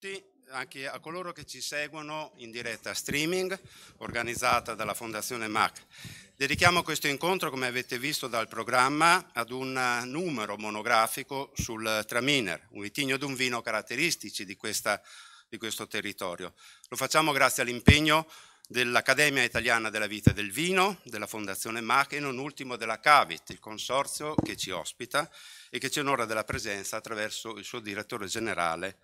tutti, anche a coloro che ci seguono in diretta streaming organizzata dalla Fondazione MAC. Dedichiamo questo incontro, come avete visto dal programma, ad un numero monografico sul Traminer, un vitigno ed un vino caratteristici di, questa, di questo territorio. Lo facciamo grazie all'impegno dell'Accademia Italiana della Vita del Vino, della Fondazione MAC e non ultimo della Cavit, il consorzio che ci ospita e che ci onora della presenza attraverso il suo direttore generale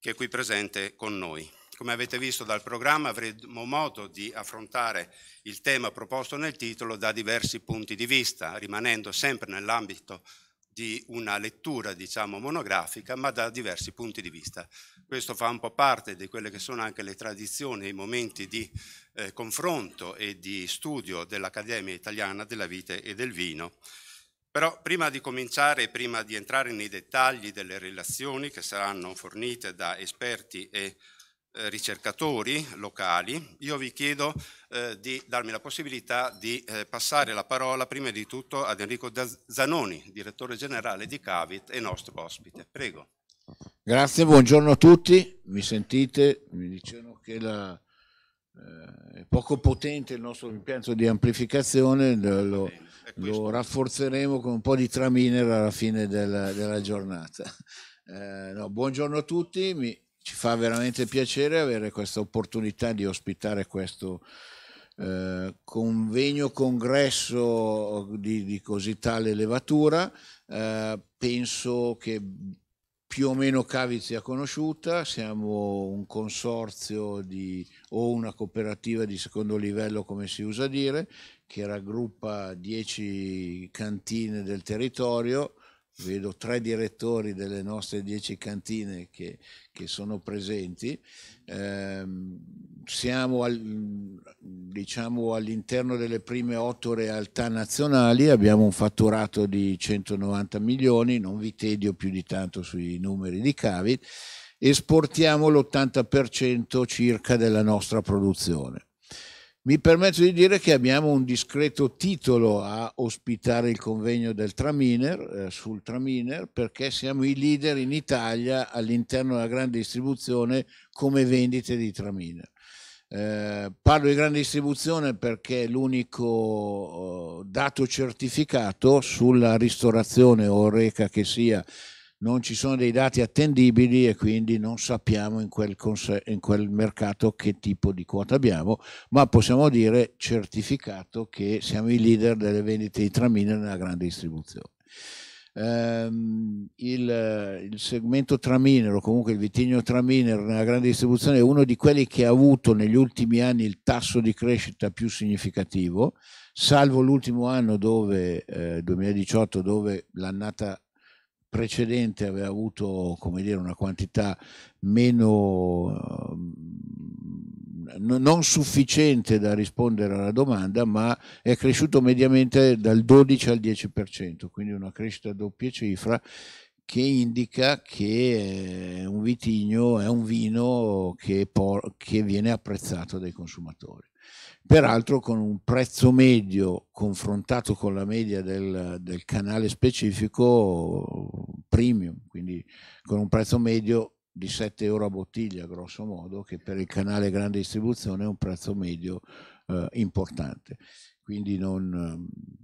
che è qui presente con noi. Come avete visto dal programma avremo modo di affrontare il tema proposto nel titolo da diversi punti di vista, rimanendo sempre nell'ambito di una lettura, diciamo, monografica, ma da diversi punti di vista. Questo fa un po' parte di quelle che sono anche le tradizioni e i momenti di eh, confronto e di studio dell'Accademia Italiana della Vite e del Vino. Però prima di cominciare e prima di entrare nei dettagli delle relazioni che saranno fornite da esperti e eh, ricercatori locali, io vi chiedo eh, di darmi la possibilità di eh, passare la parola prima di tutto ad Enrico Zanoni, direttore generale di Cavit e nostro ospite. Prego. Grazie, buongiorno a tutti. Mi sentite? Mi dicono che la, eh, è poco potente il nostro impianto di amplificazione. Lo, lo rafforzeremo con un po' di traminer alla fine del, della giornata. Eh, no, buongiorno a tutti, Mi, ci fa veramente piacere avere questa opportunità di ospitare questo eh, convegno, congresso di, di, così tale levatura. Eh, penso che più o meno Cavi sia conosciuta, siamo un consorzio di, o una cooperativa di secondo livello, come si usa dire, che raggruppa 10 cantine del territorio. Vedo tre direttori delle nostre 10 cantine che, che, sono presenti. Eh, siamo al, diciamo all'interno delle prime otto realtà nazionali, abbiamo un fatturato di 190 milioni, non vi tedio più di tanto sui numeri di Cavit, esportiamo l'80% circa della nostra produzione. Mi permetto di dire che abbiamo un discreto titolo a ospitare il convegno del Traminer, eh, sul Traminer, perché siamo i leader in Italia all'interno della grande distribuzione come vendite di Traminer. Eh, parlo di grande distribuzione perché è l'unico eh, dato certificato sulla ristorazione o reca che sia non ci sono dei dati attendibili e quindi non sappiamo in quel, in quel, mercato che tipo di quota abbiamo, ma possiamo dire certificato che siamo i leader delle vendite di tramine nella grande distribuzione. Ehm, il, il, segmento o comunque il vitigno traminer nella grande distribuzione è uno di quelli che ha avuto negli ultimi anni il tasso di crescita più significativo, salvo l'ultimo anno dove, eh, 2018, dove l'annata precedente aveva avuto come dire, una quantità meno eh, non sufficiente da rispondere alla domanda, ma è cresciuto mediamente dal 12 al 10%, quindi una crescita a doppia cifra che indica che eh, un vitigno è un vino che, che viene apprezzato dai consumatori peraltro con un prezzo medio confrontato con la media del, del, canale specifico premium, quindi con un prezzo medio di 7 euro a bottiglia grosso modo, che per il canale grande distribuzione è un prezzo medio eh, importante. Quindi non,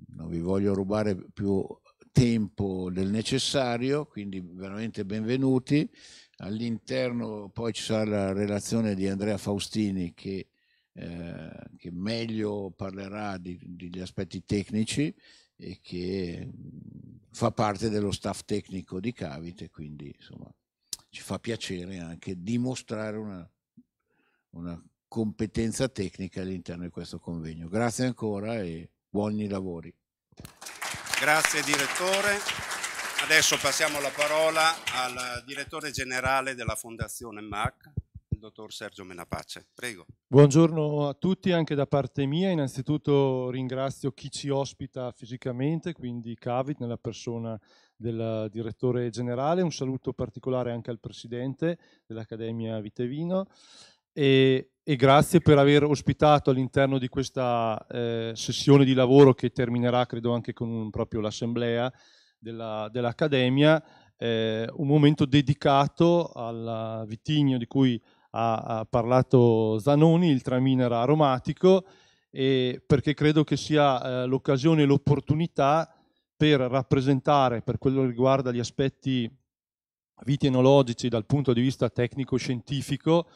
non vi voglio rubare più tempo del necessario, quindi veramente benvenuti. All'interno poi ci sarà la relazione di Andrea Faustini che eh, che meglio parlerà di, degli aspetti tecnici e che mm, fa parte dello staff tecnico di Cavite, quindi insomma ci fa piacere anche dimostrare una, una competenza tecnica all'interno di questo convegno. Grazie ancora e buoni lavori. Grazie direttore. Adesso passiamo la parola al direttore generale della Fondazione MAC, dottor Sergio Menapace. Prego. Buongiorno a tutti anche da parte mia. Innanzitutto ringrazio chi ci ospita fisicamente, quindi Cavit nella persona del direttore generale. Un saluto particolare anche al presidente dell'Accademia Vitevino. E, e, grazie per aver ospitato all'interno di questa eh, sessione di lavoro che terminerà credo anche con un, proprio l'assemblea dell'Accademia dell eh, un momento dedicato al vitigno di cui ha, parlato Zanoni, il traminer aromatico, perché credo che sia eh, l'occasione e l'opportunità per rappresentare, per quello che riguarda gli aspetti vitinologici dal punto di vista tecnico-scientifico,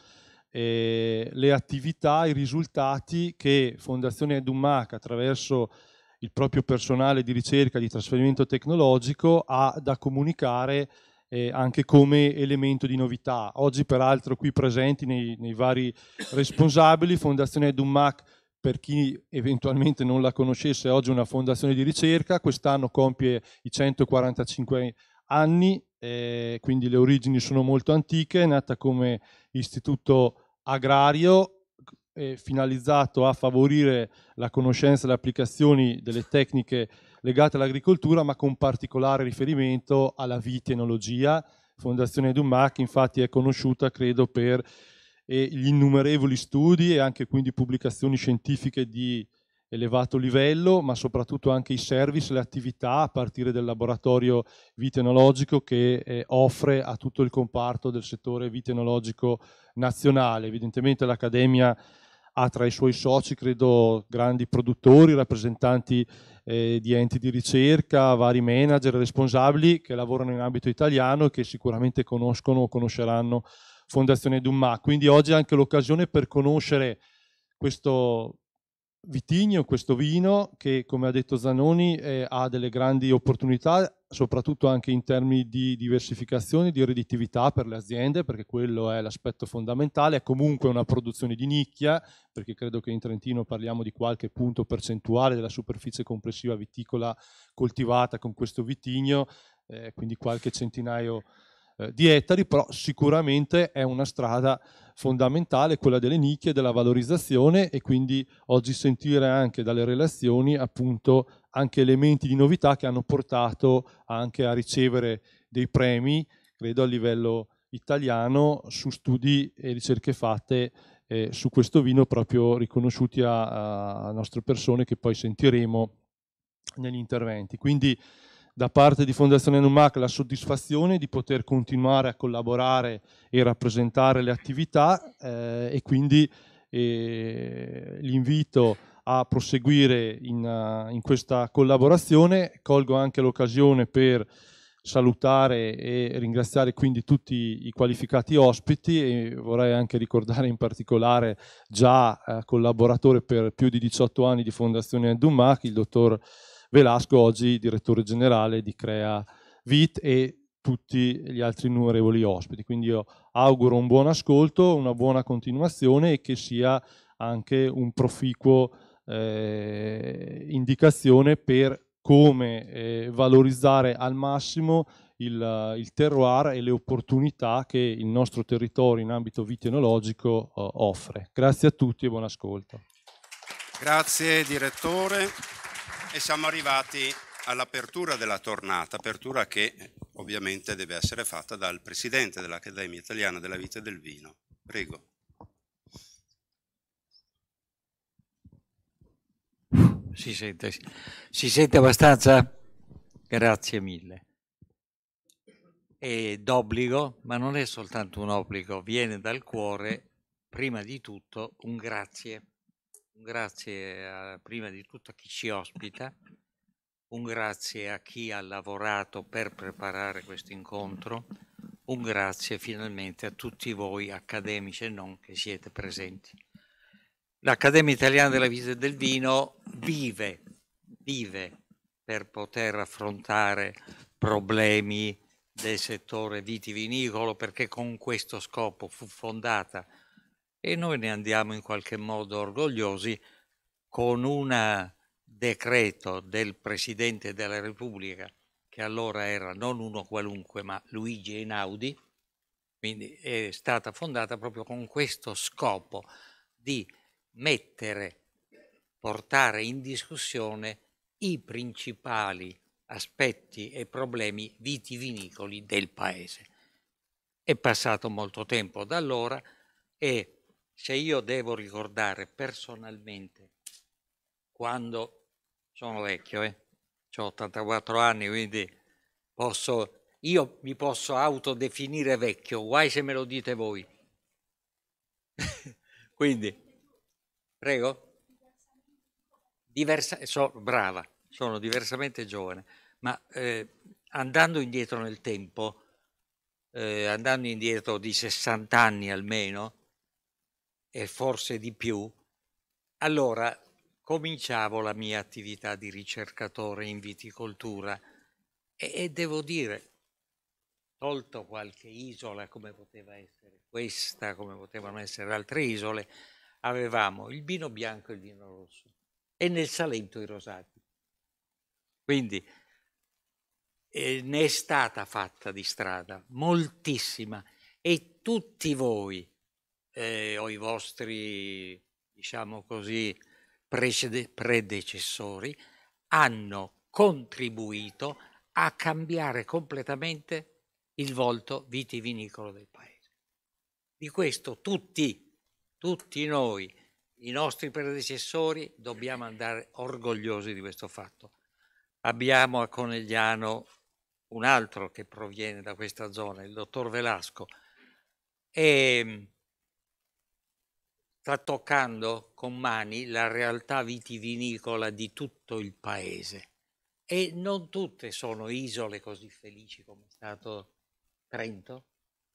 eh, le attività, i risultati che Fondazione Edumac attraverso il proprio personale di ricerca di trasferimento tecnologico ha da comunicare eh, anche come elemento di novità. Oggi peraltro qui presenti nei, nei vari responsabili, Fondazione Dummac, per chi eventualmente non la conoscesse, è oggi una fondazione di ricerca, quest'anno compie i 145 anni, eh, quindi le origini sono molto antiche, è nata come istituto agrario, eh, finalizzato a favorire la conoscenza e le applicazioni delle tecniche legate all'agricoltura ma con particolare riferimento alla vitenologia. Fondazione Dumac infatti è conosciuta credo per eh, gli innumerevoli studi e anche quindi pubblicazioni scientifiche di elevato livello, ma soprattutto anche i service, le attività a partire del laboratorio vitenologico che eh, offre a tutto il comparto del settore vitenologico nazionale. Evidentemente l'Accademia ha tra i suoi soci, credo, grandi produttori, rappresentanti eh, di enti di ricerca, vari manager, responsabili che lavorano in ambito italiano e che sicuramente conoscono o conosceranno Fondazione Dumma. Quindi oggi è anche l'occasione per conoscere questo vitigno, questo vino che come ha detto Zanoni eh, ha delle grandi opportunità soprattutto anche in termini di diversificazione, di redditività per le aziende perché quello è l'aspetto fondamentale, è comunque una produzione di nicchia perché credo che in Trentino parliamo di qualche punto percentuale della superficie complessiva viticola coltivata con questo vitigno, eh, quindi qualche centinaio di eh, di ettari, però sicuramente è una strada fondamentale, quella delle nicchie, della valorizzazione e quindi oggi sentire anche dalle relazioni appunto anche elementi di novità che hanno portato anche a ricevere dei premi, credo a livello italiano, su studi e ricerche fatte eh, su questo vino proprio riconosciuti a, a nostre persone che poi sentiremo negli interventi. Quindi da parte di Fondazione NUMAC la soddisfazione di poter continuare a collaborare e rappresentare le attività eh, e quindi eh, l'invito a proseguire in, uh, in, questa collaborazione. Colgo anche l'occasione per salutare e ringraziare quindi tutti i qualificati ospiti e vorrei anche ricordare in particolare già eh, collaboratore per più di 18 anni di Fondazione Dumac, il dottor Velasco, oggi direttore generale di Crea Vit e tutti gli altri innumerevoli ospiti. Quindi io auguro un buon ascolto, una buona continuazione e che sia anche un proficuo eh, indicazione per come eh, valorizzare al massimo il, il, terroir e le opportunità che il nostro territorio in ambito vitenologico eh, offre. Grazie a tutti e buon ascolto. Grazie direttore. E siamo arrivati all'apertura della tornata, apertura che ovviamente deve essere fatta dal presidente dell'Accademia Italiana della Vita e del Vino. Prego. Si sente, si sente abbastanza? Grazie mille. È d'obbligo, ma non è soltanto un obbligo, viene dal cuore, prima di tutto, un grazie un grazie a, prima di tutto a chi ci ospita, un grazie a chi ha lavorato per preparare questo incontro, un grazie finalmente a tutti voi accademici e non che siete presenti. L'Accademia Italiana della Vita e del Vino vive, vive per poter affrontare problemi del settore vitivinicolo perché con questo scopo fu fondata e noi ne andiamo in qualche modo orgogliosi con un decreto del Presidente della Repubblica, che allora era non uno qualunque, ma Luigi Einaudi, quindi è stata fondata proprio con questo scopo di mettere, portare in discussione i principali aspetti e problemi vitivinicoli del paese. È passato molto tempo da allora e se io devo ricordare personalmente quando sono vecchio, eh? ho 84 anni, quindi posso, io mi posso autodefinire vecchio, guai se me lo dite voi. quindi, prego. Diversa, so, brava, sono diversamente giovane, ma eh, andando indietro nel tempo, eh, andando indietro di 60 anni almeno, e forse di più, allora cominciavo la mia attività di ricercatore in viticoltura e, e devo dire, tolto qualche isola come poteva essere questa, come potevano essere altre isole, avevamo il vino bianco e il vino rosso e nel Salento i rosati. Quindi eh, ne è stata fatta di strada moltissima e tutti voi eh, o i vostri, diciamo così, precede- predecessori hanno contribuito a cambiare completamente il volto vitivinicolo del paese. Di questo tutti, tutti noi, i nostri predecessori, dobbiamo andare orgogliosi di questo fatto. Abbiamo a Conegliano un altro che proviene da questa zona, il dottor Velasco, e ehm, sta toccando con mani la realtà vitivinicola di tutto il paese e non tutte sono isole così felici come è stato Trento,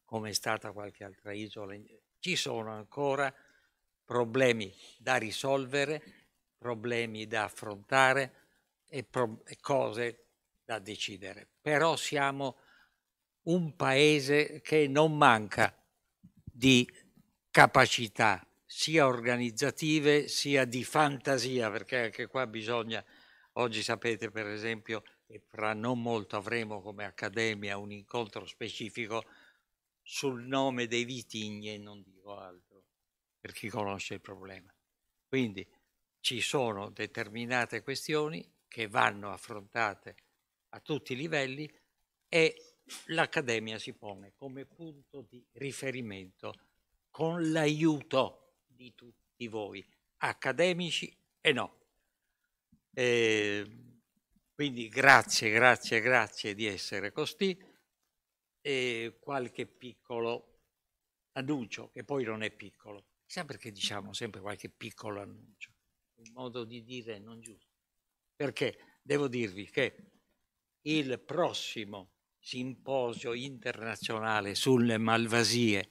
come è stata qualche altra isola. Ci sono ancora problemi da risolvere, problemi da affrontare e, pro e cose da decidere. Però siamo un paese che non manca di capacità sia organizzative sia di fantasia, perché anche qua bisogna, oggi sapete per esempio, e fra non molto avremo come accademia un incontro specifico sul nome dei vitigni e non dico altro, per chi conosce il problema. Quindi ci sono determinate questioni che vanno affrontate a tutti i livelli e l'Accademia si pone come punto di riferimento con l'aiuto di tutti voi, accademici e no. E quindi grazie, grazie, grazie di essere costì. E qualche piccolo annuncio, che poi non è piccolo. Chissà perché diciamo sempre qualche piccolo annuncio. un modo di dire non giusto. Perché devo dirvi che il prossimo simposio internazionale sulle malvasie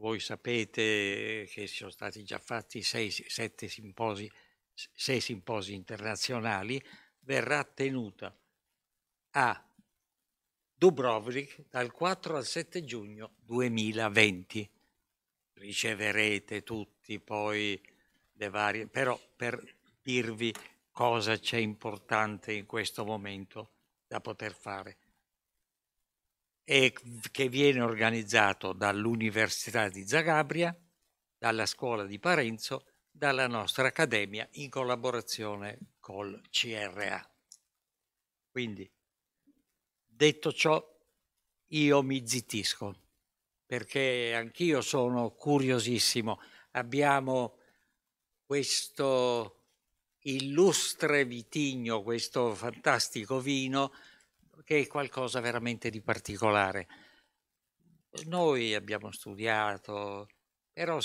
voi sapete che sono stati già fatti sei, sette simposi, sei simposi internazionali, verrà tenuta a Dubrovnik dal 4 al 7 giugno 2020. Riceverete tutti poi le varie, però per dirvi cosa c'è importante in questo momento da poter fare e che viene organizzato dall'Università di Zagabria, dalla scuola di Parenzo, dalla nostra accademia in collaborazione col CRA. Quindi, detto ciò, io mi zittisco perché anch'io sono curiosissimo. Abbiamo questo illustre vitigno, questo fantastico vino che è qualcosa veramente di particolare. Noi abbiamo studiato, però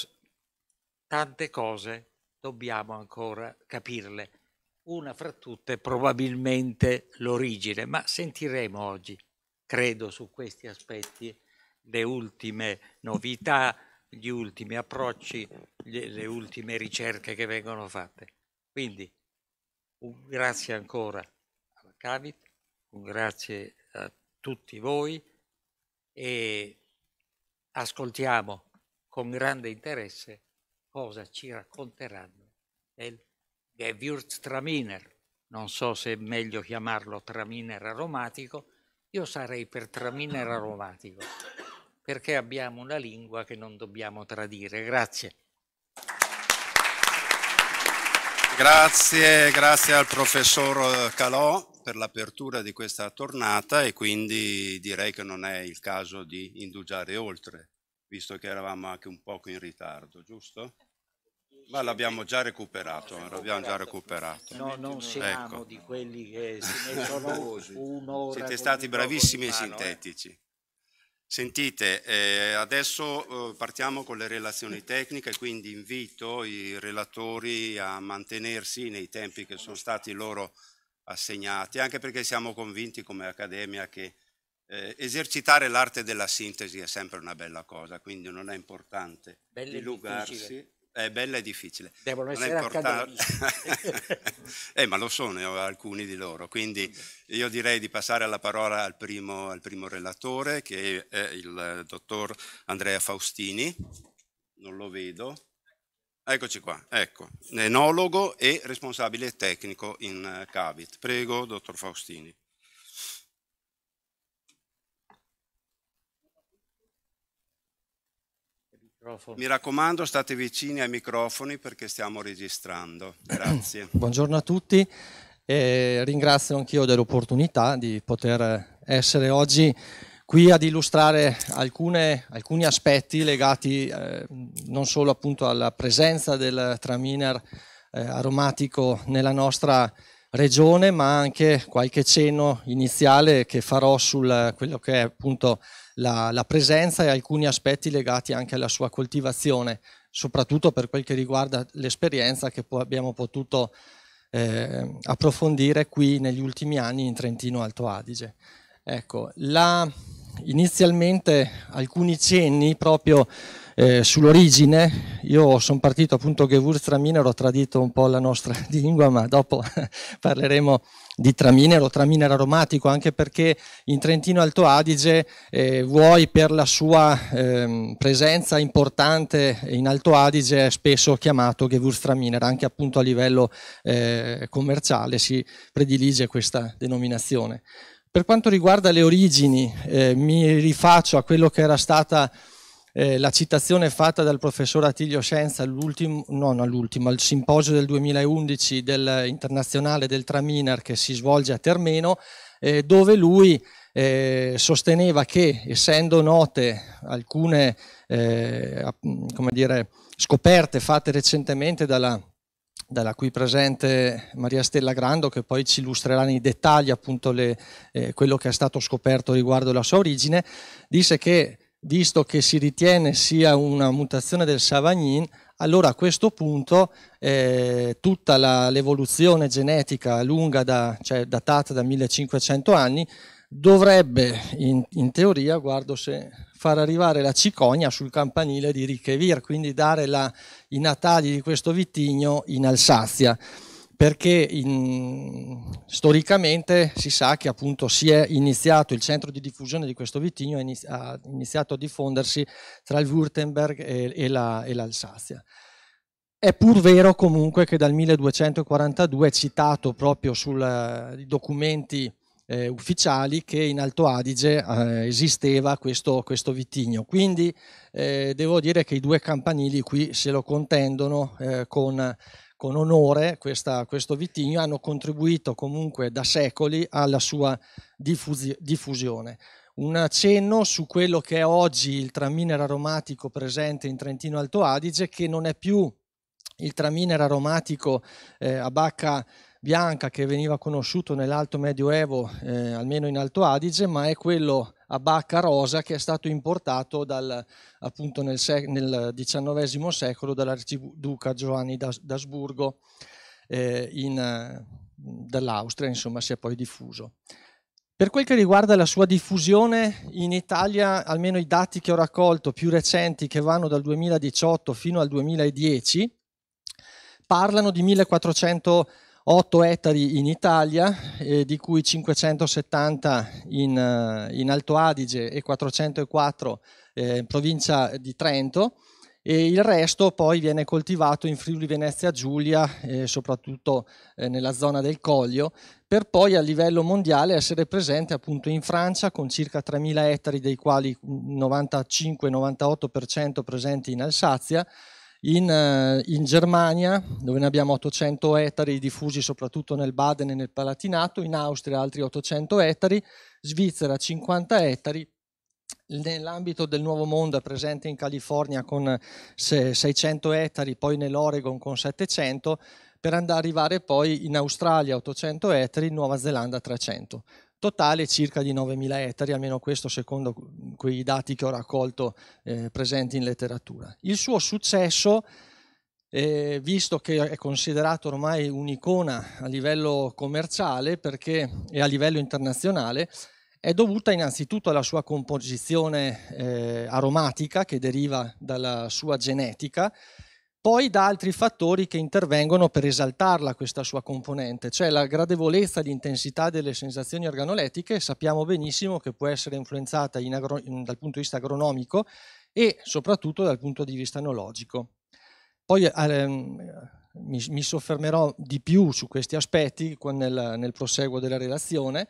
tante cose dobbiamo ancora capirle. Una fra tutte probabilmente l'origine, ma sentiremo oggi, credo, su questi aspetti le ultime novità, gli ultimi approcci, le ultime ricerche che vengono fatte. Quindi un grazie ancora alla Cavit un grazie a tutti voi e ascoltiamo con grande interesse cosa ci racconteranno del Gewürztraminer. Non so se è meglio chiamarlo traminer aromatico, io sarei per traminer aromatico, perché abbiamo una lingua che non dobbiamo tradire. Grazie. Grazie, grazie al professor Calò per l'apertura di questa tornata e quindi direi che non è il caso di indugiare oltre, visto che eravamo anche un poco in ritardo, giusto? Ma l'abbiamo già recuperato, l'abbiamo già recuperato. No, non ecco. siamo ecco. di quelli che si mettono un'ora. Siete stati bravissimi e eh. sintetici. Sentite, eh, adesso eh, partiamo con le relazioni tecniche, quindi invito i relatori a mantenersi nei tempi che sono stati loro assegnati, anche perché siamo convinti come Accademia che eh, esercitare l'arte della sintesi è sempre una bella cosa, quindi non è importante Belle dilugarsi. È bella e difficile. Devono non essere importante... eh, ma lo sono alcuni di loro, quindi io direi di passare la parola al primo, al primo relatore che è il dottor Andrea Faustini. Non lo vedo. Eccoci qua, ecco, enologo e responsabile tecnico in eh, Cavit. Prego, dottor Faustini. Mi raccomando, state vicini ai microfoni perché stiamo registrando. Grazie. Buongiorno a tutti e ringrazio anch'io dell'opportunità di poter eh, essere oggi qui ad illustrare alcune, alcuni aspetti legati eh, non solo appunto alla presenza del traminer eh, aromatico nella nostra regione, ma anche qualche cenno iniziale che farò su quello che è appunto la, la, presenza e alcuni aspetti legati anche alla sua coltivazione, soprattutto per quel che riguarda l'esperienza che poi abbiamo potuto eh, approfondire qui negli ultimi anni in Trentino Alto Adige. Ecco, la, inizialmente alcuni cenni proprio eh, sull'origine. Io sono partito appunto che Wurstraminer ho tradito un po' la nostra lingua, ma dopo parleremo di traminer o traminer aromatico, anche perché in Trentino Alto Adige eh, vuoi per la sua eh, presenza importante in Alto Adige è spesso chiamato Gewurztraminer, anche appunto a livello eh, commerciale si predilige questa denominazione. Per quanto riguarda le origini, eh, mi rifaccio a quello che era stata eh, la citazione fatta dal professor Attilio Scienza all'ultimo, non all'ultimo, al simposio del 2011 del, internazionale del Traminar che si svolge a Termeno, eh, dove lui eh, sosteneva che, essendo note alcune eh, dire, scoperte fatte recentemente dalla dalla qui presente Maria Stella Grando che poi ci illustrerà nei dettagli appunto le, eh, quello che è stato scoperto riguardo alla sua origine, disse che visto che si ritiene sia una mutazione del Savagnin, allora a questo punto eh, tutta la, l'evoluzione genetica lunga da, cioè datata da 1500 anni dovrebbe, in, in teoria, guardo se far arrivare la cicogna sul campanile di Ricchevir, quindi dare la, i natali di questo vitigno in Alsazia perché in, storicamente si sa che appunto si è iniziato, il centro di diffusione di questo vitigno ha iniziato a diffondersi tra il Württemberg e, e, la, e l'Alsazia. È pur vero comunque che dal 1242 è citato proprio sui eh, documenti eh, ufficiali che in Alto Adige eh, esisteva questo, questo, vitigno. Quindi eh, devo dire che i due campanili qui se lo contendono eh, con, con, onore questa, questo vitigno, hanno contribuito comunque da secoli alla sua diffusi- diffusione. Un accenno su quello che è oggi il traminer aromatico presente in Trentino Alto Adige, che non è più il traminer aromatico eh, a bacca Bianca che veniva conosciuto nell'Alto Medioevo, eh, almeno in Alto Adige, ma è quello a bacca rosa che è stato importato dal, appunto nel, nel, XIX secolo dall'arciduca Giovanni d'Asburgo eh, in, eh, dall'Austria, insomma si è poi diffuso. Per quel che riguarda la sua diffusione in Italia, almeno i dati che ho raccolto più recenti che vanno dal 2018 fino al 2010, parlano di 1400 8 ettari in Italia, eh, di cui 570 in, eh, in, Alto Adige e 404 eh, in provincia di Trento e il resto poi viene coltivato in Friuli Venezia Giulia, eh, soprattutto eh, nella zona del Coglio, per poi a livello mondiale essere presente appunto in Francia con circa 3.000 ettari, dei quali 95-98% presenti in Alsazia, in, eh, in, Germania, dove ne abbiamo 800 ettari diffusi soprattutto nel Baden e nel Palatinato, in Austria altri 800 ettari, Svizzera 50 ettari, nell'ambito del Nuovo Mondo è presente in California con 600 ettari, poi nell'Oregon con 700, per andare arrivare poi in Australia 800 ettari, in Nuova Zelanda 300 totale circa di 9.000 ettari, almeno questo secondo quei dati che ho raccolto eh, presenti in letteratura. Il suo successo, eh, visto che è considerato ormai un'icona a livello commerciale perché, e a livello internazionale, è dovuta innanzitutto alla sua composizione eh, aromatica che deriva dalla sua genetica poi da altri fattori che intervengono per esaltarla questa sua componente, cioè la gradevolezza di intensità delle sensazioni organolettiche, sappiamo benissimo che può essere influenzata in agro, in, dal punto di vista agronomico e soprattutto dal punto di vista analogico. Poi ehm, mi, mi, soffermerò di più su questi aspetti nel, nel proseguo della relazione,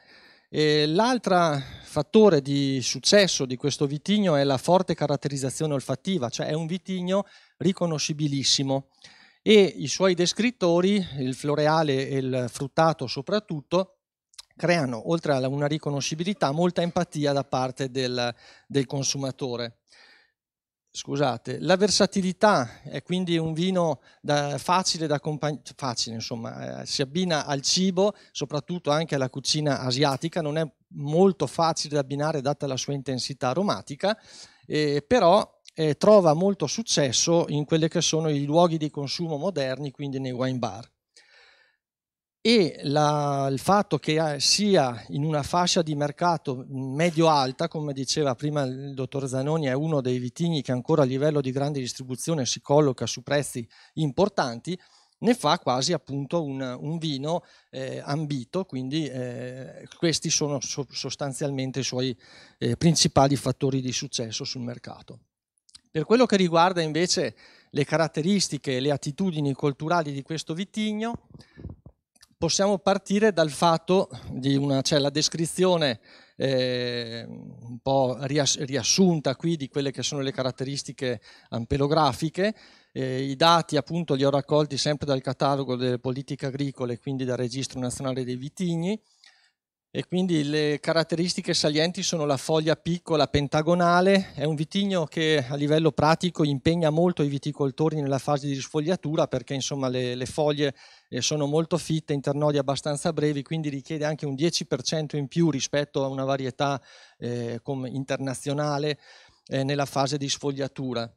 L'altro fattore di successo di questo vitigno è la forte caratterizzazione olfattiva, cioè è un vitigno riconoscibilissimo e i suoi descrittori, il floreale e il fruttato soprattutto, creano, oltre a una riconoscibilità, molta empatia da parte del, del consumatore scusate, la versatilità è quindi un vino da, facile da accompagnare, facile, insomma, eh, si abbina al cibo, soprattutto anche alla cucina asiatica, non è molto facile da abbinare data la sua intensità aromatica, eh, però eh, trova molto successo in quelli che sono i luoghi di consumo moderni, quindi nei wine bar e la, il fatto che eh, sia in una fascia di mercato medio-alta, come diceva prima il dottor Zanoni, è uno dei vitigni che ancora a livello di grande distribuzione si colloca su prezzi importanti, ne fa quasi appunto un, un vino eh, ambito, quindi eh, questi sono so, sostanzialmente i suoi eh, principali fattori di successo sul mercato. Per quello che riguarda invece le caratteristiche e le attitudini culturali di questo vitigno, possiamo partire dal fatto di una, cioè la descrizione eh, un po' rias riassunta qui di quelle che sono le caratteristiche ampelografiche. Eh, I dati appunto li ho raccolti sempre dal catalogo delle politiche agricole, quindi dal Registro Nazionale dei Vitigni e quindi le caratteristiche salienti sono la foglia piccola pentagonale, è un vitigno che a livello pratico impegna molto i viticoltori nella fase di sfogliatura perché insomma le, le foglie eh, sono molto fitte, internodi abbastanza brevi, quindi richiede anche un 10% in più rispetto a una varietà eh, internazionale eh, nella fase di sfogliatura.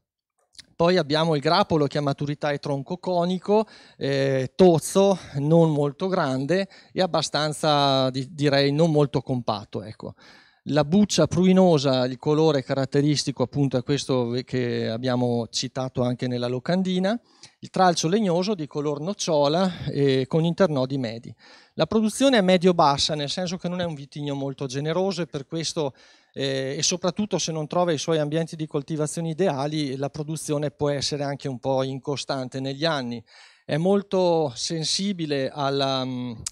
Poi abbiamo il grappolo che a maturità è tronco conico, eh, tozzo, non molto grande e abbastanza, di, direi, non molto compatto. Ecco. La buccia pruinosa, il colore caratteristico appunto è questo che abbiamo citato anche nella locandina, il tralcio legnoso di color nocciola e con internodi medi. La produzione è medio-bassa, nel senso che non è un vitigno molto generoso e per questo eh, e soprattutto se non trova i suoi ambienti di coltivazione ideali la produzione può essere anche un po' incostante negli anni. È molto sensibile alla... Mh,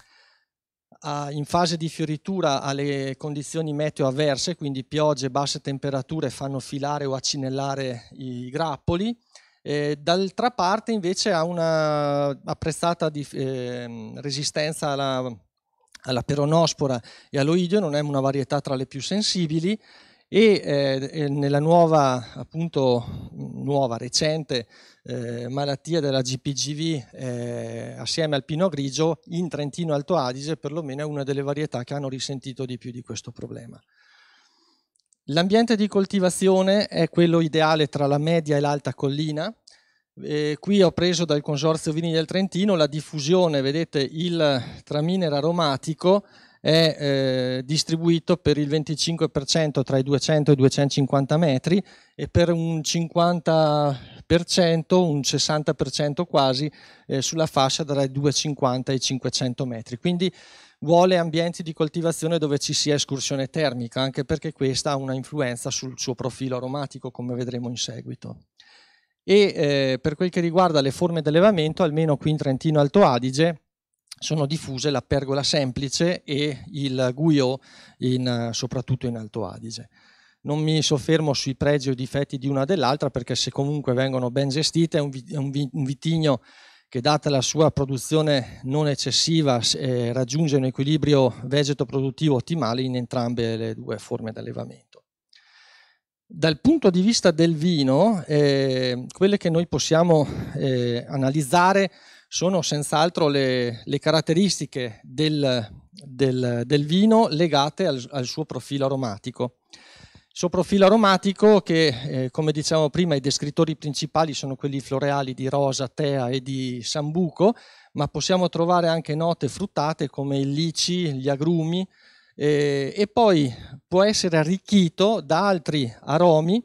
a, in fase di fioritura alle condizioni meteo avverse, quindi piogge e basse temperature fanno filare o accinellare i grappoli, eh, d'altra parte invece ha una apprezzata di, eh, resistenza alla, alla peronospora e all'oidio, non è una varietà tra le più sensibili, e eh, nella nuova, appunto, nuova recente eh, malattia della GPGV eh, assieme al Pino Grigio in Trentino Alto Adige perlomeno è una delle varietà che hanno risentito di più di questo problema. L'ambiente di coltivazione è quello ideale tra la media e l'alta collina, eh, qui ho preso dal Consorzio Vini del Trentino la diffusione, vedete il traminer aromatico è eh, distribuito per il 25% tra i 200 e i 250 metri e per un 50%, un 60% quasi eh, sulla fascia tra i 250 e i 500 metri. Quindi vuole ambienti di coltivazione dove ci sia escursione termica, anche perché questa ha una influenza sul suo profilo aromatico, come vedremo in seguito e eh, per quel che riguarda le forme di allevamento, almeno qui in Trentino Alto Adige, sono diffuse la pergola semplice e il guio in, eh, soprattutto in Alto Adige. Non mi soffermo sui pregi o difetti di una o dell'altra perché se comunque vengono ben gestite è un, vitigno che data la sua produzione non eccessiva eh, raggiunge un equilibrio vegeto-produttivo ottimale in entrambe le due forme di allevamento. Dal punto di vista del vino, eh, quelle che noi possiamo eh, analizzare sono senz'altro le, le, caratteristiche del, del, del vino legate al, al, suo profilo aromatico. Il suo profilo aromatico che, eh, come dicevamo prima, i descrittori principali sono quelli floreali di rosa, tea e di sambuco, ma possiamo trovare anche note fruttate come il lici, gli agrumi eh, e poi può essere arricchito da altri aromi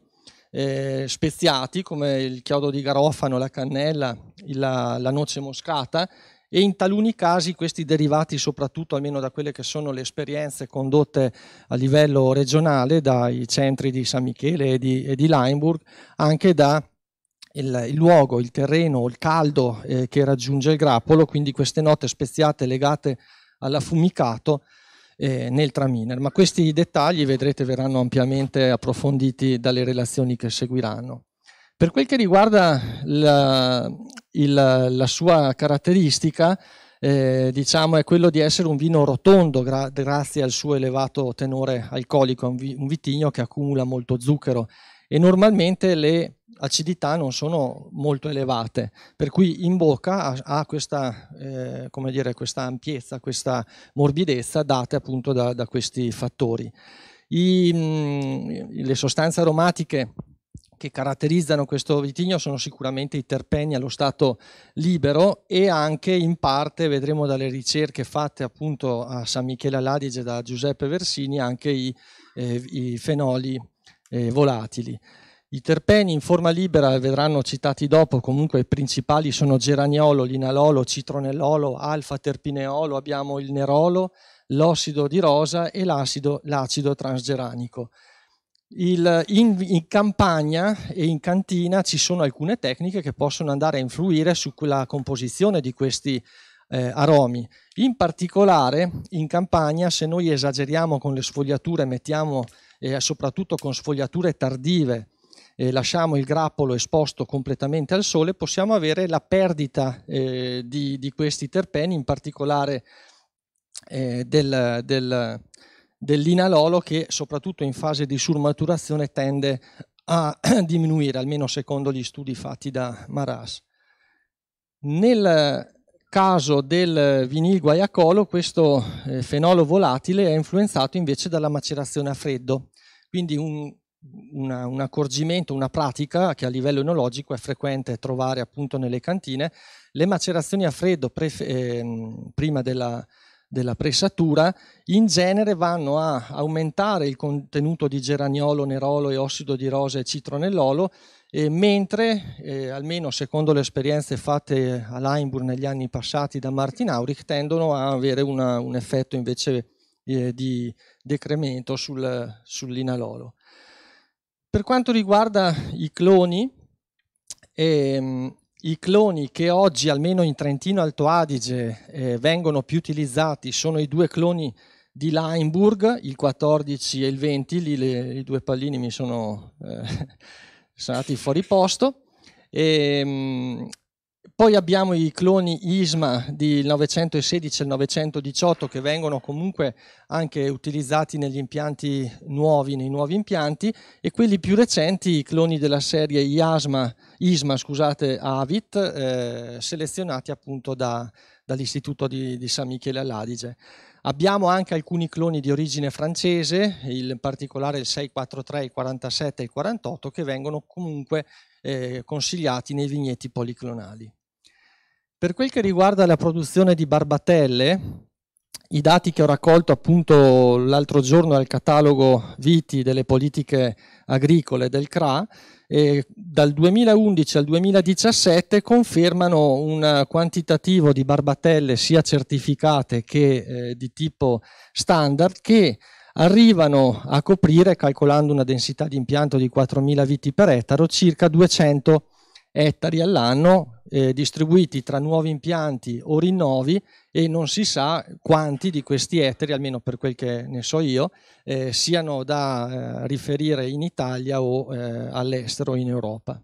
eh, speziati come il chiodo di garofano, la cannella, la, la noce moscata e in taluni casi questi derivati, soprattutto almeno da quelle che sono le esperienze condotte a livello regionale dai centri di San Michele e di, e di Leimburg, anche da il, il, luogo, il terreno, il caldo eh, che raggiunge il grappolo, quindi queste note speziate legate all'affumicato eh, nel traminer, ma questi dettagli vedrete verranno ampiamente approfonditi dalle relazioni che seguiranno. Per quel che riguarda la, il, la sua caratteristica, eh, diciamo, è quello di essere un vino rotondo gra grazie al suo elevato tenore alcolico, un, vi un vitigno che accumula molto zucchero e normalmente le acidità non sono molto elevate, per cui in bocca ha, questa, eh, dire, questa ampiezza, questa morbidezza date appunto da, da questi fattori. I, mh, mm, le sostanze aromatiche che caratterizzano questo vitigno sono sicuramente i terpeni allo stato libero e anche in parte, vedremo dalle ricerche fatte appunto a San Michele Aladige da Giuseppe Versini, anche i, eh, i fenoli eh, volatili. I terpeni in forma libera vedranno citati dopo, comunque i principali sono geraniolo, linalolo, citronellolo, alfa-terpineolo, abbiamo il nerolo, l'ossido di rosa e l'acido, l'acido transgeranico. Il, in, in, campagna e in cantina ci sono alcune tecniche che possono andare a influire sulla composizione di questi eh, aromi. In particolare in campagna se noi esageriamo con le sfogliature, mettiamo eh, soprattutto con sfogliature tardive, eh, lasciamo il grappolo esposto completamente al sole, possiamo avere la perdita eh, di, di, questi terpeni, in particolare eh, del, del, dell'inalolo che soprattutto in fase di surmaturazione tende a diminuire, almeno secondo gli studi fatti da Maras. Nel caso del vinil guaiacolo questo eh, fenolo volatile è influenzato invece dalla macerazione a freddo quindi un, una, un accorgimento, una pratica che a livello enologico è frequente trovare appunto nelle cantine, le macerazioni a freddo pre, eh, prima della, della pressatura in genere vanno a aumentare il contenuto di geraniolo, nerolo e ossido di rosa e citronellolo, e mentre, eh, almeno secondo le esperienze fatte a Leinburg negli anni passati da Martin Aurich, tendono a avere una, un effetto invece eh, di decremento sul, sull'inalolo. Per quanto riguarda i cloni, ehm, i cloni che oggi, almeno in Trentino Alto Adige, eh, vengono più utilizzati sono i due cloni di Leinburg, il 14 e il 20, lì le, i due pallini mi sono, eh, sono andati fuori posto. E, ehm, poi abbiamo i cloni ISMA di 916 e 918 che vengono comunque anche utilizzati negli impianti nuovi, nei nuovi impianti e quelli più recenti, i cloni della serie IASMA, ISMA scusate, AVIT, eh, selezionati appunto da, dall'Istituto di, di, San Michele all'Adige. Abbiamo anche alcuni cloni di origine francese, in particolare il 643, il 47 e il 48, che vengono comunque eh, consigliati nei vigneti policlonali. Per quel che riguarda la produzione di barbatelle, i dati che ho raccolto appunto l'altro giorno al catalogo Viti delle politiche agricole del CRA, dal 2011 al 2017 confermano un quantitativo di barbatelle sia certificate che eh, di tipo standard che arrivano a coprire, calcolando una densità di impianto di 4.000 viti per ettaro, circa 200 ettari all'anno, eh, distribuiti tra nuovi impianti o rinnovi e non si sa quanti di questi ettari, almeno per quel che ne so io, eh, siano da eh, riferire in Italia o eh, all'estero in Europa.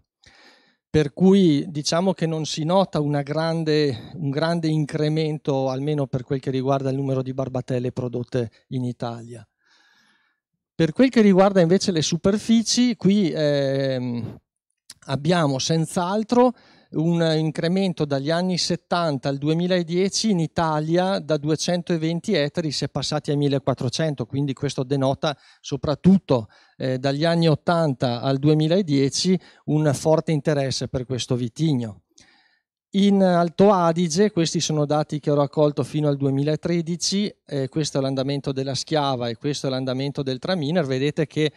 Per cui diciamo che non si nota grande, un grande incremento, almeno per quel che riguarda il numero di barbatelle prodotte in Italia. Per quel che riguarda invece le superfici, qui ehm, abbiamo senz'altro un incremento dagli anni 70 al 2010 in Italia da 220 ettari si è passati a 1400, quindi questo denota soprattutto eh, dagli anni 80 al 2010 un forte interesse per questo vitigno. In Alto Adige, questi sono dati che ho raccolto fino al 2013, eh, questo è l'andamento della Schiava e questo è l'andamento del Traminer, vedete che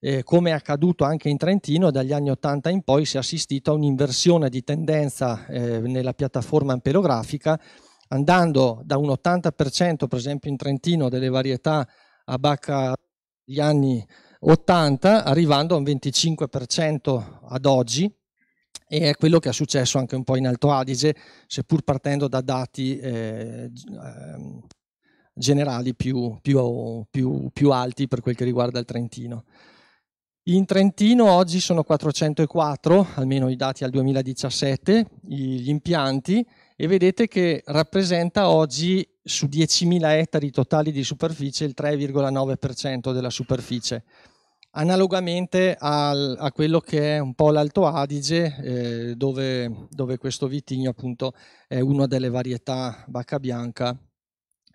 eh, come è accaduto anche in Trentino, dagli anni 80 in poi si è assistito a un'inversione di tendenza eh, nella piattaforma ampelografica, andando da un 80% per esempio in Trentino delle varietà a bacca degli anni 80, arrivando a un 25% ad oggi, e è quello che è successo anche un po' in Alto Adige, seppur partendo da dati eh, ehm, generali più, più, più, più alti per quel che riguarda il Trentino. In Trentino oggi sono 404, almeno i dati al 2017, gli impianti e vedete che rappresenta oggi su 10.000 ettari totali di superficie il 3,9% della superficie. Analogamente al, a quello che è un po' l'Alto Adige, eh, dove, dove, questo vitigno appunto è una delle varietà bacca bianca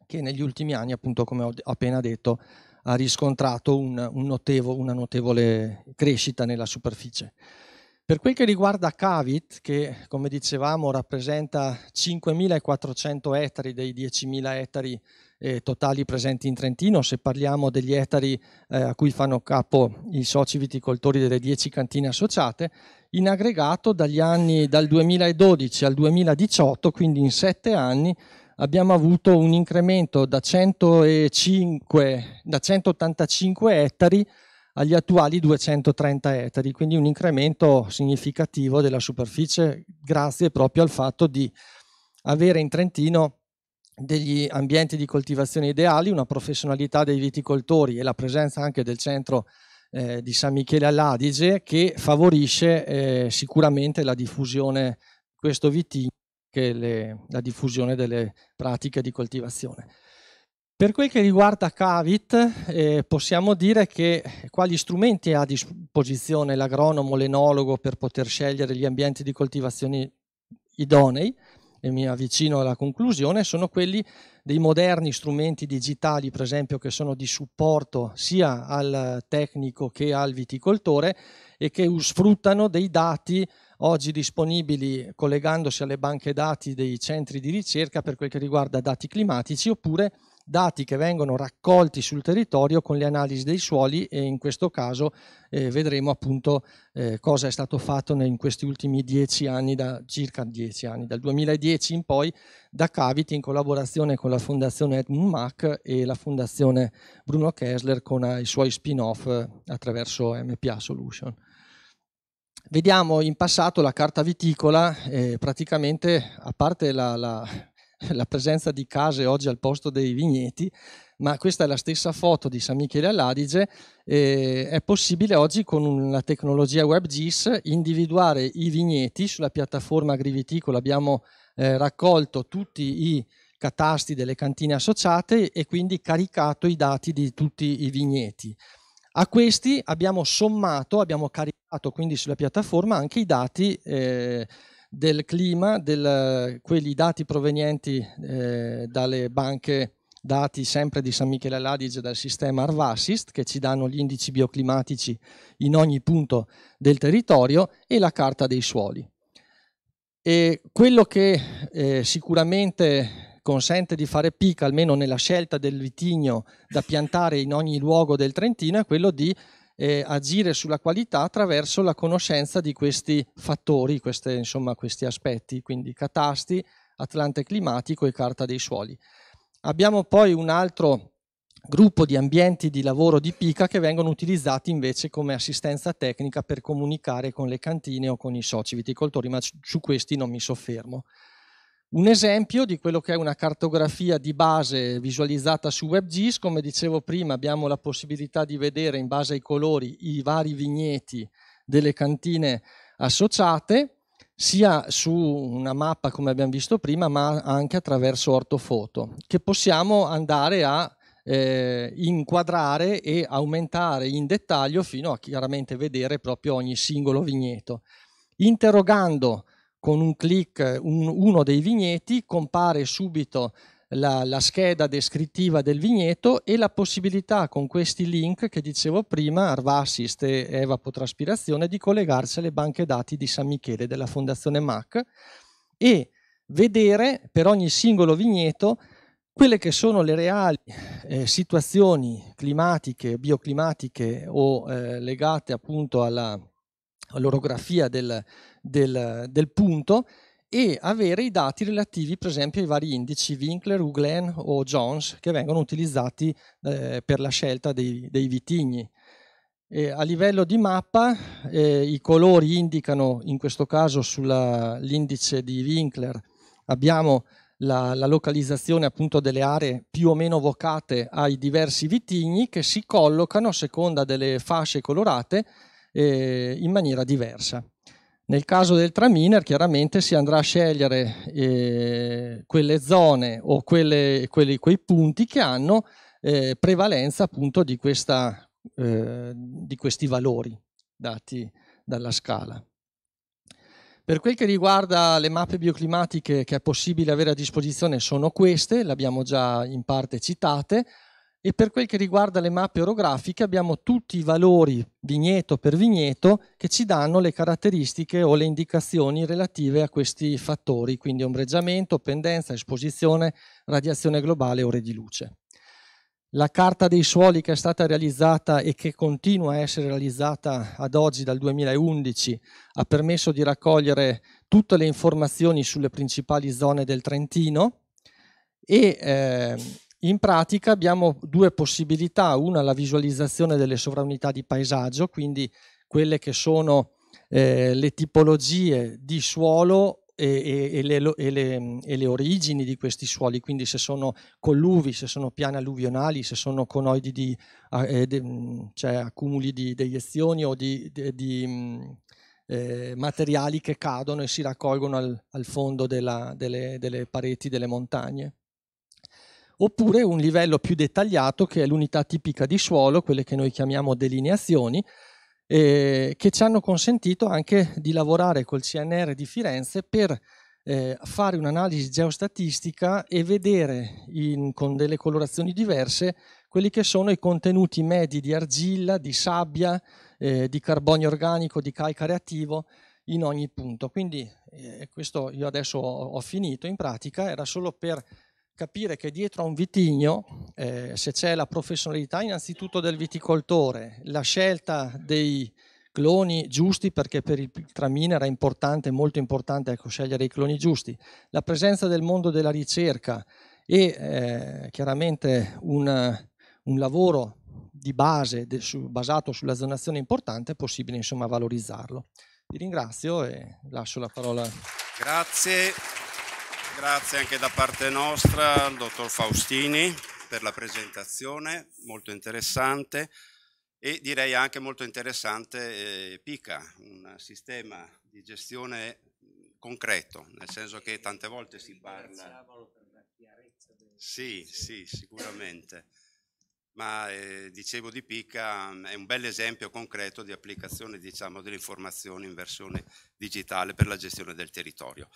che negli ultimi anni, appunto come ho appena detto, ha riscontrato un, un notevo, una notevole crescita nella superficie. Per quel che riguarda Cavit, che come dicevamo rappresenta 5.400 ettari dei 10.000 ettari eh, totali presenti in Trentino, se parliamo degli ettari eh, a cui fanno capo i soci viticoltori delle 10 cantine associate, in aggregato dagli anni dal 2012 al 2018, quindi in 7 anni, abbiamo avuto un incremento da, 105, da 185 ettari agli attuali 230 ettari, quindi un incremento significativo della superficie grazie proprio al fatto di avere in Trentino degli ambienti di coltivazione ideali, una professionalità dei viticoltori e la presenza anche del centro eh, di San Michele all'Adige che favorisce eh, sicuramente la diffusione di questo vitigno che le, la diffusione delle pratiche di coltivazione. Per quel che riguarda Cavit, eh, possiamo dire che quali strumenti ha a disposizione l'agronomo, l'enologo per poter scegliere gli ambienti di coltivazione idonei, e mi avvicino alla conclusione, sono quelli dei moderni strumenti digitali, per esempio, che sono di supporto sia al tecnico che al viticoltore e che sfruttano dei dati oggi disponibili collegandosi alle banche dati dei centri di ricerca per quel che riguarda dati climatici oppure dati che vengono raccolti sul territorio con le analisi dei suoli e in questo caso eh, vedremo appunto eh, cosa è stato fatto in questi ultimi dieci anni, da, circa dieci anni, dal 2010 in poi da Caviti in collaborazione con la Fondazione Edmund Mack e la Fondazione Bruno Kessler con eh, i suoi spin-off eh, attraverso MPA Solution. Vediamo in passato la carta viticola, eh, praticamente a parte la, la, la, presenza di case oggi al posto dei vigneti, ma questa è la stessa foto di San Michele all'Adige, eh, è possibile oggi con la tecnologia WebGIS individuare i vigneti sulla piattaforma agriviticola, abbiamo eh, raccolto tutti i catasti delle cantine associate e quindi caricato i dati di tutti i vigneti. A questi abbiamo sommato, abbiamo caricato quindi sulla piattaforma anche i dati eh, del clima, del, quelli dati provenienti eh, dalle banche dati sempre di San Michele all'Adige dal sistema Arvassist che ci danno gli indici bioclimatici in ogni punto del territorio e la carta dei suoli. E quello che eh, sicuramente consente di fare picca, almeno nella scelta del vitigno da piantare in ogni luogo del Trentino, è quello di eh, agire sulla qualità attraverso la conoscenza di questi fattori, queste, insomma, questi aspetti, quindi catasti, Atlante climatico e Carta dei suoli. Abbiamo poi un altro gruppo di ambienti di lavoro di pica che vengono utilizzati invece come assistenza tecnica per comunicare con le cantine o con i soci viticoltori, ma su questi non mi soffermo. Un esempio di quello che è una cartografia di base visualizzata su WebGIS, come dicevo prima abbiamo la possibilità di vedere in base ai colori i vari vigneti delle cantine associate, sia su una mappa come abbiamo visto prima, ma anche attraverso ortofoto, che possiamo andare a eh, inquadrare e aumentare in dettaglio fino a chiaramente vedere proprio ogni singolo vigneto. Interrogando con un clic un, uno dei vigneti, compare subito la, la, scheda descrittiva del vigneto e la possibilità con questi link che dicevo prima, Arvassist e Evapotraspirazione, di collegarsi alle banche dati di San Michele della Fondazione MAC e vedere per ogni singolo vigneto quelle che sono le reali eh, situazioni climatiche, bioclimatiche o eh, legate appunto alla, l'orografia del, del, del punto e avere i dati relativi per esempio ai vari indici Winkler, Uglen o Jones che vengono utilizzati eh, per la scelta dei, dei vitigni. E a livello di mappa eh, i colori indicano in questo caso sull'indice di Winkler abbiamo la, la, localizzazione appunto delle aree più o meno vocate ai diversi vitigni che si collocano a seconda delle fasce colorate eh, in maniera diversa. Nel caso del traminer chiaramente si andrà a scegliere eh, quelle zone o quelle, quelli, quei punti che hanno eh, prevalenza appunto di, questa, eh, di questi valori dati dalla scala. Per quel che riguarda le mappe bioclimatiche che è possibile avere a disposizione sono queste, le abbiamo già in parte citate, e per quel che riguarda le mappe orografiche abbiamo tutti i valori vigneto per vigneto che ci danno le caratteristiche o le indicazioni relative a questi fattori, quindi ombreggiamento, pendenza, esposizione, radiazione globale, ore di luce. La carta dei suoli che è stata realizzata e che continua a essere realizzata ad oggi dal 2011 ha permesso di raccogliere tutte le informazioni sulle principali zone del Trentino e eh, in pratica abbiamo due possibilità, una la visualizzazione delle sovranità di paesaggio, quindi quelle che sono eh, le tipologie di suolo e, e, e, le, le, e, le, origini di questi suoli, quindi se sono colluvi, se sono piani alluvionali, se sono conoidi di eh, de, mm, cioè accumuli di deiezioni o di, de, di mm, eh, materiali che cadono e si raccolgono al, al fondo della, delle, delle pareti delle montagne oppure un livello più dettagliato che è l'unità tipica di suolo, quelle che noi chiamiamo delineazioni, eh, che ci hanno consentito anche di lavorare col CNR di Firenze per eh, fare un'analisi geostatistica e vedere in, con delle colorazioni diverse quelli che sono i contenuti medi di argilla, di sabbia, eh, di carbonio organico, di calcare attivo in ogni punto. Quindi eh, questo io adesso ho, ho finito, in pratica era solo per capire che dietro a un vitigno, eh, se c'è la professionalità innanzitutto del viticoltore, la scelta dei cloni giusti, perché per il tramine era importante, molto importante ecco, scegliere i cloni giusti, la presenza del mondo della ricerca e eh, chiaramente un, un, lavoro di base de, su, basato sulla zonazione importante, è possibile insomma valorizzarlo. Vi ringrazio e lascio la parola. Grazie. Grazie anche da parte nostra al dottor Faustini per la presentazione, molto interessante e direi anche molto interessante eh, PICA, un sistema di gestione concreto, nel senso che tante volte si parla... Sì, sì, sicuramente. Ma eh, dicevo di PICA mm, è un bel esempio concreto di applicazione diciamo, delle informazioni in versione digitale per la gestione del territorio.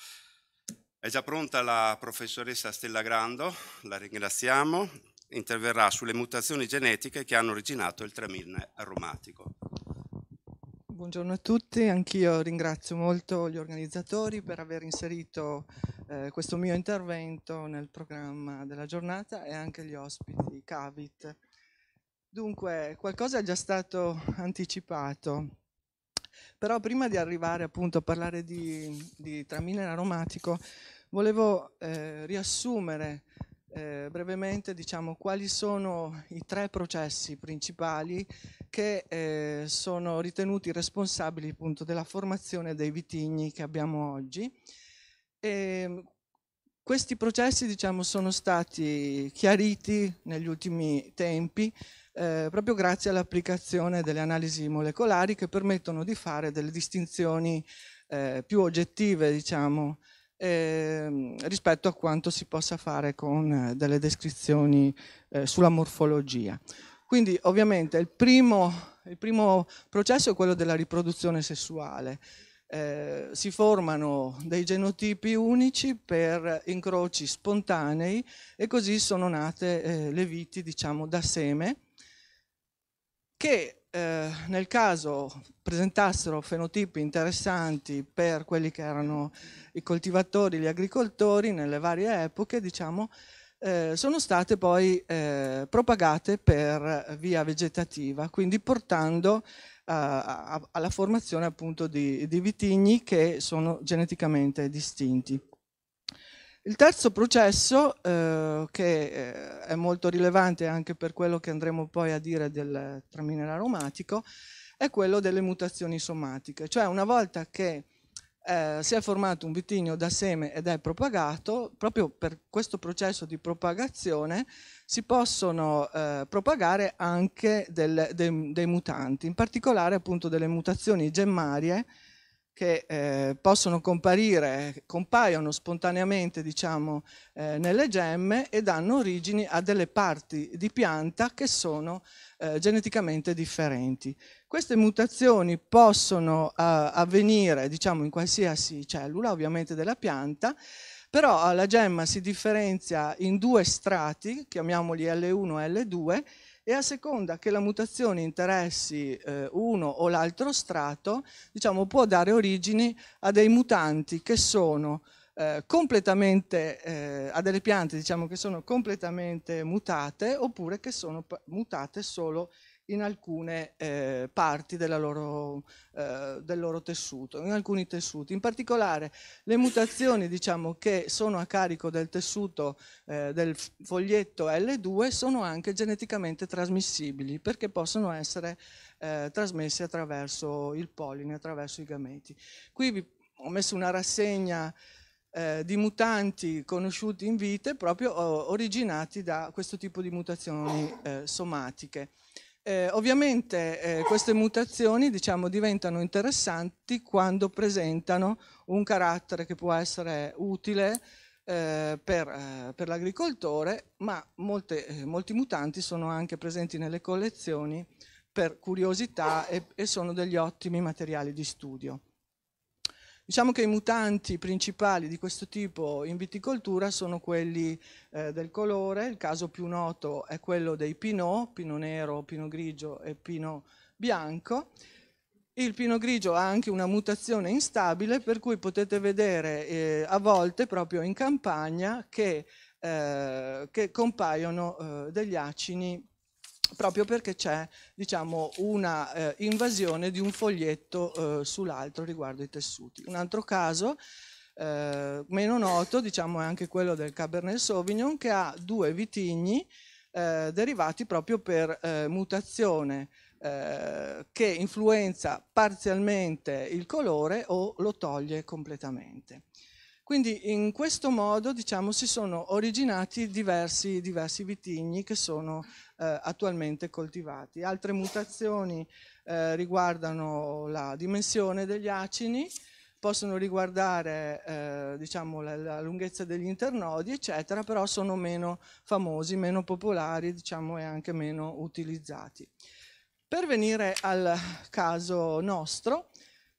È già pronta la professoressa Stella Grando, la ringraziamo, interverrà sulle mutazioni genetiche che hanno originato il tremine aromatico. Buongiorno a tutti, anch'io ringrazio molto gli organizzatori per aver inserito eh, questo mio intervento nel programma della giornata e anche gli ospiti Cavit. Dunque, qualcosa è già stato anticipato. Però prima di arrivare appunto a parlare di, di tramine aromatico, Volevo eh, riassumere eh, brevemente diciamo, quali sono i tre processi principali che eh, sono ritenuti responsabili appunto, della formazione dei vitigni che abbiamo oggi. E, ehm, questi processi diciamo, sono stati chiariti negli ultimi tempi eh, proprio grazie all'applicazione delle analisi molecolari che permettono di fare delle distinzioni eh, più oggettive diciamo, eh, rispetto a quanto si possa fare con eh, delle descrizioni eh, sulla morfologia. Quindi ovviamente il primo, il primo, processo è quello della riproduzione sessuale. Eh, si formano dei genotipi unici per incroci spontanei e così sono nate eh, le viti diciamo da seme che eh, nel caso presentassero fenotipi interessanti per quelli che erano i coltivatori, gli agricoltori nelle varie epoche, diciamo, eh, sono state poi eh, propagate per via vegetativa, quindi portando eh, alla formazione appunto di, di vitigni che sono geneticamente distinti. Il terzo processo, eh, che eh, è molto rilevante anche per quello che andremo poi a dire del tramine aromatico, è quello delle mutazioni somatiche, cioè una volta che eh, si è formato un vitigno da seme ed è propagato, proprio per questo processo di propagazione si possono eh, propagare anche del, de, dei mutanti, in particolare appunto delle mutazioni gemmarie che eh, possono comparire, compaiono spontaneamente diciamo, eh, nelle gemme e danno origini a delle parti di pianta che sono eh, geneticamente differenti. Queste mutazioni possono eh, avvenire diciamo, in qualsiasi cellula ovviamente della pianta, però la gemma si differenzia in due strati, chiamiamoli L1 e L2, e a seconda che la mutazione interessi eh, uno o l'altro strato, diciamo, può dare origine a dei mutanti che sono eh, completamente, eh, a delle piante diciamo, che sono completamente mutate oppure che sono mutate solo in alcune eh, parti loro, eh, del loro tessuto, in alcuni tessuti. In particolare le mutazioni diciamo, che sono a carico del tessuto eh, del foglietto L2 sono anche geneticamente trasmissibili perché possono essere eh, trasmesse attraverso il polline, attraverso i gameti. Qui vi ho messo una rassegna eh, di mutanti conosciuti in vite proprio originati da questo tipo di mutazioni eh, somatiche. Eh, ovviamente eh, queste mutazioni diciamo, diventano interessanti quando presentano un carattere che può essere utile eh, per, eh, per l'agricoltore, ma molte, eh, molti mutanti sono anche presenti nelle collezioni per curiosità e, e sono degli ottimi materiali di studio. Diciamo che i mutanti principali di questo tipo in viticoltura sono quelli eh, del colore, il caso più noto è quello dei pinot, pino nero, pino grigio e pino bianco. Il pino grigio ha anche una mutazione instabile per cui potete vedere eh, a volte proprio in campagna che, eh, che compaiono eh, degli acini proprio perché c'è diciamo, una eh, invasione di un foglietto eh, sull'altro riguardo i tessuti. Un altro caso eh, meno noto diciamo, è anche quello del Cabernet Sauvignon che ha due vitigni eh, derivati proprio per eh, mutazione eh, che influenza parzialmente il colore o lo toglie completamente. Quindi in questo modo diciamo, si sono originati diversi, diversi vitigni che sono eh, attualmente coltivati. Altre mutazioni eh, riguardano la dimensione degli acini, possono riguardare eh, diciamo, la, la, lunghezza degli internodi, eccetera, però sono meno famosi, meno popolari diciamo, e anche meno utilizzati. Per venire al caso nostro,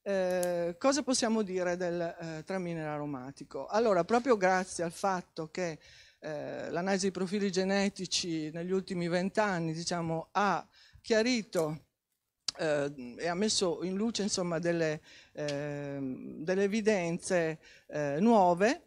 eh, cosa possiamo dire del eh, traminerale aromatico? Allora, proprio grazie al fatto che eh, l'analisi dei profili genetici negli ultimi vent'anni diciamo, ha chiarito eh, e ha messo in luce insomma, delle, ehm, delle evidenze eh, nuove,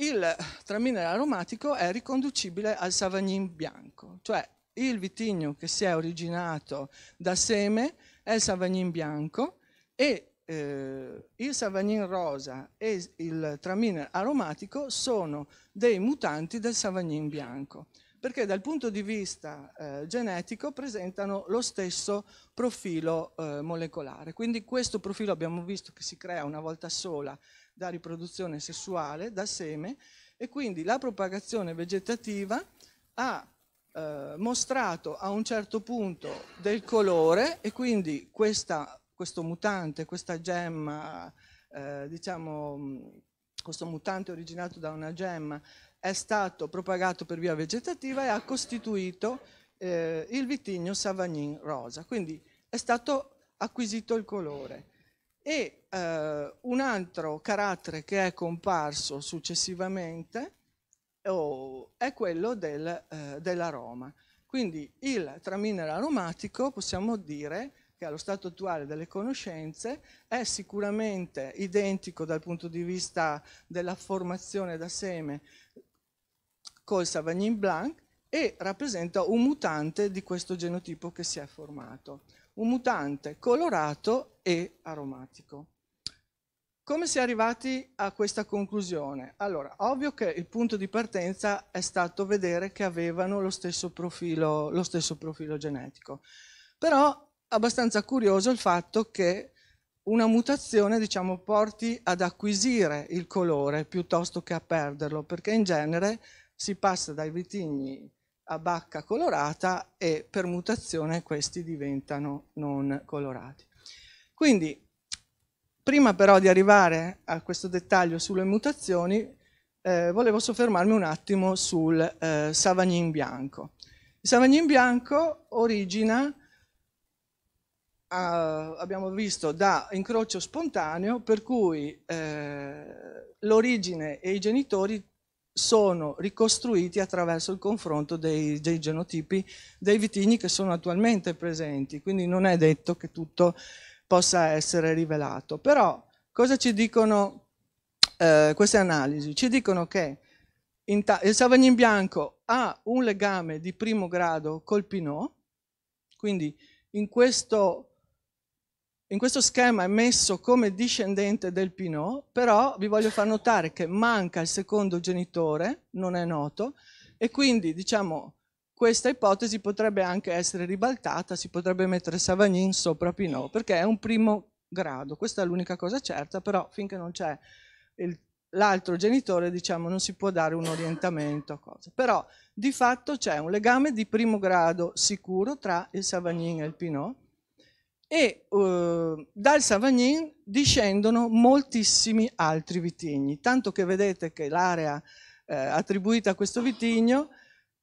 il traminerale aromatico è riconducibile al Savagnin bianco, cioè il vitigno che si è originato da seme è il Savagnin bianco, e eh, il Savagnin rosa e il traminer aromatico sono dei mutanti del Savagnin bianco, perché dal punto di vista eh, genetico presentano lo stesso profilo eh, molecolare. Quindi questo profilo abbiamo visto che si crea una volta sola da riproduzione sessuale, da seme, e quindi la propagazione vegetativa ha eh, mostrato a un certo punto del colore e quindi questa questo mutante, questa gemma, eh, diciamo, mm, questo mutante originato da una gemma, è stato propagato per via vegetativa e ha costituito eh, il vitigno Savagnin rosa, quindi è stato acquisito il colore. E eh, un altro carattere che è comparso successivamente oh, è quello del, eh, dell'aroma. Quindi il traminer aromatico, possiamo dire, che allo stato attuale delle conoscenze è sicuramente identico dal punto di vista della formazione da seme col Savagnin Blanc e rappresenta un mutante di questo genotipo che si è formato, un mutante colorato e aromatico. Come si è arrivati a questa conclusione? Allora, ovvio che il punto di partenza è stato vedere che avevano lo stesso profilo, lo stesso profilo genetico, però abbastanza curioso il fatto che una mutazione diciamo, porti ad acquisire il colore piuttosto che a perderlo, perché in genere si passa dai vitigni a bacca colorata e per mutazione questi diventano non colorati. Quindi, prima però di arrivare a questo dettaglio sulle mutazioni, eh, volevo soffermarmi un attimo sul eh, Savagnin bianco. Il Savagnin bianco origina Uh, abbiamo visto da incrocio spontaneo per cui eh, l'origine e i genitori sono ricostruiti attraverso il confronto dei, dei, genotipi dei vitigni che sono attualmente presenti, quindi non è detto che tutto possa essere rivelato. Però cosa ci dicono eh, queste analisi? Ci dicono che il Savagnin bianco ha un legame di primo grado col Pinot, quindi in questo in questo schema è messo come discendente del Pinot, però vi voglio far notare che manca il secondo genitore, non è noto, e quindi diciamo questa ipotesi potrebbe anche essere ribaltata, si potrebbe mettere Savagnin sopra Pinot, perché è un primo grado, questa è l'unica cosa certa, però finché non c'è l'altro genitore diciamo non si può dare un orientamento a cose. Però di fatto c'è un legame di primo grado sicuro tra il Savagnin e il Pinot, e eh, dal Savagnin discendono moltissimi altri vitigni, tanto che vedete che l'area eh, attribuita a questo vitigno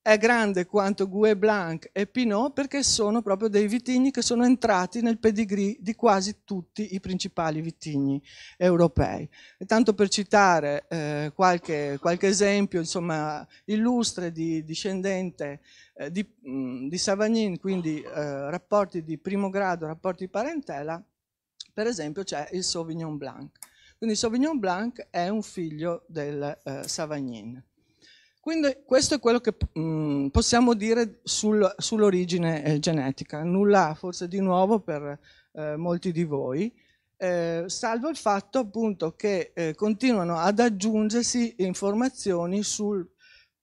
è grande quanto Gue Blanc e Pinot perché sono proprio dei vitigni che sono entrati nel pedigree di quasi tutti i principali vitigni europei. E tanto per citare eh, qualche, qualche, esempio insomma, illustre di discendente eh, di, mh, di, Savagnin, quindi eh, rapporti di primo grado, rapporti di parentela, per esempio c'è il Sauvignon Blanc. Quindi Sauvignon Blanc è un figlio del eh, Savagnin. Quindi questo è quello che mh, mm, possiamo dire sul, sull'origine eh, genetica, nulla forse di nuovo per eh, molti di voi, eh, salvo il fatto appunto che eh, continuano ad aggiungersi informazioni sul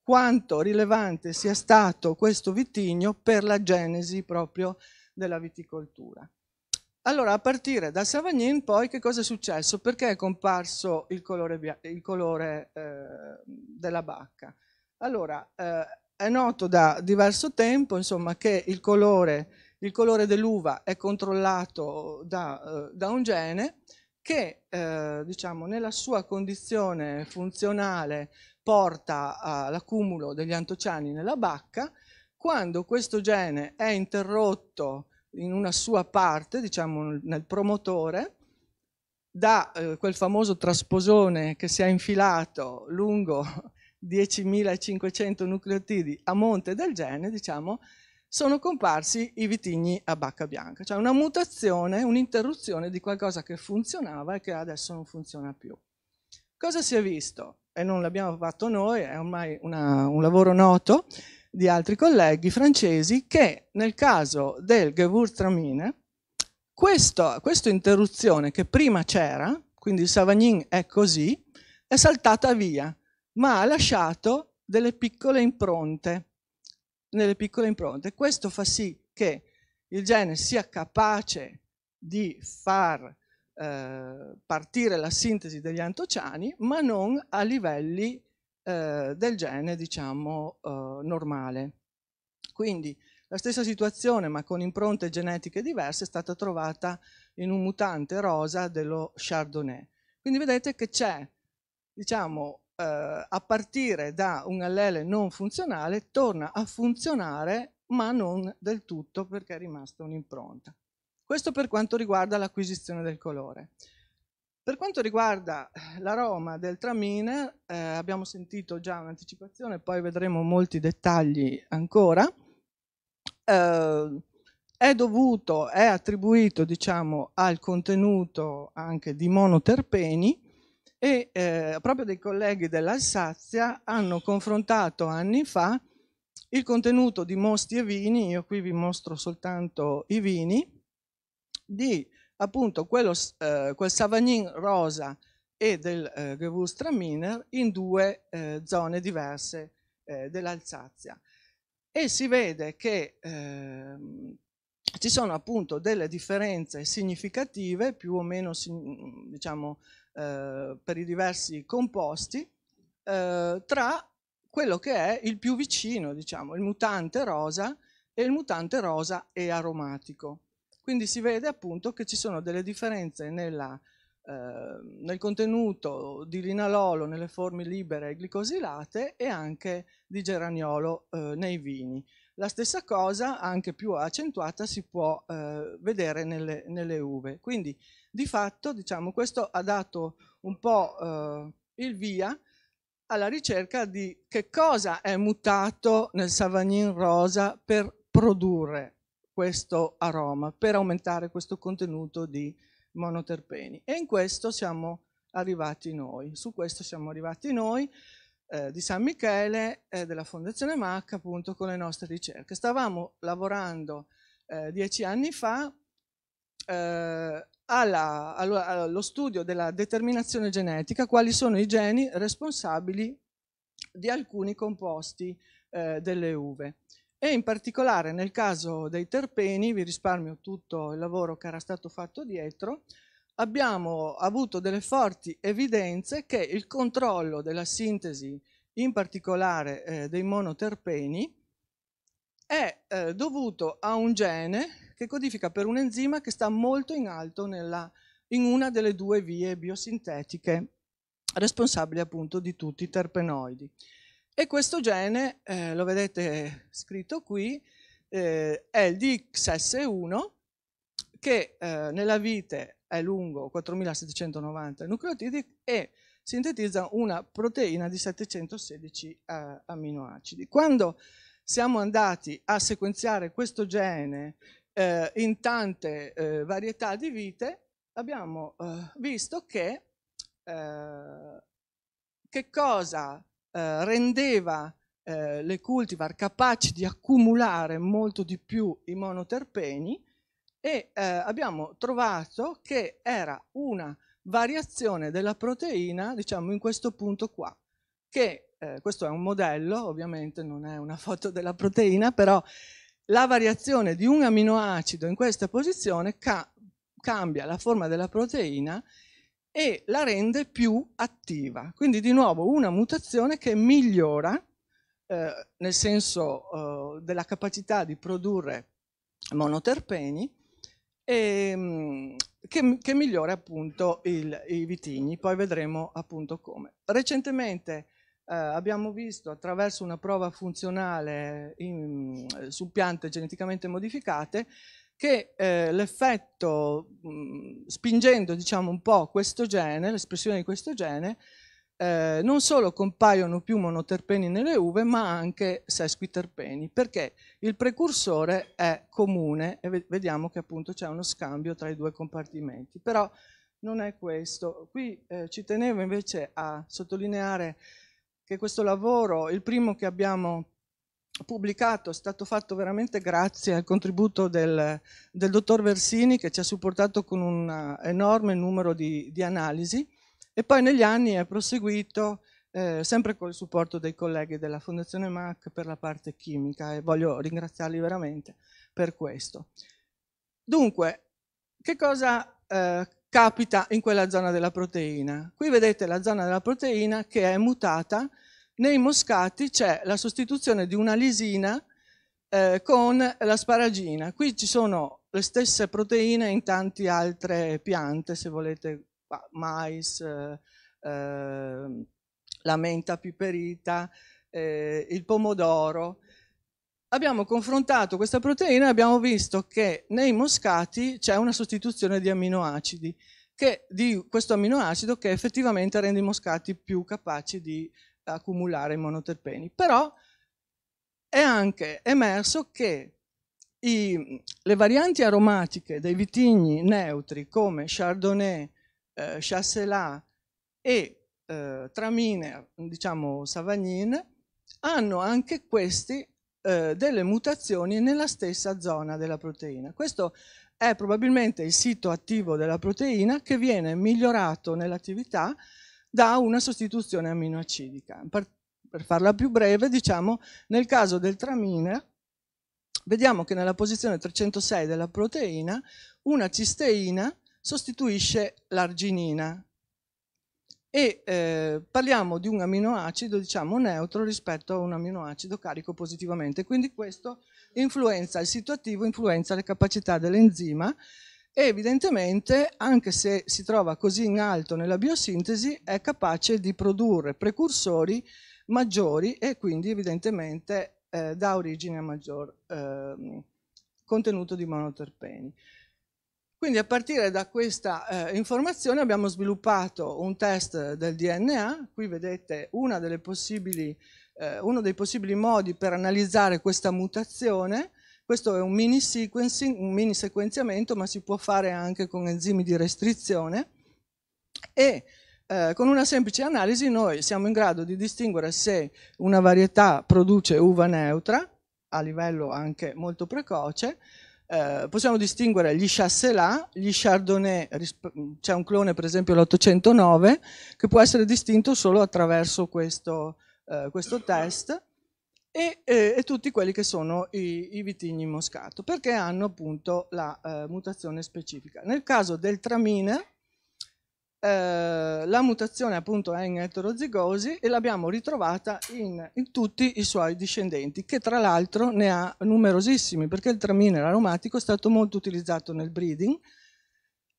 quanto rilevante sia stato questo vitigno per la genesi proprio della viticoltura. Allora, a partire da Savagnin poi che cosa è successo? Perché è comparso il colore, il colore eh, della bacca? Allora, eh, è noto da diverso tempo insomma, che il colore, il colore dell'uva è controllato da, eh, da, un gene che eh, diciamo, nella sua condizione funzionale porta all'accumulo degli antociani nella bacca. Quando questo gene è interrotto in una sua parte, diciamo nel promotore, da eh, quel famoso trasposone che si è infilato lungo 10.500 nucleotidi a monte del gene, diciamo, sono comparsi i vitigni a bacca bianca, cioè una mutazione, un'interruzione di qualcosa che funzionava e che adesso non funziona più. Cosa si è visto? E non l'abbiamo fatto noi, è ormai una, un lavoro noto di altri colleghi francesi, che nel caso del Gewurztramine, questa interruzione che prima c'era, quindi il Savagnin è così, è saltata via ma ha lasciato delle piccole impronte. Nelle piccole impronte. Questo fa sì che il gene sia capace di far eh, partire la sintesi degli antociani, ma non a livelli eh, del gene, diciamo, eh, normale. Quindi la stessa situazione, ma con impronte genetiche diverse, è stata trovata in un mutante rosa dello Chardonnay. Quindi vedete che c'è, diciamo, eh, a partire da un allele non funzionale torna a funzionare ma non del tutto perché è rimasta un'impronta. Questo per quanto riguarda l'acquisizione del colore. Per quanto riguarda eh, l'aroma del tramine, eh, abbiamo sentito già un'anticipazione, poi vedremo molti dettagli ancora. Eh, è dovuto, è attribuito diciamo, al contenuto anche di monoterpeni, e eh, proprio dei colleghi dell'Alsazia hanno confrontato anni fa il contenuto di mosti e vini, io qui vi mostro soltanto i vini, di appunto quello, eh, quel Savagnin rosa e del eh, Gewürztraminer in due eh, zone diverse eh, dell'Alsazia. E si vede che ehm, ci sono appunto delle differenze significative, più o meno diciamo, eh, per i diversi composti eh, tra quello che è il più vicino, diciamo, il mutante rosa e il mutante rosa e aromatico. Quindi si vede appunto che ci sono delle differenze nella, eh, nel contenuto di linalolo nelle forme libere e glicosilate e anche di geraniolo eh, nei vini. La stessa cosa, anche più accentuata, si può eh, vedere nelle, nelle, uve. Quindi di fatto, diciamo, questo ha dato un po' eh, il via alla ricerca di che cosa è mutato nel Savagnin rosa per produrre questo aroma, per aumentare questo contenuto di monoterpeni. E in questo siamo arrivati noi, su questo siamo arrivati noi eh, di San Michele eh, della Fondazione MAC appunto con le nostre ricerche. Stavamo lavorando eh, dieci anni fa eh, alla, alla, allo studio della determinazione genetica quali sono i geni responsabili di alcuni composti eh, delle uve. E in particolare nel caso dei terpeni, vi risparmio tutto il lavoro che era stato fatto dietro, abbiamo avuto delle forti evidenze che il controllo della sintesi, in particolare eh, dei monoterpeni, è eh, dovuto a un gene che codifica per un enzima che sta molto in alto nella, in una delle due vie biosintetiche responsabili appunto di tutti i terpenoidi. E questo gene, eh, lo vedete scritto qui, eh, è il DXS1 che eh, nella vite è lungo 4790 nucleotidi e sintetizza una proteina di 716 eh, aminoacidi. Quando siamo andati a sequenziare questo gene eh, in tante eh, varietà di vite, abbiamo eh, visto che, eh, che cosa eh, rendeva le cultivar capaci di accumulare molto di più i monoterpeni e abbiamo trovato che era una variazione della proteina, diciamo in questo punto qua, che eh, questo è un modello, ovviamente non è una foto della proteina, però la variazione di un aminoacido in questa posizione ca cambia la forma della proteina e la rende più attiva. Quindi di nuovo una mutazione che migliora eh, nel senso eh, della capacità di produrre monoterpeni e, mm, che, che, migliora appunto il, i vitigni, poi vedremo appunto come. Recentemente eh, abbiamo visto attraverso una prova funzionale in, su piante geneticamente modificate che eh, l'effetto, spingendo diciamo un po' questo gene, l'espressione di questo gene, eh, non solo compaiono più monoterpeni nelle uve, ma anche sesquiterpeni, perché il precursore è comune e vediamo che appunto c'è uno scambio tra i due compartimenti. Però non è questo. Qui eh, ci tenevo invece a sottolineare che questo lavoro, il primo che abbiamo pubblicato, è stato fatto veramente grazie al contributo del, del dottor Versini che ci ha supportato con un enorme numero di, di analisi e poi negli anni è proseguito eh, sempre il supporto dei colleghi della Fondazione MAC per la parte chimica e voglio ringraziarli veramente per questo. Dunque, che cosa eh, capita in quella zona della proteina. Qui vedete la zona della proteina che è mutata, nei moscati c'è la sostituzione di una lisina eh, con la sparagina. Qui ci sono le stesse proteine in tante altre piante, se volete, mais, eh, eh, la menta piperita, eh, il pomodoro, abbiamo confrontato questa proteina e abbiamo visto che nei moscati c'è una sostituzione di aminoacidi, che, di questo amminoacido che effettivamente rende i moscati più capaci di accumulare i monoterpeni. Però è anche emerso che i, le varianti aromatiche dei vitigni neutri come Chardonnay, eh, Chasselas e eh, Traminer, diciamo Savagnin, hanno anche questi eh, delle mutazioni nella stessa zona della proteina. Questo è probabilmente il sito attivo della proteina che viene migliorato nell'attività da una sostituzione aminoacidica. Per, per farla più breve, diciamo, nel caso del tramina, vediamo che nella posizione 306 della proteina una cisteina sostituisce l'arginina, e eh, parliamo di un aminoacido diciamo neutro rispetto a un aminoacido carico positivamente, quindi questo influenza il sito attivo, influenza le capacità dell'enzima e evidentemente anche se si trova così in alto nella biosintesi è capace di produrre precursori maggiori e quindi evidentemente eh, dà origine a maggior eh, contenuto di monoterpeni. Quindi a partire da questa eh, informazione abbiamo sviluppato un test del DNA, qui vedete eh, uno dei possibili modi per analizzare questa mutazione, questo è un mini sequencing, un mini sequenziamento, ma si può fare anche con enzimi di restrizione e eh, con una semplice analisi noi siamo in grado di distinguere se una varietà produce uva neutra a livello anche molto precoce eh, possiamo distinguere gli Chasselas, gli Chardonnay, c'è un clone per esempio l'809 che può essere distinto solo attraverso questo, eh, questo test e, e, e, tutti quelli che sono i, i, vitigni moscato perché hanno appunto la eh, mutazione specifica. Nel caso del Traminer eh, la mutazione appunto è in eterozigosi e l'abbiamo ritrovata in, in, tutti i suoi discendenti, che tra l'altro ne ha numerosissimi, perché il traminer aromatico è stato molto utilizzato nel breeding,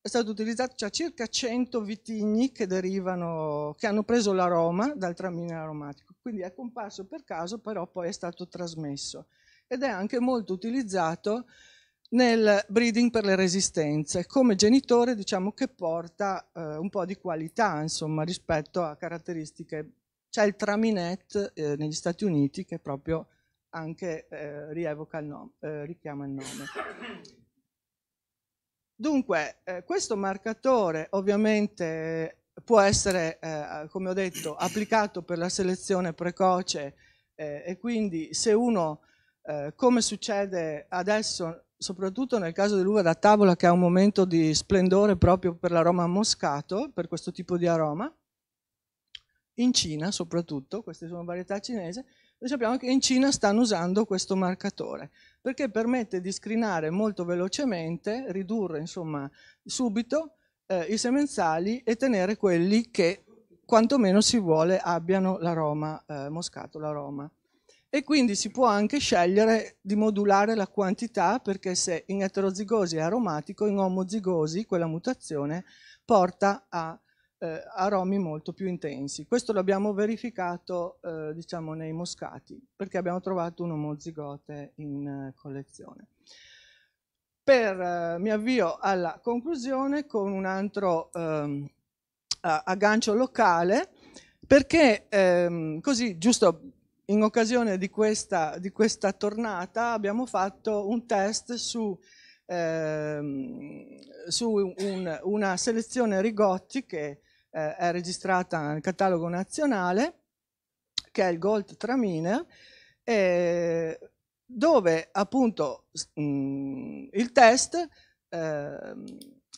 è stato utilizzato, c'è cioè circa 100 vitigni che derivano, che hanno preso l'aroma dal traminer aromatico, quindi è comparso per caso, però poi è stato trasmesso ed è anche molto utilizzato nel breeding per le resistenze. Come genitore diciamo che porta eh, un po' di qualità insomma, rispetto a caratteristiche. C'è il Traminet eh, negli Stati Uniti che proprio anche eh, il nome, eh, richiama il nome. Dunque, eh, questo marcatore ovviamente può essere, eh, come ho detto, applicato per la selezione precoce e quindi se uno, come succede adesso soprattutto nel caso dell'uva da tavola che ha un momento di splendore proprio per l'aroma moscato, per questo tipo di aroma, in Cina soprattutto, queste sono varietà cinese, noi sappiamo che in Cina stanno usando questo marcatore perché permette di screenare molto velocemente, ridurre insomma subito eh, i semenzali e tenere quelli che quantomeno si vuole abbiano l'aroma eh, moscato, l'aroma e quindi si può anche scegliere di modulare la quantità perché se in eterozigosi è aromatico, in omozigosi quella mutazione porta a eh, aromi molto più intensi. Questo l'abbiamo verificato eh, diciamo nei moscati perché abbiamo trovato un omozigote in eh, collezione. Per, eh, mi avvio alla conclusione con un altro ehm, aggancio locale perché ehm, così giusto in occasione di questa, di questa tornata abbiamo fatto un test su, ehm, su un, una selezione Rigotti che eh, è registrata nel catalogo nazionale, che è il Gold Traminer, eh, dove appunto mh, mm, il test eh,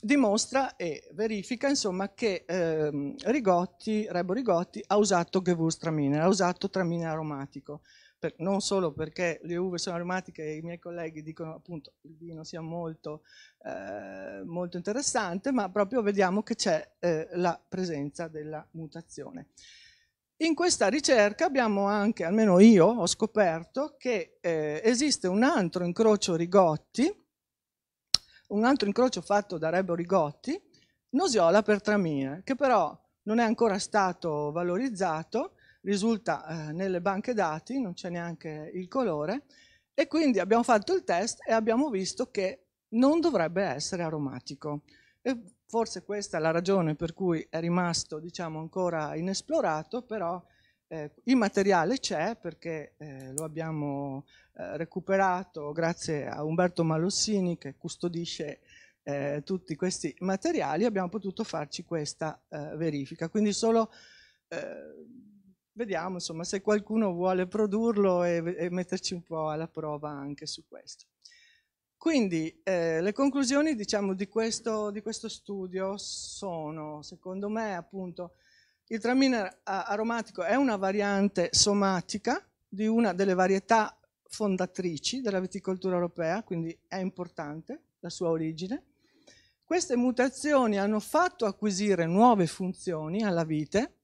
dimostra e verifica insomma, che ehm, Rigotti, Rebo Rigotti ha usato Gewurztraminer, ha usato tramine aromatico, per, non solo perché le uve sono aromatiche e i miei colleghi dicono appunto che il vino sia molto, eh, molto, interessante, ma proprio vediamo che c'è eh, la presenza della mutazione. In questa ricerca abbiamo anche, almeno io, ho scoperto che eh, esiste un altro incrocio Rigotti, un altro incrocio fatto da Rebbo Rigotti, Nosiola per Tramina, che però non è ancora stato valorizzato, risulta eh, nelle banche dati, non c'è neanche il colore, e quindi abbiamo fatto il test e abbiamo visto che non dovrebbe essere aromatico. E forse questa è la ragione per cui è rimasto diciamo, ancora inesplorato, però eh, il materiale c'è perché eh, lo abbiamo eh, recuperato grazie a Umberto Malossini che custodisce eh, tutti questi materiali, abbiamo potuto farci questa eh, verifica. Quindi solo eh, vediamo insomma, se qualcuno vuole produrlo e, e, metterci un po' alla prova anche su questo. Quindi le conclusioni diciamo, di, questo, di questo studio sono, secondo me, appunto, il traminer aromatico è una variante somatica di una delle varietà fondatrici della viticoltura europea, quindi è importante la sua origine. Queste mutazioni hanno fatto acquisire nuove funzioni alla vite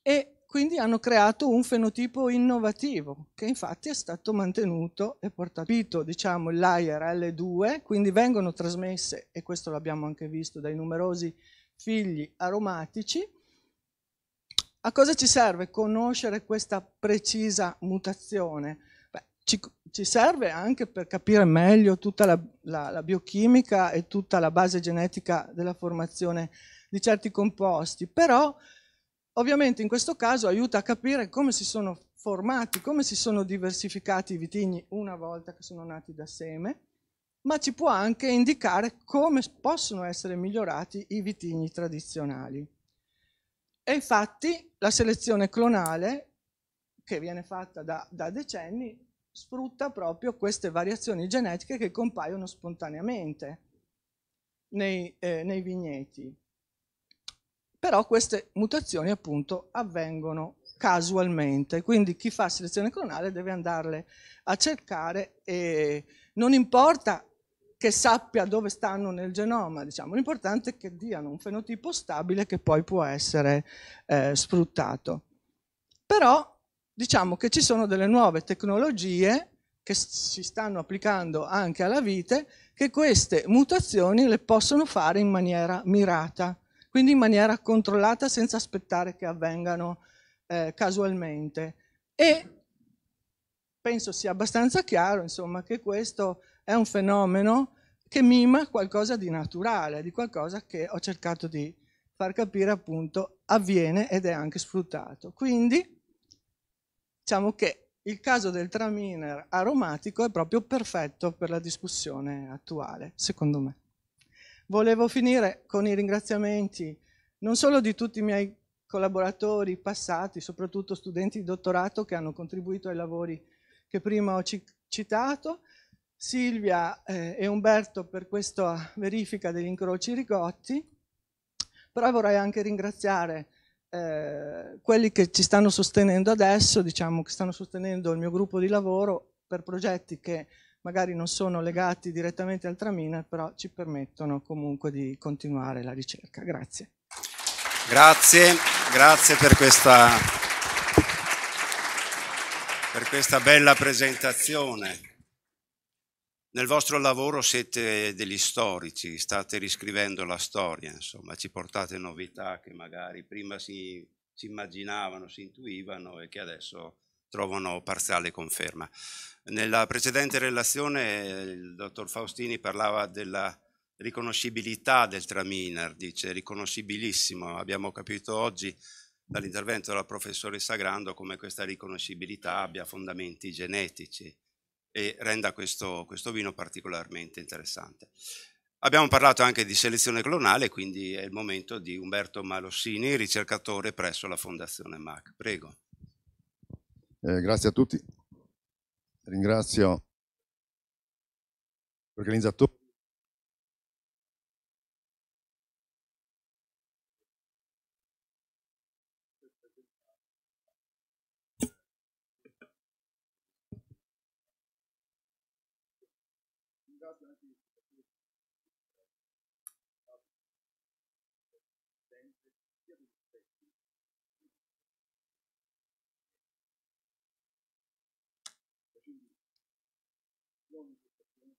e quindi hanno creato un fenotipo innovativo che infatti è stato mantenuto e portato diciamo il layer L2 quindi vengono trasmesse e questo l'abbiamo anche visto dai numerosi figli aromatici a cosa ci serve conoscere questa precisa mutazione? Beh, ci, ci, serve anche per capire meglio tutta la, la, la biochimica e tutta la base genetica della formazione di certi composti, però ovviamente in questo caso aiuta a capire come si sono formati, come si sono diversificati i vitigni una volta che sono nati da seme, ma ci può anche indicare come possono essere migliorati i vitigni tradizionali. E infatti la selezione clonale, che viene fatta da, da decenni, sfrutta proprio queste variazioni genetiche che compaiono spontaneamente nei, eh, nei vigneti. Però queste mutazioni appunto avvengono casualmente, quindi chi fa selezione clonale deve andarle a cercare e non importa che sappia dove stanno nel genoma, diciamo. l'importante è che diano un fenotipo stabile che poi può essere eh, sfruttato. Però diciamo che ci sono delle nuove tecnologie che si stanno applicando anche alla vite, che queste mutazioni le possono fare in maniera mirata, quindi in maniera controllata senza aspettare che avvengano eh, casualmente. E penso sia abbastanza chiaro insomma, che questo è un fenomeno che mima qualcosa di naturale, di qualcosa che ho cercato di far capire appunto avviene ed è anche sfruttato. Quindi diciamo che il caso del traminer aromatico è proprio perfetto per la discussione attuale, secondo me. Volevo finire con i ringraziamenti non solo di tutti i miei collaboratori passati, soprattutto studenti di dottorato che hanno contribuito ai lavori che prima ho citato, Silvia eh, e Umberto per questa verifica degli incroci ricotti, però vorrei anche ringraziare eh, quelli che ci stanno sostenendo adesso, diciamo che stanno sostenendo il mio gruppo di lavoro per progetti che magari non sono legati direttamente al Traminer, però ci permettono comunque di continuare la ricerca. Grazie. Grazie, grazie per questa, per questa bella presentazione. Nel vostro lavoro siete degli storici, state riscrivendo la storia, insomma, ci portate novità che magari prima si, si immaginavano, si intuivano e che adesso trovano parziale conferma. Nella precedente relazione il dottor Faustini parlava della riconoscibilità del traminer, dice riconoscibilissimo, abbiamo capito oggi dall'intervento della professoressa Grando come questa riconoscibilità abbia fondamenti genetici e renda questo, questo vino particolarmente interessante. Abbiamo parlato anche di selezione clonale, quindi è il momento di Umberto Malossini, ricercatore presso la Fondazione MAC. Prego. Eh, grazie a tutti. Ringrazio l'organizzatore con Tanto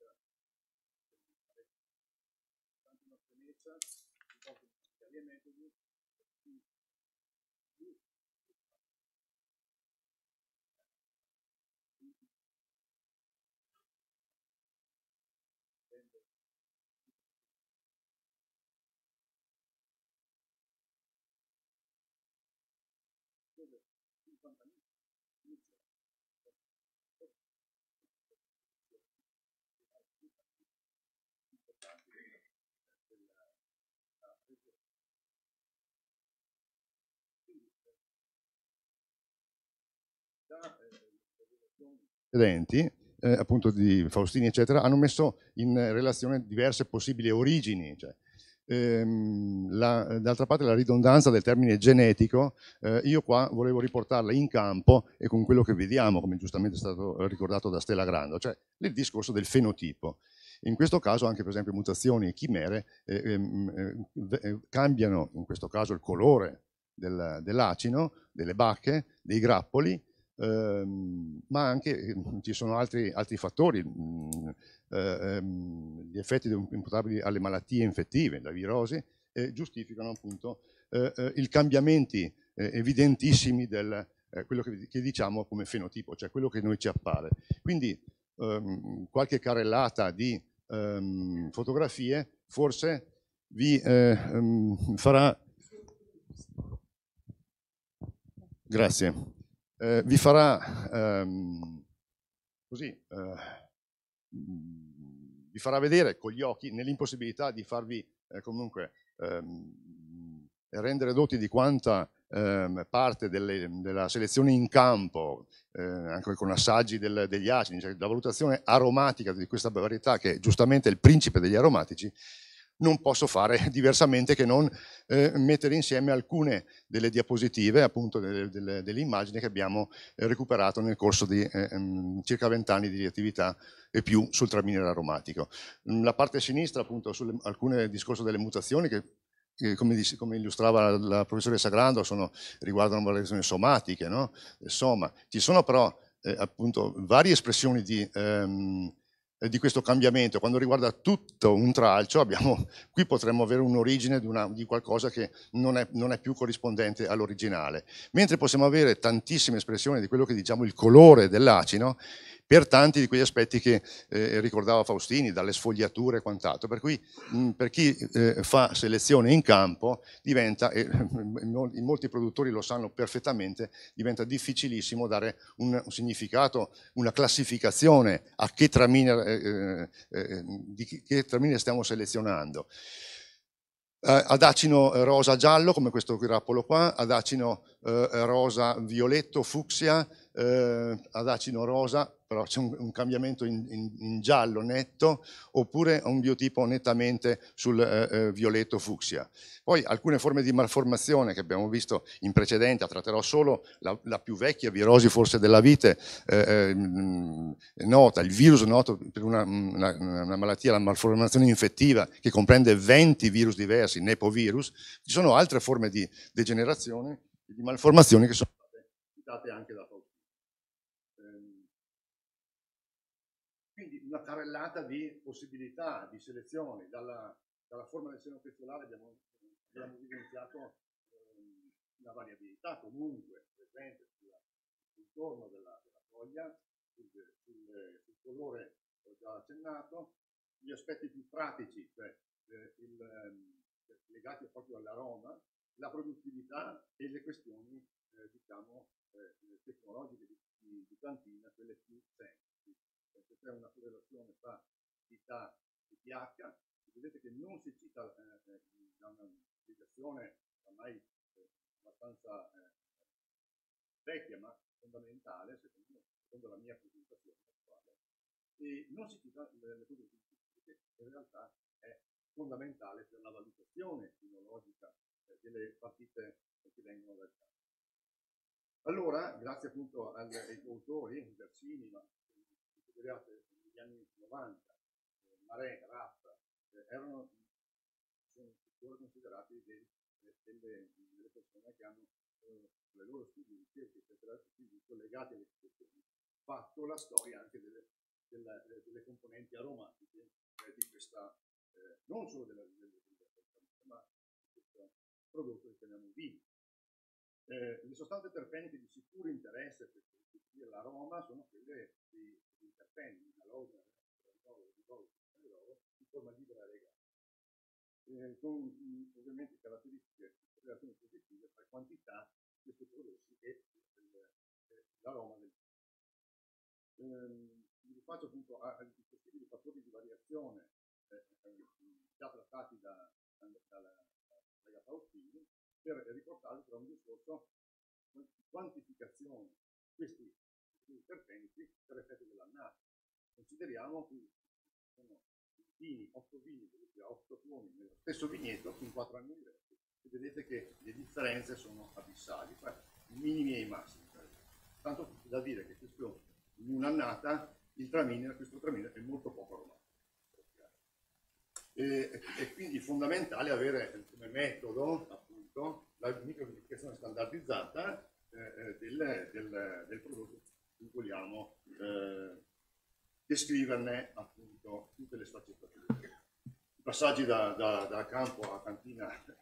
enti, eh, appunto di Faustini, eccetera, hanno messo in relazione diverse possibili origini. Cioè, ehm, d'altra parte la ridondanza del termine genetico, eh, io qua volevo riportarla in campo e con quello che vediamo, come giustamente è stato ricordato da Stella Grando, cioè il discorso del fenotipo. In questo caso anche per esempio mutazioni e chimere eh, ehm, eh, eh, cambiano in questo caso il colore del, dell'acino, delle bacche, dei grappoli Ehm, ma anche ehm, ci sono altri, altri fattori, mhmm, eh, ehm, gli effetti imputabili alle malattie infettive, la virosi, giustificano appunto eh, eh, i cambiamenti evidentissimi del quello che, che, diciamo come fenotipo, cioè quello che noi ci appare. Quindi qualche carrellata di fotografie forse vi farà... Grazie eh, vi farà, ehm, così, eh, mm, vi farà vedere con gli occhi nell'impossibilità di farvi eh, comunque ehm, mm, rendere doti di quanta ehm, parte delle, della selezione in campo, eh, anche con assaggi del, degli acini, cioè la valutazione aromatica di questa varietà che è giustamente il principe degli aromatici, non posso fare diversamente che non eh, mettere insieme alcune delle diapositive, appunto delle, delle, delle immagini che abbiamo eh, recuperato nel corso di eh, ehm, circa vent'anni di attività e più sul traminerale aromatico. Mm, la parte sinistra, appunto, su alcune discorso delle mutazioni che come, dice, come, illustrava la professoressa Grando, sono, riguardano variazioni somatiche, no? Soma. Ci sono però eh, appunto varie espressioni di, ehm, eh, di questo cambiamento, quando riguarda tutto un tralcio, abbiamo, qui potremmo avere un'origine di, di, qualcosa che non è, non è più corrispondente all'originale. Mentre possiamo avere tantissime espressioni di quello che diciamo il colore dell'acino, per tanti di quegli aspetti che eh, ricordava Faustini, dalle sfogliature e quant'altro. Per cui mh, per chi eh, fa selezione in campo diventa, e eh, molti produttori lo sanno perfettamente, diventa difficilissimo dare un, un significato, una classificazione a che tramine, eh, eh, eh, di che tramine stiamo selezionando. ad acino rosa giallo, come questo grappolo qua, ad adacino rosa violetto, fucsia, eh, ad acino rosa, però c'è un, un cambiamento in, in, in, giallo netto, oppure un biotipo nettamente sul eh, eh violetto fucsia. Poi alcune forme di malformazione che abbiamo visto in precedenza, tratterò solo la, la più vecchia virosi forse della vite, eh, eh mm, nota, il virus noto per una, una, una, malattia, la malformazione infettiva, che comprende 20 virus diversi, nepovirus, ci sono altre forme di degenerazione, di malformazioni che sono state citate anche da una carrellata di possibilità, di selezioni, dalla, dalla forma del seno pettorale abbiamo, abbiamo evidenziato eh, una variabilità comunque presente sulla, sul contorno della, della foglia, sul, sul, sul colore ho già accennato, gli aspetti più pratici, cioè eh, il, ehm, legati proprio all'aroma, la produttività e le questioni eh, diciamo, eh, tecnologiche di, di, di, cantina, quelle più semplici perché c'è una correlazione tra città e pH, vedete che non si cita eh, eh da una spiegazione ormai eh, abbastanza eh, vecchia ma fondamentale, secondo, secondo la mia presentazione attuale, e non si cita le conclusioni che in realtà è fondamentale per la valutazione filologica eh, delle partite che vengono dal campo. Allora, grazie appunto al, ai autori, Versini, ma considerate negli anni 90, eh, Mare, Rap, eh, erano, sono tuttora considerati dei, delle, delle, persone che hanno eh, le loro studi di ricerca, eccetera, quindi collegati alle istituzioni, fatto la storia anche delle, della, delle componenti aromatiche eh, di questa, eh, non solo della, della, della, della ma di questo prodotto che chiamiamo vino. Eh, le sostanze terpeniche di sicuro interesse per l'aroma sono quelle di, di terpeni, l'alogna, l'alogna, in forma libera legale, eh, con ovviamente caratteristiche relazioni positive tra quantità di questi prodotti e eh, eh, l'aroma del eh, mi rifaccio appunto ai possibili fattori di variazione eh, eh, già trattati da, dalla, dalla Gattaustini, per riportarli tra un discorso di quantificazione questi interventi per effetto dell'annata. Consideriamo che sono vini, 8 vini, 8 tuoni nello stesso vigneto in 4 anni diversi e vedete che le differenze sono abissali, tra cioè i minimi e i massimi. Tanto da dire che questo, in un'annata il tramino, questo tramine è molto poco romano. E, e quindi fondamentale avere come metodo appunto la micropianificazione standardizzata eh, eh, del, del, del, prodotto in vogliamo eh, descriverne appunto tutte le sfaccettature. I passaggi da, da, da campo a cantina eh,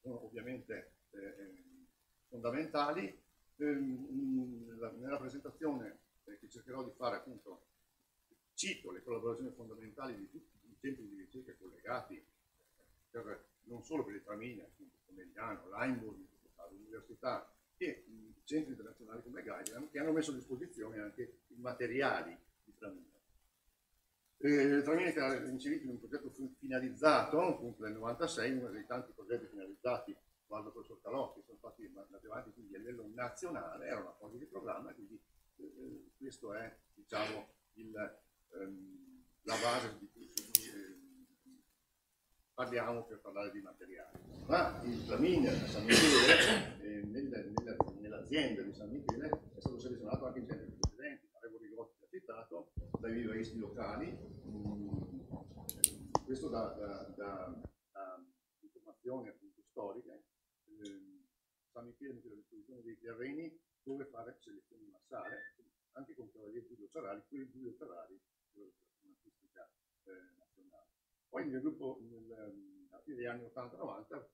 sono ovviamente eh, eh fondamentali. Nella, ehm, mm, nella presentazione che cercherò di fare appunto cito le collaborazioni fondamentali di tutti centri di ricerca collegati, non solo per le Tramine, come Milano, Leimburg, l'università e centri internazionali come Guideline che hanno messo a disposizione anche i materiali di Tramine. Eh, Tramine che era inserito in un progetto finalizzato, appunto nel 96, uno dei tanti progetti finalizzati quando il professor Calotti sono stati mandati avanti quindi a livello nazionale, era una cosa di programma, quindi eh, eh, questo è diciamo, il, ehm, la base di tutto parliamo per parlare di materiali. Ma il Flaminia di San Michele, eh, nel, nella, nell'azienda di San Michele, è stato selezionato anche in centro di precedenti, avevo rigotti citato dai vivaisti locali, mm, questo da, da, da, da informazioni appunto storiche. Eh, San Michele mette a disposizione dei terreni dove fare selezioni massale, anche con cavalieri Giulio Ferrari, quelli Giulio Ferrari, un'artistica eh, poi nel gruppo, nel, ehm, a fine degli anni 80-90, il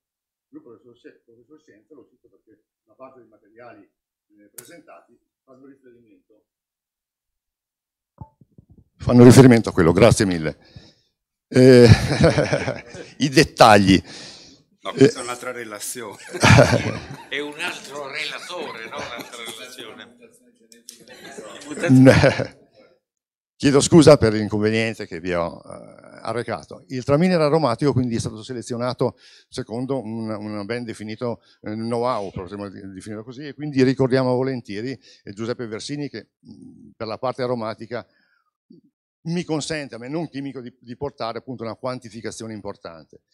gruppo del professor, professor Scienza, lo cito perché la parte dei materiali eh, presentati fanno riferimento. Fanno riferimento a quello, grazie mille. Eh, I dettagli. No, questa è eh, un'altra relazione. è un altro relatore, no? Un'altra relazione. Chiedo scusa per l'inconveniente che vi ho eh, arrecato. Il tramine era aromatico, quindi è stato selezionato secondo un, un ben definito eh, know-how, possiamo definirlo così, e quindi ricordiamo volentieri Giuseppe Versini che mm, per la parte aromatica mi consente, a me non chimico, di, di portare appunto una quantificazione importante.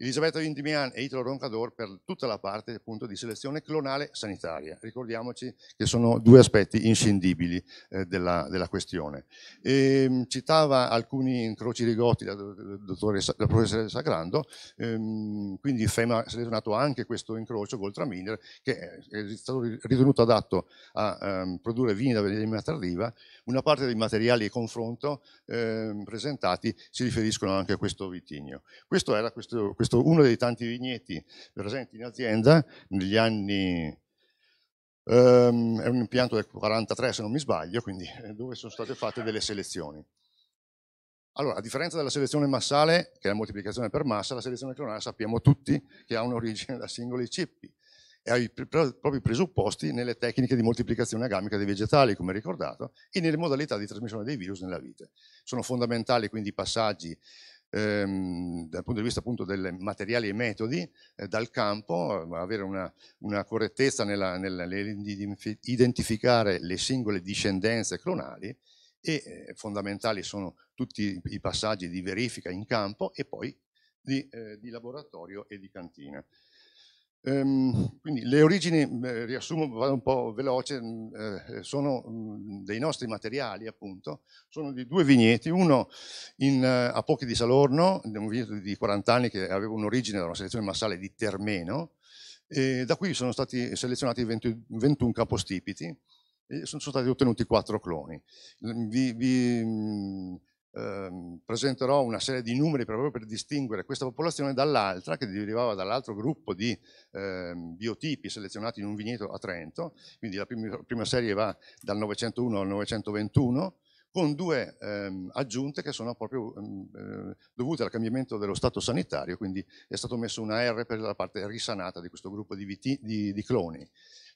Elisabetta Vintimian e Italo Roncador per tutta la parte appunto, di selezione clonale sanitaria. Ricordiamoci che sono due aspetti inscindibili eh, della, della, questione. E, ehm, citava alcuni incroci rigotti la, la professoressa Sagrando, ehm, quindi FEM ha selezionato anche questo incrocio Goltraminer che è stato ritenuto adatto a ehm, produrre vini da vendemmia tardiva. Una parte dei materiali di confronto ehm, presentati si riferiscono anche a questo vitigno. Questo era questo, questo questo uno dei tanti vigneti presenti in azienda negli anni Um, è un impianto del 43 se non mi sbaglio, quindi eh, dove sono state fatte delle selezioni. Allora, a differenza della selezione massale, che è la moltiplicazione per massa, la selezione clonale sappiamo tutti che ha un'origine da singoli ceppi e ha i propri presupposti nelle tecniche di moltiplicazione agamica dei vegetali, come ricordato, e nelle modalità di trasmissione dei virus nella vite. Sono fondamentali quindi i passaggi ehm, dal punto di vista appunto dei materiali e metodi eh, dal campo, avere una, una correttezza nell'identificare le singole discendenze clonali e eh, fondamentali sono tutti i passaggi di verifica in campo e poi di, eh, di laboratorio e di cantina. Ehm, quindi le origini, riassumo, vado un po' veloce, mm, eh, sono mm, dei nostri materiali appunto, sono di due vigneti, uno in, eh, a Pochi di Salorno, un vigneto di 40 anni che aveva un'origine da una selezione massale di Termeno, e da qui sono stati selezionati 20, 21 capostipiti, e sono stati ottenuti quattro cloni. Vi, vi, mm, Ehm, presenterò una serie di numeri proprio per distinguere questa popolazione dall'altra, che derivava dall'altro gruppo di eh, biotipi selezionati in un vigneto a Trento, quindi la prima, prima serie va dal 901 al 921, con due ehm, aggiunte che sono proprio ehm, eh, dovute al cambiamento dello stato sanitario, quindi è stato messo una R per la parte risanata di questo gruppo di, viti, di, di cloni.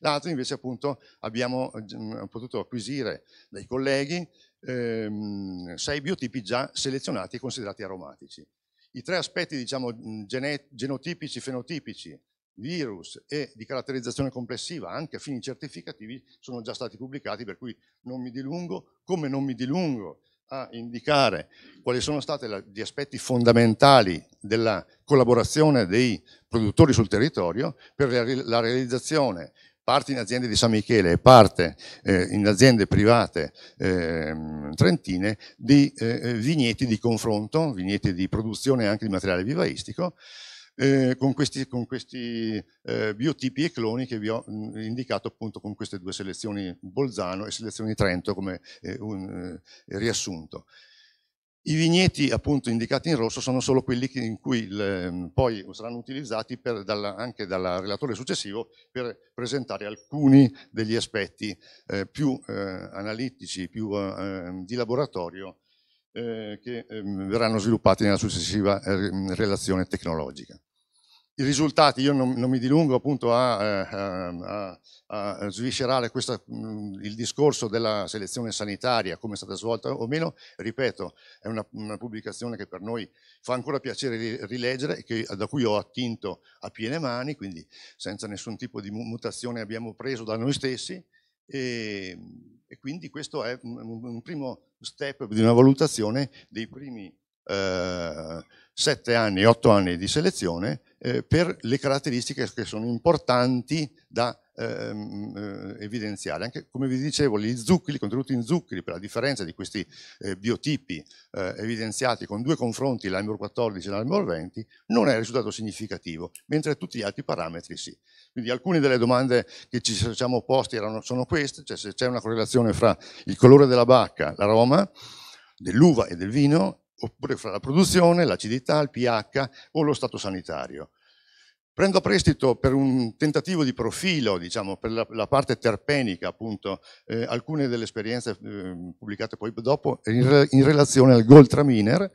L'altro invece appunto abbiamo ehm, potuto acquisire dai colleghi ehm, sei biotipi già selezionati e considerati aromatici. I tre aspetti diciamo, mm, genotipici, fenotipici, virus e di caratterizzazione complessiva anche a fini certificativi sono già stati pubblicati, per cui non mi dilungo, come non mi dilungo a indicare quali sono stati gli aspetti fondamentali della collaborazione dei produttori sul territorio per la realizzazione parte in aziende di San Michele e parte eh, in aziende private eh, trentine di eh, eh, vigneti di confronto, vigneti di produzione anche di materiale vivaistico, eh, con questi, con questi eh, biotipi e cloni che vi ho mh, indicato appunto con queste due selezioni Bolzano e selezioni Trento come un riassunto. I vigneti appunto indicati in rosso sono solo quelli in cui il, mm, poi saranno utilizzati per, dalla, anche dal relatore successivo per presentare alcuni degli aspetti eh, più eh, analitici, più eh, ehm, di laboratorio eh, che ehm, verranno sviluppati nella successiva eh, relazione tecnologica. I risultati, io non, non mi dilungo appunto a, ehm, a, a, a sviscerare questo, mhmm, il discorso della selezione sanitaria, come è stata svolta o meno, ripeto, è una, una pubblicazione che per noi fa ancora piacere rileggere e da cui ho attinto a piene mani, quindi senza nessun tipo di mutazione abbiamo preso da noi stessi e, ehm, e quindi questo è un, un primo step di una valutazione dei primi eh, sette anni, otto anni di selezione eh, per le caratteristiche che sono importanti da ehm, eh, evidenziare. Anche come vi dicevo, gli zuccheri, i contenuti in zuccheri, per la differenza di questi eh, biotipi eh, evidenziati con due confronti, l'AMBOR 14 e l'AMBOR 20, non è risultato significativo, mentre tutti gli altri parametri sì. Quindi alcune delle domande che ci siamo posti erano, sono queste, cioè se c'è una correlazione fra il colore della bacca, l'aroma, dell'uva e del vino oppure fra la produzione, l'acidità, il pH o lo stato sanitario. Prendo a prestito per un tentativo di profilo, diciamo, per la, la parte terpenica, appunto, eh, alcune delle esperienze eh, pubblicate poi dopo in, in relazione al Goltraminer,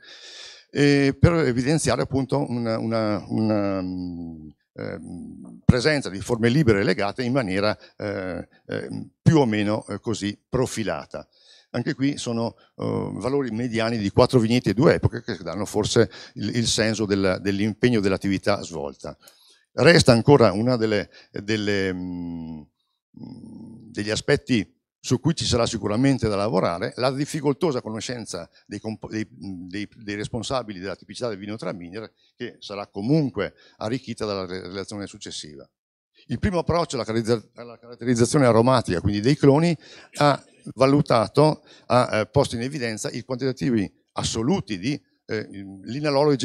eh, per evidenziare appunto una, una, una mm, ehm, presenza di forme libere legate in maniera eh, eh, più o meno eh, così profilata anche qui sono uh, valori mediani di quattro vigneti e due epoche che danno forse il, il senso del, dell'impegno dell'attività svolta. Resta ancora uno mm, degli aspetti su cui ci sarà sicuramente da lavorare, la difficoltosa conoscenza dei, dei, dei, dei responsabili della tipicità del vino Traminer, che sarà comunque arricchita dalla relazione successiva. Il primo approccio alla caratterizzazione aromatica, quindi dei cloni, ha valutato ha eh, posto in evidenza i quantitativi assoluti di eh, linalolo e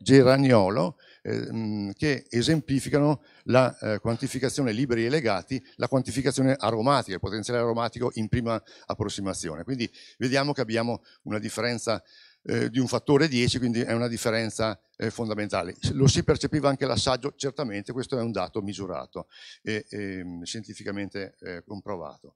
geraniolo eh, mh, che esemplificano la eh, quantificazione liberi e legati, la quantificazione aromatica, il potenziale aromatico in prima approssimazione. Quindi vediamo che abbiamo una differenza eh, di un fattore 10, quindi è una differenza eh, fondamentale. Lo si percepiva anche l'assaggio, certamente questo è un dato misurato e, e ehm, scientificamente eh, comprovato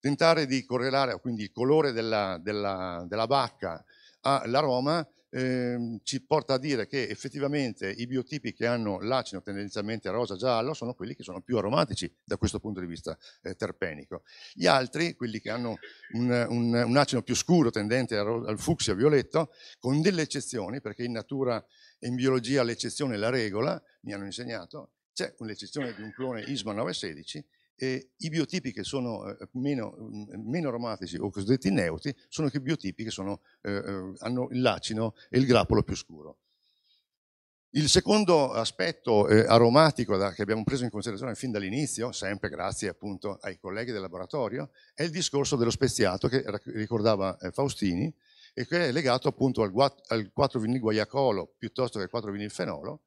tentare di correlare quindi il colore della, della, della bacca all'aroma eh, ci porta a dire che effettivamente i biotipi che hanno l'acino tendenzialmente rosa-giallo sono quelli che sono più aromatici da questo punto di vista eh, terpenico. Gli altri, quelli che hanno un, un, un acino più scuro tendente al, al fucsia-violetto, con delle eccezioni, perché in natura e in biologia l'eccezione è la regola, mi hanno insegnato, c'è l'eccezione di un clone ISMA 916 eh, i biotipi che sono eh, meno, mm, meno, aromatici o cosiddetti neutri sono i biotipi che sono, eh, eh, hanno il lacino e il grappolo più scuro. Il secondo aspetto eh, aromatico da, che abbiamo preso in considerazione fin dall'inizio, sempre grazie appunto ai colleghi del laboratorio, è il discorso dello speziato che ricordava Faustini e che è legato appunto al, al 4 vinil guaiacolo piuttosto che al 4 vinil fenolo,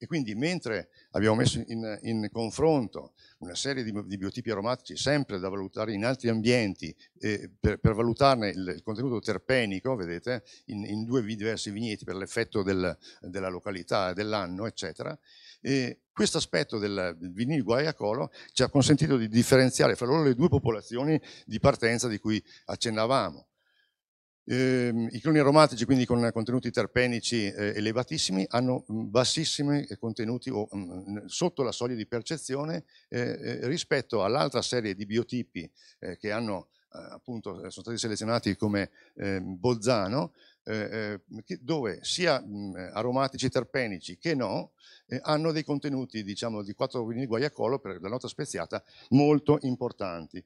e quindi mentre abbiamo messo in, in confronto una serie di, di, biotipi aromatici sempre da valutare in altri ambienti eh, per, per, valutarne il, il, contenuto terpenico, vedete, in, in due diversi vigneti per l'effetto del, della località, dell'anno, eccetera, questo aspetto del vinil guaiacolo ci ha consentito di differenziare fra loro le due popolazioni di partenza di cui accennavamo. Eh, I cloni aromatici, quindi con contenuti terpenici eh, elevatissimi, hanno mm, bassissimi eh, contenuti o mh, mm, sotto la soglia di percezione eh, eh rispetto all'altra serie di biotipi eh, che hanno, appunto, sono stati selezionati come ehm, Bolzano, dove sia mh, mm, aromatici terpenici che no hanno dei contenuti diciamo, di 4 vini di guaiacolo per la nota speziata molto importanti.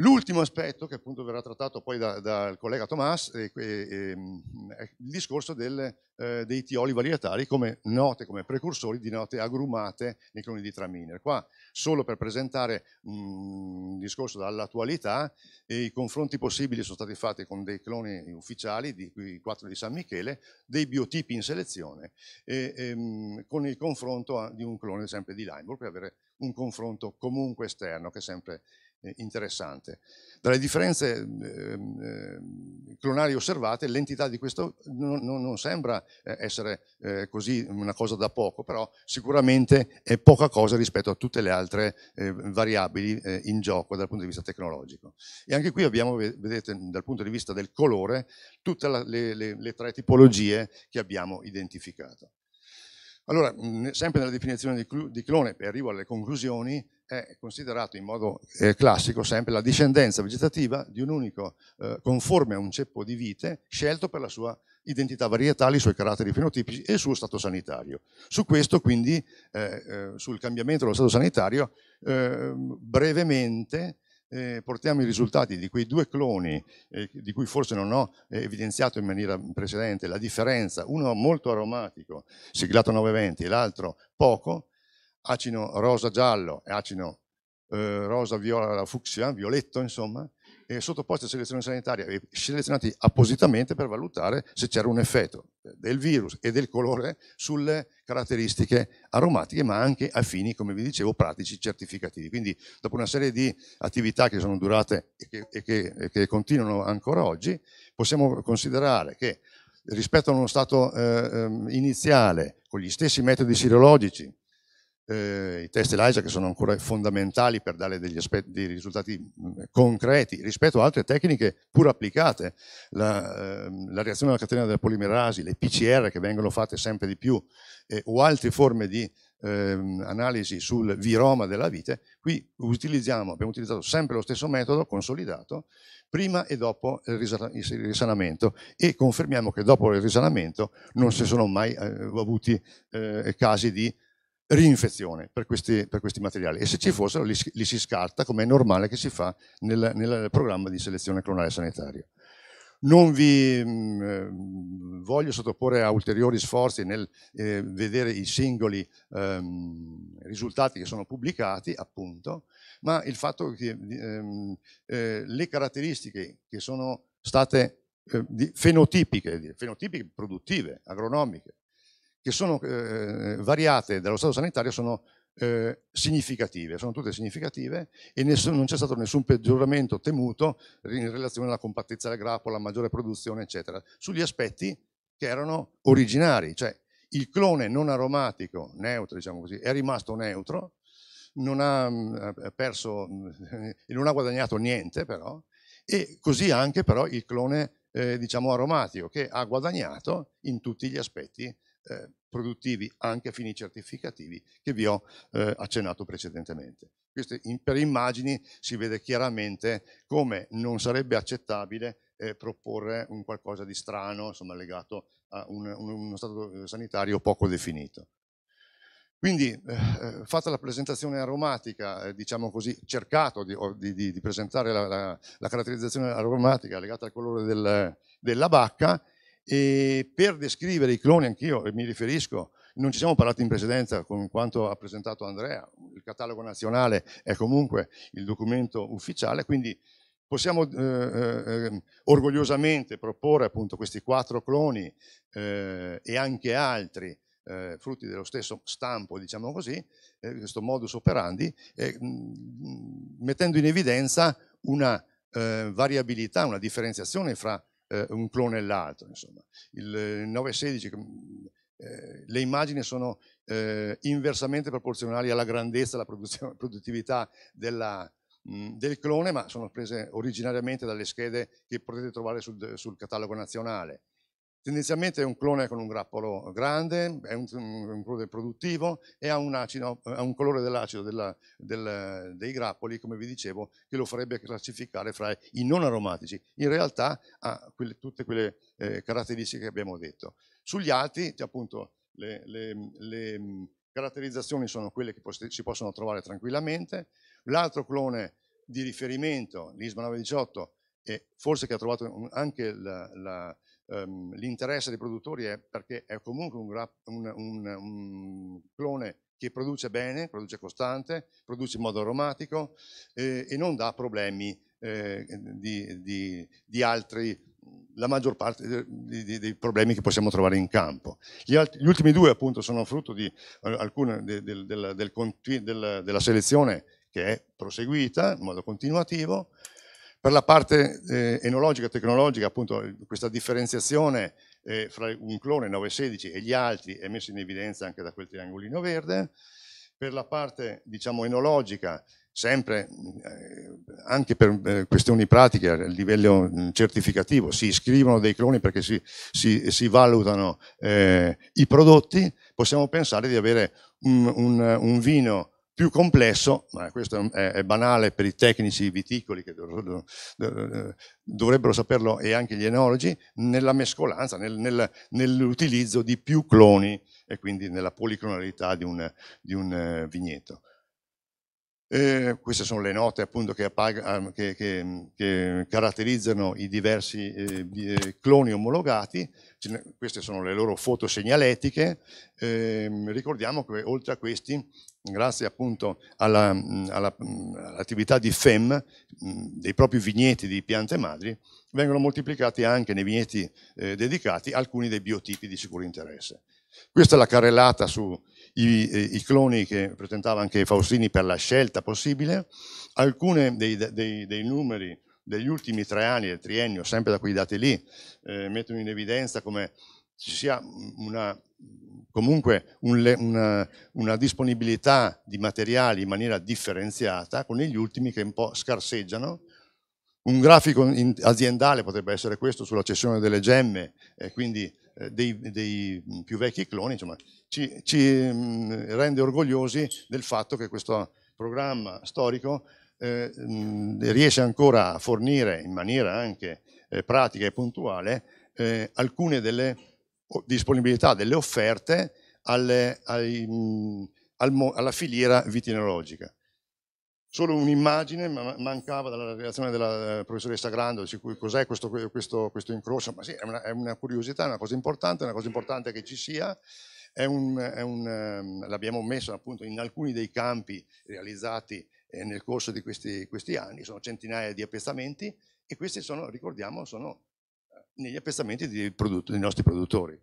L'ultimo aspetto, che appunto verrà trattato poi dal da collega Tomas, è, è, ehm, è, il discorso del, eh, dei tioli varietari come note, come precursori di note agrumate nei cloni di Traminer. Qua solo per presentare un mm, discorso dall'attualità, i confronti possibili sono stati fatti con dei cloni ufficiali, di qui quattro di San Michele, dei biotipi in selezione, e, e, ehm, con il confronto di un clone sempre di Lime, per avere un confronto comunque esterno che è sempre eh, interessante. Dalle differenze ehm, ehm, clonali osservate, l'entità di questo non, non sembra eh, essere eh, così una cosa da poco, però sicuramente è poca cosa rispetto a tutte le altre variabili in gioco dal punto di vista tecnologico. E anche qui abbiamo, vedete, dal punto di vista del colore, tutte le, le, le tre tipologie che abbiamo identificato. Allora, sempre nella definizione di clone, e arrivo alle conclusioni, è considerato in modo eh, classico sempre la discendenza vegetativa di un unico eh, conforme a un ceppo di vite scelto per la sua identità varietale, i suoi caratteri fenotipici e il suo stato sanitario. Su questo quindi, eh, eh sul cambiamento dello stato sanitario, ehm, brevemente eh, portiamo i risultati di quei due cloni, eh, di cui forse non ho evidenziato in maniera precedente la differenza, uno molto aromatico, siglato 920, e l'altro poco, acino rosa-giallo e acino eh, rosa-viola-fucsia, violetto insomma, sottoposti a selezione sanitaria e selezionati appositamente per valutare se c'era un effetto del virus e del colore sulle caratteristiche aromatiche, ma anche a fini, come vi dicevo, pratici certificativi. Quindi dopo una serie di attività che sono durate e che, e che, e che continuano ancora oggi, possiamo considerare che rispetto a uno stato eh, ehm, iniziale, con gli stessi metodi sirologici, eh, i test ELISA che sono ancora fondamentali per dare degli aspetti, dei risultati mm, concreti rispetto a altre tecniche pur applicate, la, eh, la reazione alla catena della polimerasi, le PCR che vengono fatte sempre di più eh, o altre forme di ehm, analisi sul viroma della vite, qui utilizziamo, abbiamo utilizzato sempre lo stesso metodo consolidato prima e dopo il risanamento e confermiamo che dopo il risanamento non si sono mai eh, avuti eh, casi di rinfezione per questi, per questi, materiali e se ci mm. fossero li, li si scarta come è normale che si fa nel, nel programma di selezione clonale sanitaria. Non vi mh, mm, eh, voglio sottoporre a ulteriori sforzi nel eh, vedere i singoli ehm, risultati che sono pubblicati, appunto, ma il fatto che ehm, eh, le caratteristiche che sono state eh, fenotipiche, fenotipiche produttive, agronomiche, che sono eh, eh, variate dallo stato sanitario sono eh, significative, sono tutte significative e nessun, non c'è stato nessun peggioramento temuto in relazione alla compattezza della grappola, alla maggiore produzione, eccetera, sugli aspetti che erano originari, cioè il clone non aromatico, neutro diciamo così, è rimasto neutro, non ha mm, perso, mm, non ha guadagnato niente però, e così anche però il clone eh, diciamo aromatico che ha guadagnato in tutti gli aspetti eh, produttivi anche a fini certificativi che vi ho eh, accennato precedentemente. Queste, in, per immagini si vede chiaramente come non sarebbe accettabile eh, proporre un qualcosa di strano insomma, legato a un, un, uno stato eh, sanitario poco definito. Quindi, eh, eh, fatta la presentazione aromatica, eh, diciamo così, cercato di, di, di presentare la, la, la, caratterizzazione aromatica legata al colore del, della bacca, e per descrivere i cloni, anch'io mi riferisco, non ci siamo parlati in precedenza con quanto ha presentato Andrea, il catalogo nazionale è comunque il documento ufficiale, quindi possiamo eh, eh, ehm, orgogliosamente proporre appunto questi quattro cloni eh, e anche altri eh, frutti dello stesso stampo, diciamo così, eh, questo modus operandi, mettendo in evidenza una eh, variabilità, una differenziazione fra eh, un clone e l'altro. Insomma. Il 916, eh, le immagini sono eh, inversamente proporzionali alla grandezza, e alla produttività della, mh, mm, del clone, ma sono prese originariamente dalle schede che potete trovare sul, sul catalogo nazionale. Tendenzialmente è un clone con un grappolo grande, è un, un clone produttivo e ha un, acido, ha un colore dell'acido della, del, dei grappoli, come vi dicevo, che lo farebbe classificare fra i non aromatici. In realtà ha quelle, tutte quelle eh, caratteristiche che abbiamo detto. Sugli altri, cioè, appunto, le, le, le mm, caratterizzazioni sono quelle che si possono trovare tranquillamente. L'altro clone di riferimento, l'ISMA 918, e forse che ha trovato anche la, la um, l'interesse dei produttori è perché è comunque un, un, un, un, clone che produce bene, produce costante, produce in modo aromatico eh, e non dà problemi eh, di, di, di, altri, la maggior parte di, dei problemi che possiamo trovare in campo. Gli, altri, gli ultimi due appunto sono frutto di alcune de, de, de, della selezione che è proseguita in modo continuativo per la parte eh, enologica, tecnologica, appunto questa differenziazione eh, fra un clone 916 e gli altri è messa in evidenza anche da quel triangolino verde. Per la parte diciamo enologica, sempre eh, anche per eh, questioni pratiche a livello mm, certificativo si iscrivono dei cloni perché si, si, si valutano eh, i prodotti possiamo pensare di avere un, un, un vino più complesso, ma questo è, è banale per i tecnici viticoli che dovrebbero saperlo e anche gli enologi, nella mescolanza, nel, nel, nell'utilizzo di più cloni e quindi nella policlonalità di un, di un eh, vigneto. Eh, queste sono le note appunto che, ah, che, che, che caratterizzano i diversi eh, eh cloni omologati queste sono le loro foto segnaletiche, eh, ricordiamo che oltre a questi, grazie appunto all'attività alla, all di FEM, dei propri vigneti di piante madri, vengono moltiplicati anche nei vigneti eh, dedicati alcuni dei biotipi di sicuro interesse. Questa è la carrellata sui eh, cloni che presentava anche Faustini per la scelta possibile, alcuni dei, dei, dei numeri degli ultimi tre anni del triennio, sempre da quei dati lì, eh, mettono in evidenza come ci sia una, comunque un una, una, disponibilità di materiali in maniera differenziata, con gli ultimi che un po' scarseggiano. Un grafico aziendale potrebbe essere questo sulla cessione delle gemme, eh, quindi eh, dei, dei, più vecchi cloni, insomma, ci, ci mm, rende orgogliosi del fatto che questo programma storico eh, riesce ancora a fornire in maniera anche eh, pratica e puntuale eh, alcune delle disponibilità, delle offerte alle, ai, al, alla filiera vitinologica. Solo un'immagine mancava dalla relazione della eh, professoressa Grando cos'è questo, questo, questo, incrocio, ma sì, è una, è una curiosità, è una cosa importante, è una cosa importante che ci sia, ehm, l'abbiamo messo appunto in alcuni dei campi realizzati eh, nel corso di questi, questi, anni, sono centinaia di appezzamenti e questi sono, ricordiamo, sono eh, negli appezzamenti dei, prodotti, dei nostri produttori.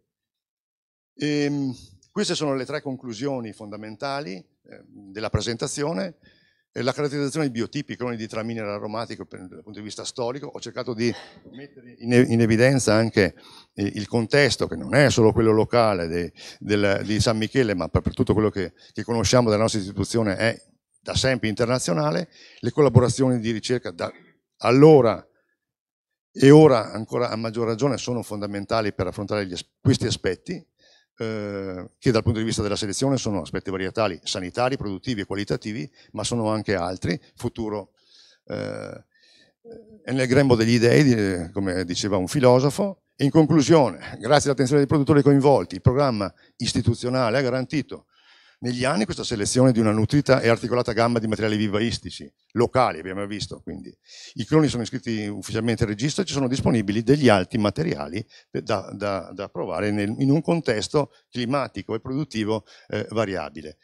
E, ehm, queste sono le tre conclusioni fondamentali eh, della presentazione. Eh, la caratterizzazione biotipica, non di traminero aromatico dal punto di vista storico, ho cercato di mettere in, in evidenza anche eh, il contesto, che non è solo quello locale de, del, di San Michele, ma per, per tutto quello che, che conosciamo della nostra istituzione è da sempre internazionale, le collaborazioni di ricerca da allora e ora ancora a maggior ragione sono fondamentali per affrontare as questi aspetti eh, che dal punto di vista della selezione sono aspetti varietali, sanitari, produttivi e qualitativi, ma sono anche altri, futuro. Eh, è nel grembo degli idei, come diceva un filosofo. In conclusione, grazie all'attenzione dei produttori coinvolti, il programma istituzionale ha garantito negli anni questa selezione di una nutrita e articolata gamma di materiali vivaistici, locali abbiamo visto, quindi i cloni sono iscritti ufficialmente al registro e ci sono disponibili degli altri materiali da, da, da provare nel, in un contesto climatico e produttivo eh, variabile.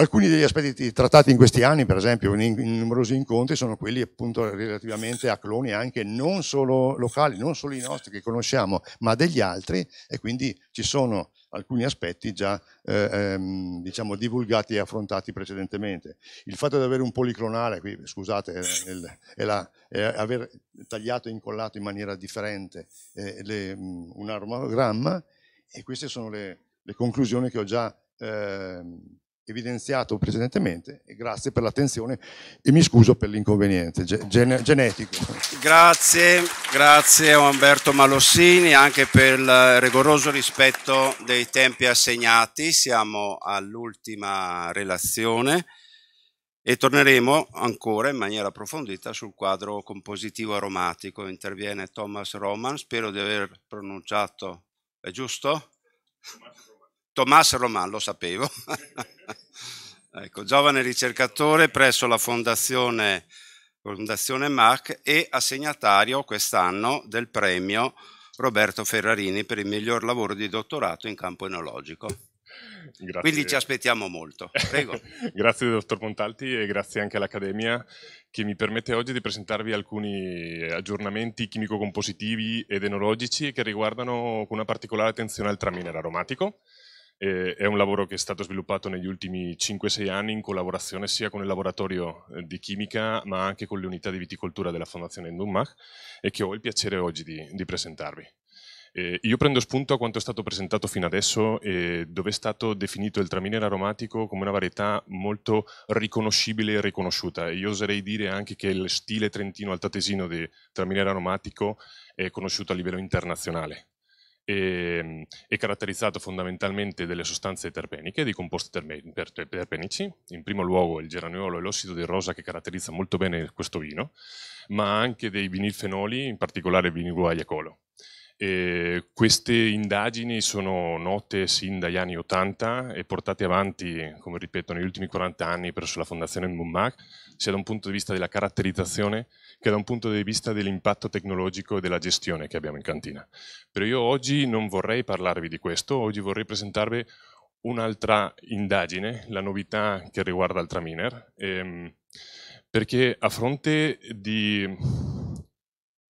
Alcuni degli aspetti trattati in questi anni, per esempio in, in numerosi incontri, sono quelli appunto relativamente a cloni anche non solo locali, non solo i nostri che conosciamo, ma degli altri e quindi ci sono alcuni aspetti già eh, ehm, diciamo, divulgati e affrontati precedentemente. Il fatto di avere un policlonale, qui scusate, eh, è, la, è aver tagliato e incollato in maniera differente eh, le, mm, un armogramma e queste sono le, le conclusioni che ho già ehm, evidenziato precedentemente e grazie per l'attenzione e mi scuso per l'inconveniente gen genetico. Grazie, grazie a Umberto Malossini anche per il rigoroso rispetto dei tempi assegnati, siamo all'ultima relazione e torneremo ancora in maniera approfondita sul quadro compositivo aromatico. Interviene Thomas Roman, spero di aver pronunciato, è giusto? Tommaso Roman, lo sapevo. ecco, giovane ricercatore presso la Fondazione, Fondazione Mach e assegnatario quest'anno del premio Roberto Ferrarini per il miglior lavoro di dottorato in campo enologico. Grazie. Quindi ci aspettiamo molto. grazie dottor Montalti e grazie anche all'Accademia che mi permette oggi di presentarvi alcuni aggiornamenti chimico-compositivi ed enologici che riguardano con una particolare attenzione il traminer aromatico. Eh, è un lavoro che è stato sviluppato negli ultimi 5-6 anni in collaborazione sia con il laboratorio eh, di chimica ma anche con le unità di viticoltura della Fondazione Endummach e che ho il piacere oggi di, di presentarvi. Eh, io prendo spunto a quanto è stato presentato fino adesso, eh, dove è stato definito il traminer aromatico come una varietà molto riconoscibile e riconosciuta. E io oserei dire anche che il stile trentino-altatesino di traminer aromatico è conosciuto a livello internazionale è, ehm, è caratterizzato fondamentalmente dalle sostanze terpeniche, dei composti terpenici, in primo luogo il geraniolo e l'ossido di rosa che caratterizza molto bene questo vino, ma anche dei vinilfenoli, in particolare il vinilo guaiacolo. E queste indagini sono note sin dagli anni 80 e portate avanti, come ripeto, negli ultimi 40 anni presso la Fondazione Mummac sia da un punto di vista della caratterizzazione che da un punto di vista dell'impatto tecnologico e della gestione che abbiamo in cantina. Però io oggi non vorrei parlarvi di questo, oggi vorrei presentarvi un'altra indagine, la novità che riguarda il Traminer, ehm, perché a fronte di,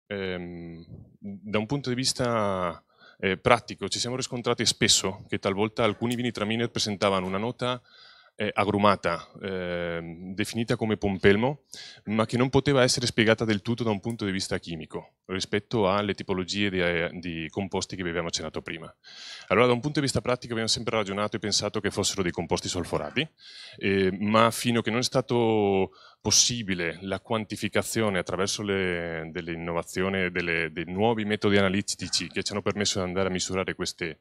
ehm, da un punto di vista eh, pratico, ci siamo riscontrati spesso che talvolta alcuni vini Traminer presentavano una nota eh, agrumata, eh, definita come pompelmo, ma che non poteva essere spiegata del tutto da un punto di vista chimico rispetto alle tipologie di, eh, di, composti che vi abbiamo accennato prima. Allora da un punto di vista pratico abbiamo sempre ragionato e pensato che fossero dei composti solforati, eh, ma fino a che non è stato possibile la quantificazione attraverso le, delle innovazioni, delle, dei nuovi metodi analitici che ci hanno permesso di andare a misurare queste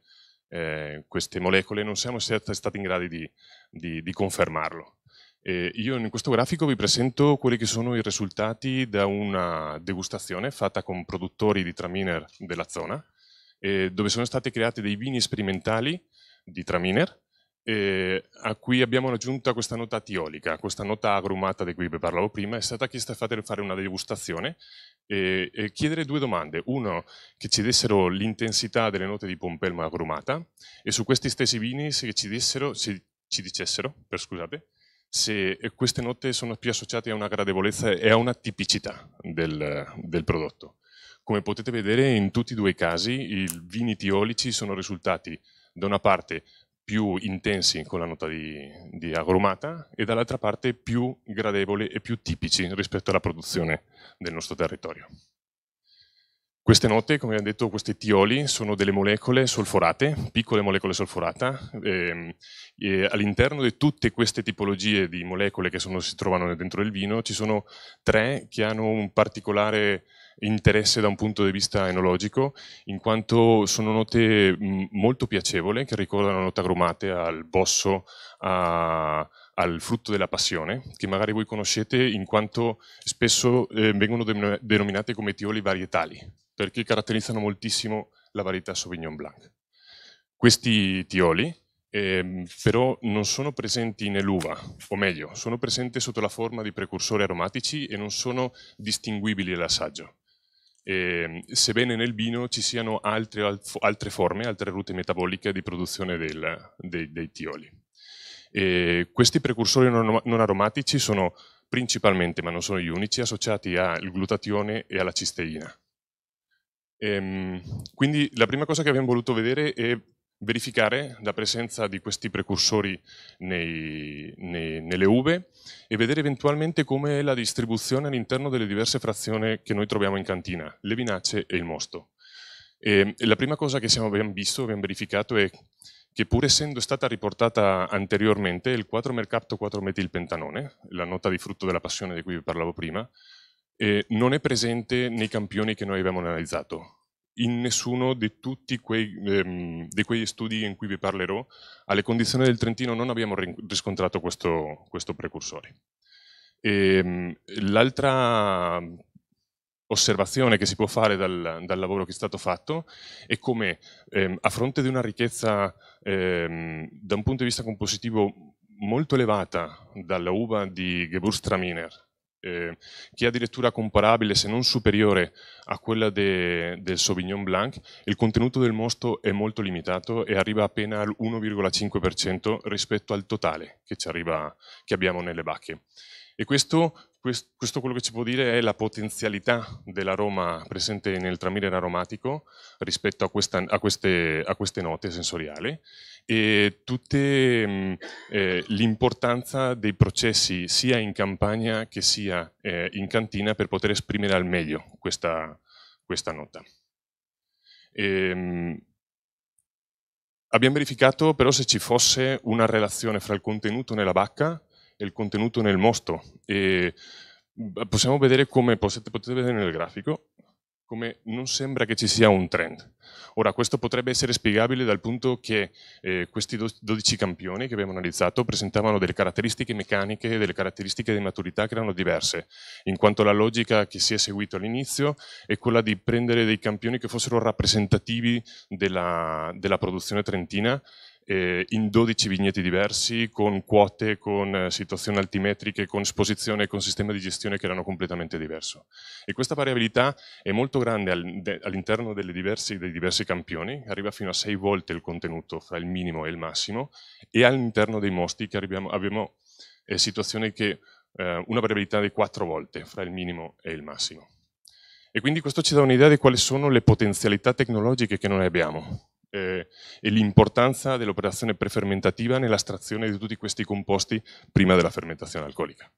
eh, queste molecole non siamo stati in grado di, di, di confermarlo. Eh, io in questo grafico vi presento quelli che sono i risultati da una degustazione fatta con produttori di traminer della zona, eh, dove sono stati creati dei vini sperimentali di traminer, eh, a cui abbiamo aggiunto questa nota tiolica, questa nota agrumata di cui vi parlavo prima, è stata chiesta di fare una degustazione e, e chiedere due domande. Uno, che ci dessero l'intensità delle note di pompelma agrumata e su questi stessi vini se ci, dessero, se ci dicessero, per scusate, se queste note sono più associate a una gradevolezza e a una tipicità del, del prodotto. Come potete vedere in tutti e due i casi i vini tiolici sono risultati da una parte più intensi con la nota di, di agrumata e dall'altra parte più gradevoli e più tipici rispetto alla produzione del nostro territorio. Queste note, come abbiamo detto, questi tioli sono delle molecole solforate, piccole molecole solforate. Ehm, all'interno di tutte queste tipologie di molecole che sono, si trovano dentro il vino ci sono tre che hanno un particolare interesse da un punto di vista enologico, in quanto sono note molto piacevole, che ricordano note agrumate al bosso, a, al frutto della passione, che magari voi conoscete in quanto spesso eh, vengono de denominate come tioli varietali, perché caratterizzano moltissimo la varietà Sauvignon Blanc. Questi tioli eh, però non sono presenti nell'uva, o meglio, sono presenti sotto la forma di precursori aromatici e non sono distinguibili all'assaggio eh, sebbene nel vino ci siano altre, altre, forme, altre rute metaboliche di produzione del, dei, dei, tioli. E ehm, questi precursori non, aromatici sono principalmente, ma non sono gli unici, associati al glutatione e alla cisteina. E, ehm, quindi la prima cosa che abbiamo voluto vedere è verificare la presenza di questi precursori nei, nei, nelle uve e vedere eventualmente come è la distribuzione all'interno delle diverse frazioni che noi troviamo in cantina, le vinacce e il mosto. E la prima cosa che siamo, abbiamo visto, abbiamo verificato è che pur essendo stata riportata anteriormente il 4-mercapto 4-metilpentanone, la nota di frutto della passione di cui vi parlavo prima, eh, non è presente nei campioni che noi abbiamo analizzato in nessuno di tutti quei, ehm, di quegli studi in cui vi parlerò, alle condizioni del Trentino non abbiamo riscontrato questo, questo precursore. Ehm, l'altra osservazione che si può fare dal, dal, lavoro che è stato fatto è come ehm, a fronte di una ricchezza ehm, da un punto di vista compositivo molto elevata dalla uva di Miner, eh, che è addirittura comparabile se non superiore a quella de, del Sauvignon Blanc, il contenuto del mosto è molto limitato e arriva appena al 1,5% rispetto al totale che, arriva, che, abbiamo nelle bacche. E questo, quest, questo quello che ci può dire è la potenzialità dell'aroma presente nel tramire aromatico rispetto a, questa, a, queste, a queste note sensoriali e tutta mm, eh, l'importanza dei processi sia in campagna che sia eh, in cantina per poter esprimere al meglio questa, questa nota. E, ehm, abbiamo verificato però se ci fosse una relazione fra il contenuto nella bacca e il contenuto nel mosto e mm, possiamo vedere come potete, potete vedere nel grafico come non sembra che ci sia un trend. Ora, questo potrebbe essere spiegabile dal punto che eh, questi 12 campioni che abbiamo analizzato presentavano delle caratteristiche meccaniche e delle caratteristiche di maturità che erano diverse, in quanto la logica che si è seguita all'inizio è quella di prendere dei campioni che fossero rappresentativi della, della produzione trentina eh, in 12 vigneti diversi, con quote, con eh, situazioni altimetriche, con esposizione, con sistema di gestione che erano completamente diverso. E questa variabilità è molto grande all'interno dei diversi campioni, arriva fino a 6 volte il contenuto fra il minimo e il massimo, e all'interno dei mosti che arriviamo, abbiamo eh, situazioni che eh, una variabilità di 4 volte fra il minimo e il massimo. E quindi questo ci dà un'idea di quali sono le potenzialità tecnologiche che noi abbiamo eh, e l'importanza dell'operazione prefermentativa nell'astrazione di tutti questi composti prima della fermentazione alcolica.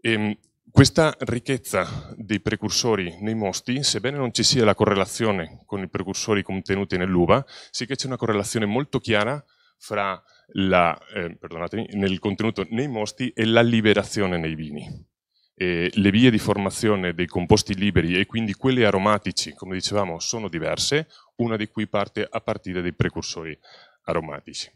E, ehm, questa ricchezza dei precursori nei mosti, sebbene non ci sia la correlazione con i precursori contenuti nell'uva, sì che c'è una correlazione molto chiara fra la, eh, nel contenuto nei mosti e la liberazione nei vini. E le vie di formazione dei composti liberi e quindi quelli aromatici, come dicevamo, sono diverse, una di cui parte a partire dai precursori aromatici.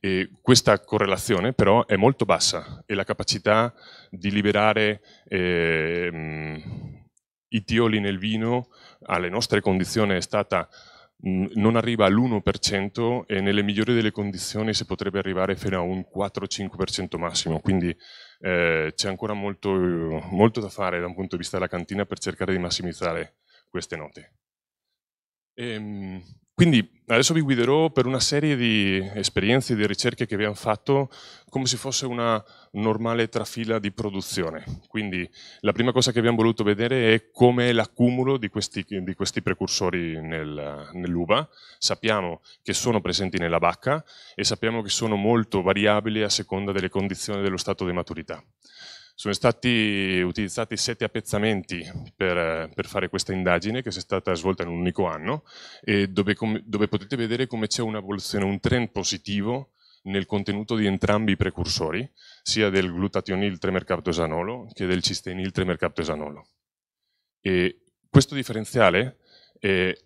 E questa correlazione però è molto bassa e la capacità di liberare eh, i tioli nel vino alle nostre condizioni è stata mm, non arriva all'1% e nelle migliori delle condizioni si potrebbe arrivare fino a un 4-5% massimo, quindi eh, c'è ancora molto, molto da fare da un punto di vista della cantina per cercare di massimizzare queste note. E, ehm, quindi adesso vi guiderò per una serie di esperienze e di ricerche che abbiamo fatto come se fosse una normale trafila di produzione. Quindi la prima cosa che abbiamo voluto vedere è come è l'accumulo di questi, di questi precursori nel, nell'uva. Sappiamo che sono presenti nella bacca e sappiamo che sono molto variabili a seconda delle condizioni dello stato di maturità. Sono stati utilizzati sette appezzamenti per, per, fare questa indagine che si è stata svolta in un unico anno e dove, dove potete vedere come c'è un'evoluzione, un trend positivo nel contenuto di entrambi i precursori, sia del glutationil 3 che del cistenil 3 E questo differenziale eh,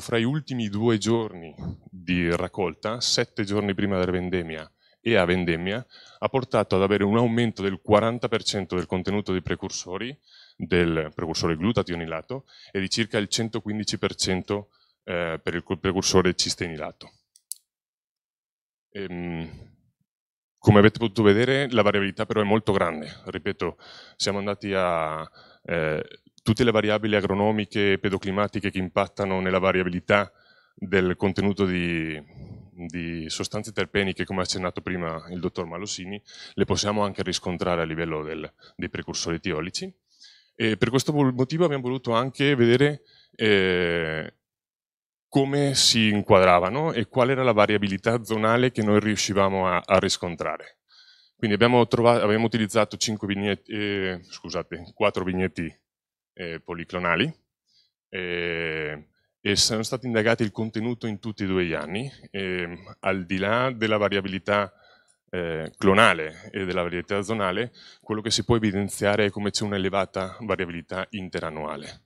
fra gli ultimi due giorni di raccolta, sette giorni prima della vendemmia e a vendemmia ha portato ad avere un aumento del 40% del contenuto dei precursori, del precursore glutationilato e di circa il 115% eh, per il precursore cistenilato. Ehm, come avete potuto vedere la variabilità però è molto grande, ripeto siamo andati a eh, tutte le variabili agronomiche e pedoclimatiche che impattano nella variabilità del contenuto di, di sostanze terpeniche, come ha accennato prima il dottor Malosini, le possiamo anche riscontrare a livello del, dei precursori etiolici. E per questo motivo abbiamo voluto anche vedere eh, come si inquadravano e qual era la variabilità zonale che noi riuscivamo a, a riscontrare. Quindi abbiamo, trovato, abbiamo utilizzato vignetti, eh, scusate, 4 vignetti eh, policlonali, eh, e sono stati indagati il contenuto in tutti e due gli anni, ehm, al di là della variabilità eh, clonale e della variabilità zonale, quello che si può evidenziare è come c'è un'elevata variabilità interannuale.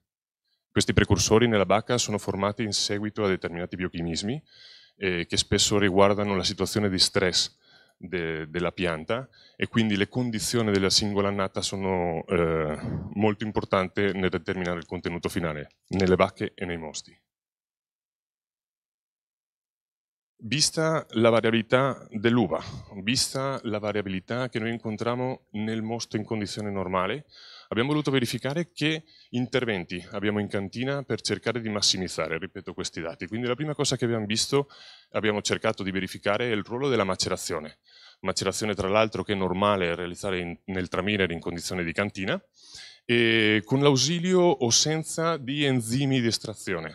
Questi precursori nella bacca sono formati in seguito a determinati biochimismi eh, che spesso riguardano la situazione di stress de, della pianta e quindi le condizioni della singola annata sono eh, molto importanti nel determinare il contenuto finale, nelle bacche e nei mosti. Vista la variabilità dell'uva, vista la variabilità che noi incontriamo nel mosto in condizione normale, abbiamo voluto verificare che interventi abbiamo in cantina per cercare di massimizzare, ripeto, questi dati. Quindi la prima cosa che abbiamo visto, abbiamo cercato di verificare è il ruolo della macerazione. Macerazione tra l'altro che è normale realizzare in, nel traminer in condizione di cantina, e con l'ausilio o senza di enzimi di estrazione.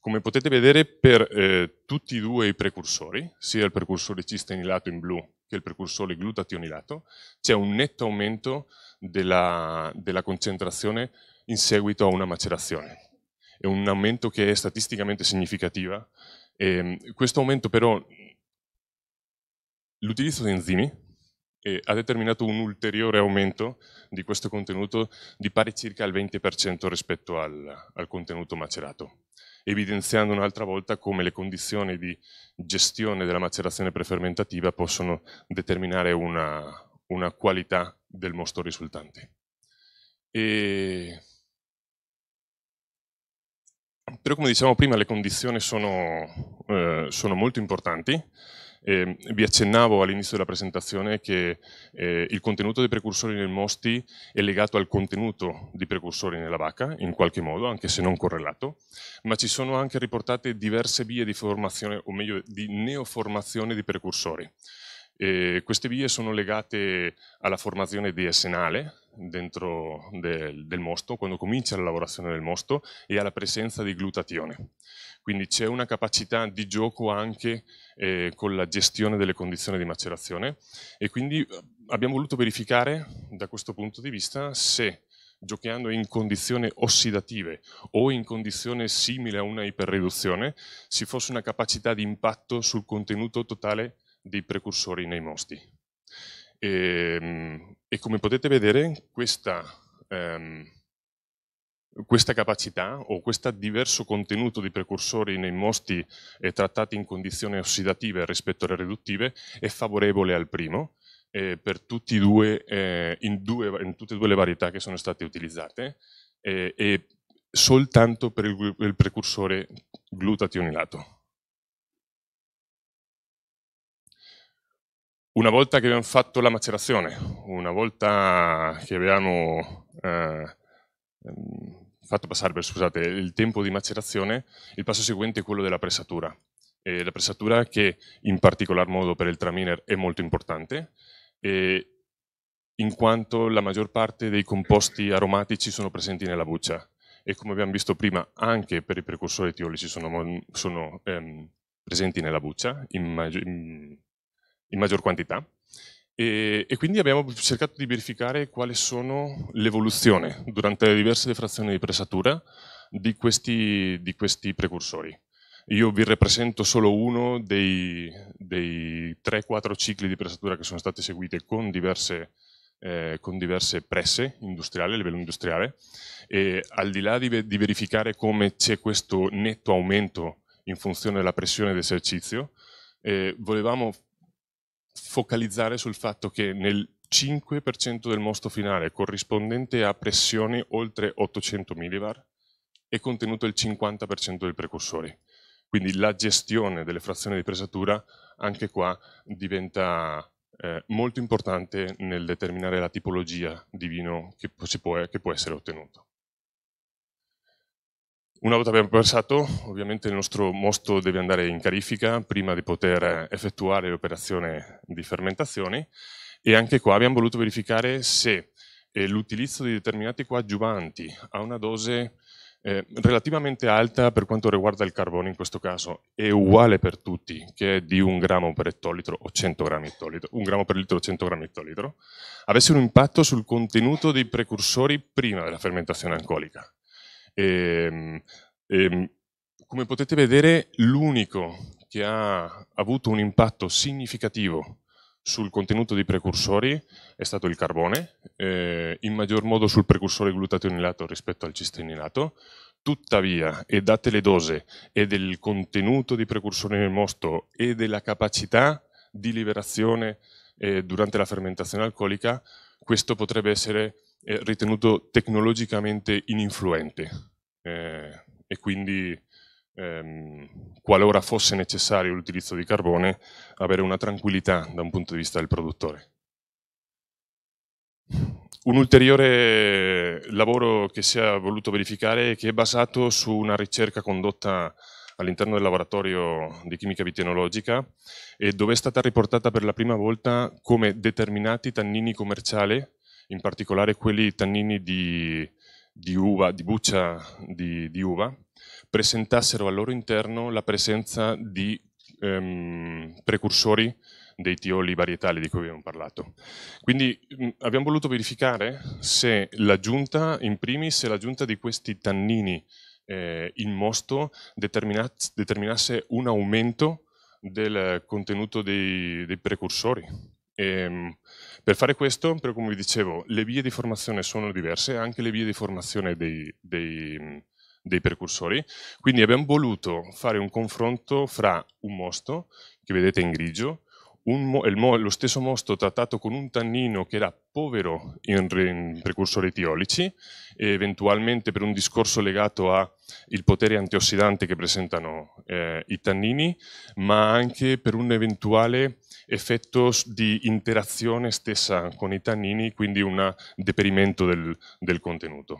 Come potete vedere per eh, tutti e due i precursori, sia il precursore cistenilato in blu che è il precursore glutationilato, c'è un netto aumento della, della concentrazione in seguito a una macerazione. È un aumento che è statisticamente significativo. E ehm, questo aumento però, l'utilizzo di enzimi eh, ha determinato un ulteriore aumento di questo contenuto di pari circa al 20% rispetto al, al contenuto macerato evidenziando un'altra volta come le condizioni di gestione della macerazione prefermentativa possono determinare una, una qualità del mosto risultante. E... Però come dicevamo prima le condizioni sono, eh, sono molto importanti, eh, vi accennavo all'inizio della presentazione che eh, il contenuto dei precursori nel mosti è legato al contenuto di precursori nella vacca, in qualche modo, anche se non correlato, ma ci sono anche riportate diverse vie di formazione, o meglio di neoformazione di precursori. Eh, queste vie sono legate alla formazione di diesenale, dentro del, del mosto, quando comincia la lavorazione del mosto, e alla presenza di glutatione. Quindi c'è una capacità di gioco anche eh, con la gestione delle condizioni di macerazione e quindi eh, abbiamo voluto verificare da questo punto di vista se giocando in condizioni ossidative o in condizione simile a una iperreduzione ci fosse una capacità di impatto sul contenuto totale dei precursori nei mosti. E, ehm, e come potete vedere questa, ehm, questa, capacità o questo diverso contenuto di precursori nei mosti eh, trattati in condizioni ossidative rispetto alle riduttive è favorevole al primo, eh, due, eh, in, due, in, tutte e due le varietà che sono state utilizzate eh, e soltanto per il, il precursore glutationilato. Una volta che abbiamo fatto la macerazione, una volta che abbiamo eh, ehm, fatto passare per, scusate, il tempo di macerazione, il passo seguente è quello della pressatura. E la pressatura che in particolar modo per il traminer è molto importante, in quanto la maggior parte dei composti aromatici sono presenti nella buccia e come abbiamo visto prima anche per i precursori etiolici sono, sono ehm, presenti nella buccia in, in in maggior quantità e, e quindi abbiamo cercato di verificare quali sono l'evoluzione durante le diverse defrazioni di pressatura di questi, di questi precursori. Io vi rappresento solo uno dei, dei 3-4 cicli di pressatura che sono stati eseguiti con diverse eh, con diverse presse industriali a livello industriale e al di là di, di verificare come c'è questo netto aumento in funzione della pressione d'esercizio, eh, volevamo focalizzare sul fatto che nel 5% del mosto finale, corrispondente a pressioni oltre 800 millibar, è contenuto il 50% dei precursori. Quindi la gestione delle frazioni di presatura anche qua diventa eh, molto importante nel determinare la tipologia di vino che, può, che può essere ottenuto. Una volta abbiamo versato, ovviamente il nostro mosto deve andare in carifica prima di poter effettuare l'operazione di fermentazione e anche qua abbiamo voluto verificare se eh, l'utilizzo di determinati coadiuvanti a una dose eh, relativamente alta per quanto riguarda il carbone in questo caso è uguale per tutti, che è di un grammo per ettolitro o 100 grammi ettolitro, 1 grammo per litro o 100 grammi ettolitro, avesse un impatto sul contenuto dei precursori prima della fermentazione alcolica. E, ehm, e, ehm, come potete vedere, l'unico che ha avuto un impatto significativo sul contenuto di precursori è stato il carbone, eh, in maggior modo sul precursore glutationilato rispetto al cisternilato. Tuttavia, e date le dose e del contenuto di precursori nel mosto e della capacità di liberazione eh, durante la fermentazione alcolica, questo potrebbe essere è ritenuto tecnologicamente ininfluente eh, e quindi ehm, qualora fosse necessario l'utilizzo di carbone avere una tranquillità da un punto di vista del produttore. Un ulteriore lavoro che si è voluto verificare è che è basato su una ricerca condotta all'interno del laboratorio di chimica vitenologica e dove è stata riportata per la prima volta come determinati tannini commerciali in particolare quelli tannini di, di, uva, di buccia di, di, uva, presentassero al loro interno la presenza di ehm, precursori dei tioli varietali di cui abbiamo parlato. Quindi mh, mm, abbiamo voluto verificare se l'aggiunta, in primis, l'aggiunta di questi tannini eh, in mosto determinasse un aumento del contenuto dei, dei precursori e, ehm, per fare questo, però come vi dicevo, le vie di formazione sono diverse, anche le vie di formazione dei, dei, mm, dei precursori, quindi abbiamo voluto fare un confronto fra un mosto, che vedete in grigio, Mo, lo stesso mosto trattato con un tannino che era povero in, in precursori etiolici, e eventualmente per un discorso legato al potere antiossidante che presentano eh, i tannini, ma anche per un eventuale effetto di interazione stessa con i tannini, quindi un deperimento del, del contenuto.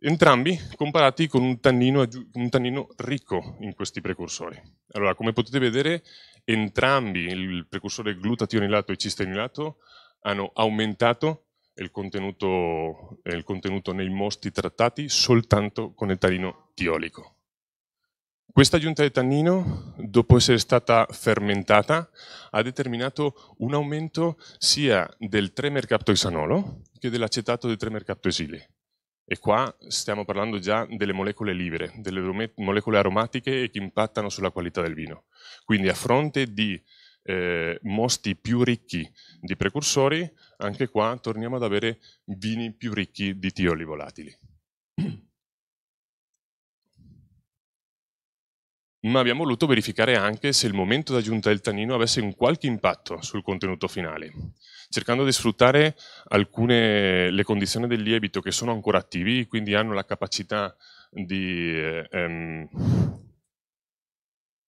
Entrambi comparati con un tannino, un tannino ricco in questi precursori. Allora, come potete vedere, entrambi il precursore glutationilato e cisteinilato hanno aumentato il contenuto, il contenuto, nei mosti trattati soltanto con il tannino tiolico. Questa giunta di tannino, dopo essere stata fermentata, ha determinato un aumento sia del 3-mercaptoesanolo che dell'acetato del 3-mercaptoesili. E qua stiamo parlando già delle molecole libere, delle molecole aromatiche che impattano sulla qualità del vino. Quindi a fronte di eh, mosti più ricchi di precursori, anche qua torniamo ad avere vini più ricchi di tioli volatili. ma abbiamo voluto verificare anche se il momento d'aggiunta del tannino avesse un qualche impatto sul contenuto finale, cercando di sfruttare alcune le condizioni del lievito che sono ancora attivi, quindi hanno la capacità di eh, ehm,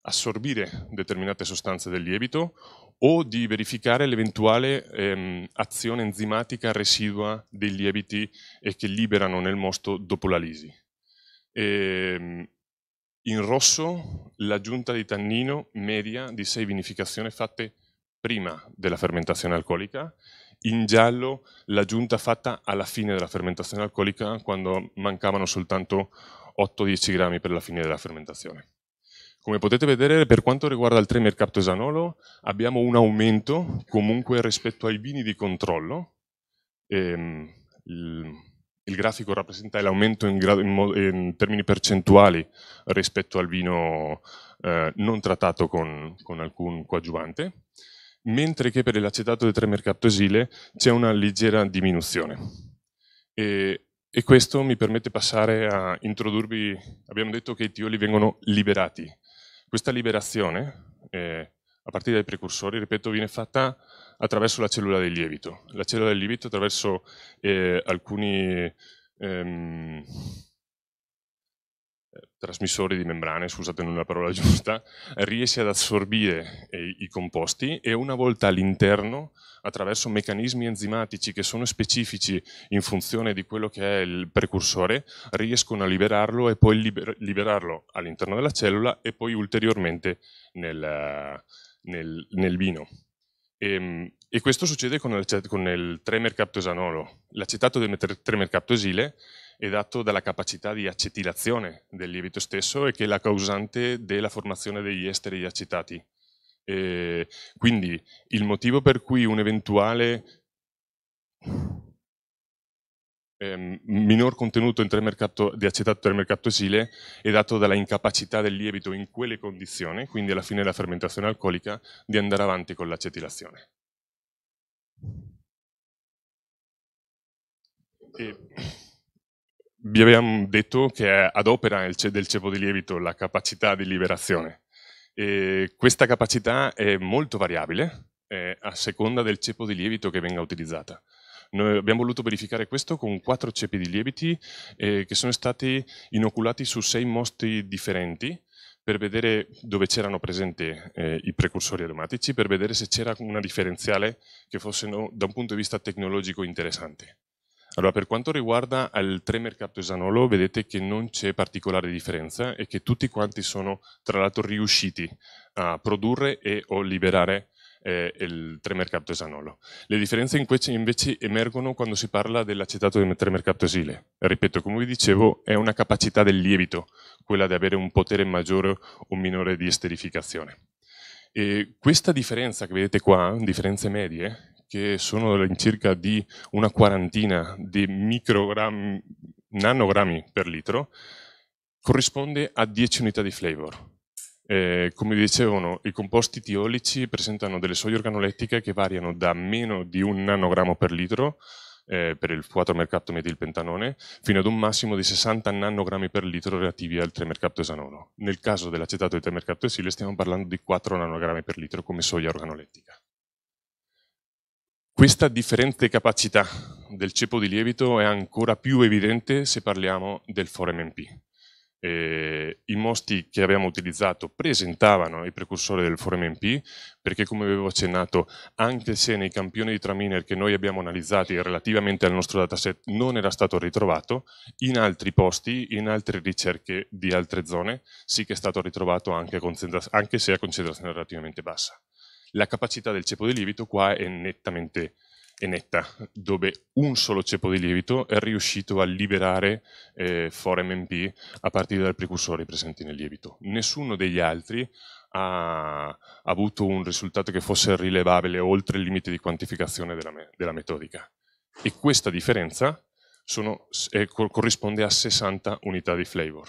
assorbire determinate sostanze del lievito o di verificare l'eventuale ehm, azione enzimatica residua dei lieviti e che liberano nel mosto dopo la lisi. E, ehm, in rosso l'aggiunta di tannino media di 6 vinificazioni fatte prima della fermentazione alcolica, in giallo l'aggiunta fatta alla fine della fermentazione alcolica quando mancavano soltanto 8-10 grammi per la fine della fermentazione. Come potete vedere, per quanto riguarda il 3-mercaptoesanolo, abbiamo un aumento comunque rispetto ai vini di controllo. Ehm, il il grafico rappresenta l'aumento in, in, in, termini percentuali rispetto al vino eh, non trattato con, con, alcun coadiuvante, mentre che per l'acetato di 3-mercaptosile c'è una leggera diminuzione. E, e, questo mi permette passare a introdurvi, abbiamo detto che i tioli vengono liberati. Questa liberazione, eh, a partire dai precursori, ripeto, viene fatta attraverso la cellula del lievito. La cellula del lievito attraverso eh, alcuni ehm, trasmissori di membrane, scusate non la parola giusta, riesce ad assorbire eh, i composti e una volta all'interno, attraverso meccanismi enzimatici che sono specifici in funzione di quello che è il precursore, riescono a liberarlo e poi liber liberarlo all'interno della cellula e poi ulteriormente nel, nel, nel vino. E, ehm, e questo succede con il, cioè, con il 3-mercaptosanolo. L'acetato del tremer mercaptosile è dato dalla capacità di acetilazione del lievito stesso e che è la causante della formazione degli esteri acetati. E quindi il motivo per cui un eventuale ehm, minor contenuto di acetato del mercato intermercattosile è dato dalla incapacità del lievito in quelle condizioni, quindi alla fine della fermentazione alcolica, di andare avanti con l'acetilazione. vi abbiamo detto che adopera del cepo di lievito la capacità di liberazione. E questa capacità è molto variabile eh, a seconda del cepo di lievito che venga utilizzata. Noi abbiamo voluto verificare questo con quattro ceppi di lieviti eh, che sono stati inoculati su sei mostri differenti per vedere dove c'erano presenti eh, i precursori aromatici, per vedere se c'era una differenziale che fosse no, da un punto di vista tecnologico interessante. Allora, per quanto riguarda il 3-mercaptoesanolo, vedete che non c'è particolare differenza e che tutti quanti sono, tra l'altro, riusciti a produrre e o liberare eh, il tremercato esanolo. Le differenze in invece emergono quando si parla dell'acetato di tremercato esile. Ripeto, come vi dicevo, è una capacità del lievito, quella di avere un potere maggiore o minore di esterificazione. E questa differenza che vedete qua, differenze medie, che sono all'incirca di una quarantina di microgrammi, nanogrammi per litro, corrisponde a 10 unità di flavor. Eh, come dicevano, i composti tiolici presentano delle soglie organolettiche che variano da meno di un nanogrammo per litro eh, per il 4 metilpentanone fino ad un massimo di 60 nanogrammi per litro relativi al 3-mercaptoesanolo. Nel caso dell'acetato di 3 esile stiamo parlando di 4 nanogrammi per litro come soglia organolettica. Questa differente capacità del ceppo di lievito è ancora più evidente se parliamo del 4-MMP eh, i mosti che abbiamo utilizzato presentavano i precursori del 4MMP perché come avevo accennato anche se nei campioni di traminer che noi abbiamo analizzati relativamente al nostro dataset non era stato ritrovato, in altri posti, in altre ricerche di altre zone sì che è stato ritrovato anche, anche se a concentrazione relativamente bassa. La capacità del ceppo di lievito qua è nettamente e netta, dove un solo ceppo di lievito è riuscito a liberare eh, 4MMP a partire dal precursore presente nel lievito. Nessuno degli altri ha avuto un risultato che fosse rilevabile oltre il limite di quantificazione della, me della metodica. E questa differenza sono, eh, cor corrisponde a 60 unità di flavor.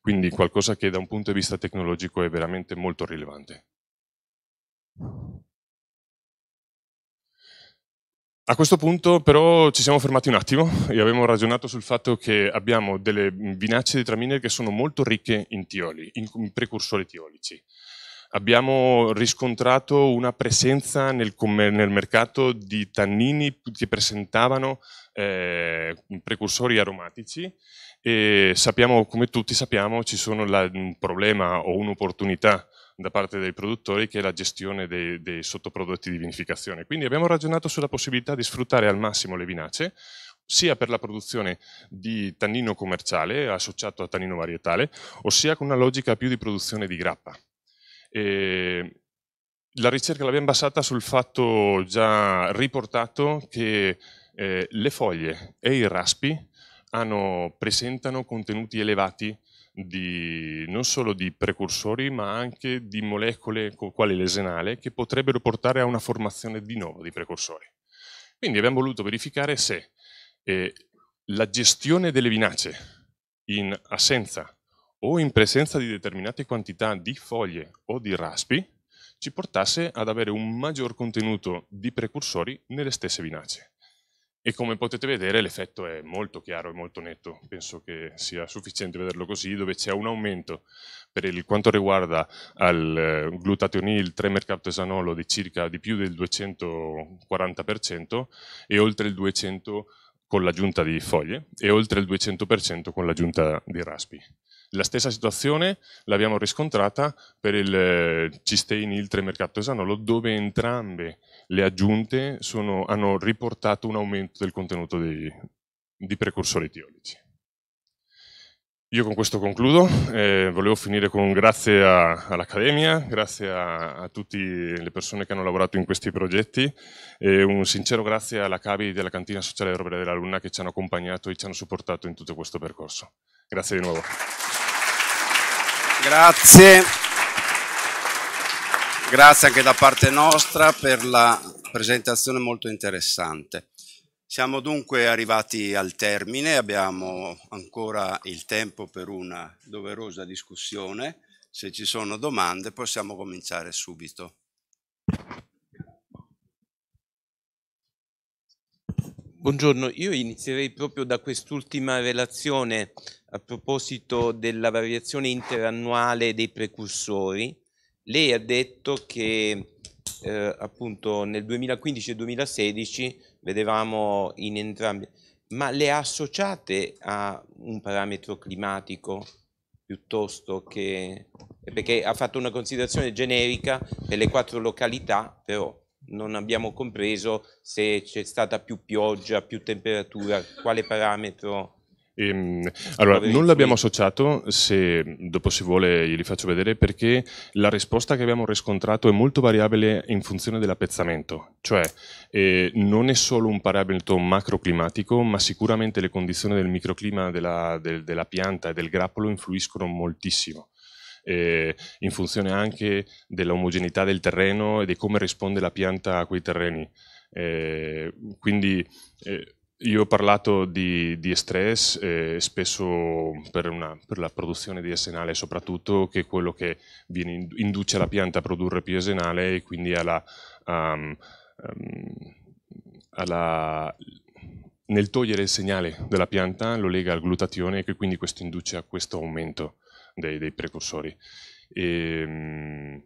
Quindi qualcosa che da un punto di vista tecnologico è veramente molto rilevante. A questo punto però ci siamo fermati un attimo e abbiamo ragionato sul fatto che abbiamo delle vinacce di traminer che sono molto ricche in tioli, in precursori tiolici. Abbiamo riscontrato una presenza nel, nel mercato di tannini che presentavano eh, precursori aromatici e sappiamo, come tutti sappiamo, ci sono la, un problema o un'opportunità da parte dei produttori che è la gestione dei, dei sottoprodotti di vinificazione. Quindi abbiamo ragionato sulla possibilità di sfruttare al massimo le vinacee, sia per la produzione di tannino commerciale associato a tannino varietale, ossia con una logica più di produzione di grappa. E la ricerca l'abbiamo basata sul fatto già riportato che eh, le foglie e i raspi hanno, presentano contenuti elevati di, non solo di precursori ma anche di molecole con quali lesenale che potrebbero portare a una formazione di nuovo di precursori. Quindi abbiamo voluto verificare se eh, la gestione delle vinace in assenza o in presenza di determinate quantità di foglie o di raspi ci portasse ad avere un maggior contenuto di precursori nelle stesse vinacee e come potete vedere l'effetto è molto chiaro e molto netto, penso che sia sufficiente vederlo così, dove c'è un aumento per il, quanto riguarda al eh, glutationil 3 mercaptesanolo di circa di più del 240% e oltre il 200% con l'aggiunta di foglie e oltre il 200% con l'aggiunta di raspi. La stessa situazione l'abbiamo riscontrata per il eh, cisteinil 3 mercaptesanolo dove entrambe le aggiunte sono, hanno riportato un aumento del contenuto dei, di precursori etiolici. Io con questo concludo, eh, volevo finire con un grazie all'Accademia, grazie a, a tutte le persone che hanno lavorato in questi progetti e un sincero grazie alla CABI della Cantina Sociale Europea della Luna che ci hanno accompagnato e ci hanno supportato in tutto questo percorso. Grazie di nuovo. Grazie. Grazie anche da parte nostra per la presentazione molto interessante. Siamo dunque arrivati al termine, abbiamo ancora il tempo per una doverosa discussione. Se ci sono domande possiamo cominciare subito. Buongiorno, io inizierei proprio da quest'ultima relazione a proposito della variazione interannuale dei precursori lei ha detto che eh, appunto nel 2015 e 2016 vedevamo in entrambi, ma le associate a un parametro climatico piuttosto che... perché ha fatto una considerazione generica per le quattro località, però non abbiamo compreso se c'è stata più pioggia, più temperatura, quale parametro Ehm, allora, non l'abbiamo associato, se dopo si vuole glieli faccio vedere, perché la risposta che abbiamo riscontrato è molto variabile in funzione dell'appezzamento, cioè eh, non è solo un parametro macroclimatico, ma sicuramente le condizioni del microclima della, del, della pianta e del grappolo influiscono moltissimo. Eh, in funzione anche dell'omogeneità del terreno e di come risponde la pianta a quei terreni. Eh, quindi eh, io ho parlato di, di stress eh, spesso per, una, per, la produzione di esenale soprattutto che è quello che viene, induce la pianta a produrre più esenale e quindi alla, um, um, alla, nel togliere il segnale della pianta lo lega al glutatione e quindi questo induce a questo aumento dei, dei precursori. E, um,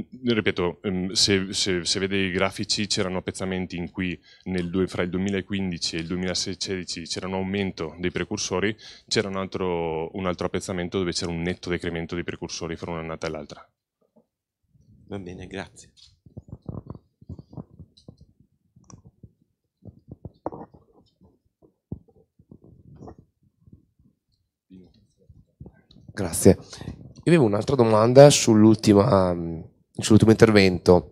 ripeto, ehm, se, se, se, vede i grafici c'erano appezzamenti in cui nel, fra il 2015 e il 2016 c'era un aumento dei precursori, c'era un altro, un altro appezzamento dove c'era un netto decremento dei precursori fra un'annata e l'altra. Va bene, grazie. Grazie. Io avevo un'altra domanda sull'ultima sull'ultimo intervento,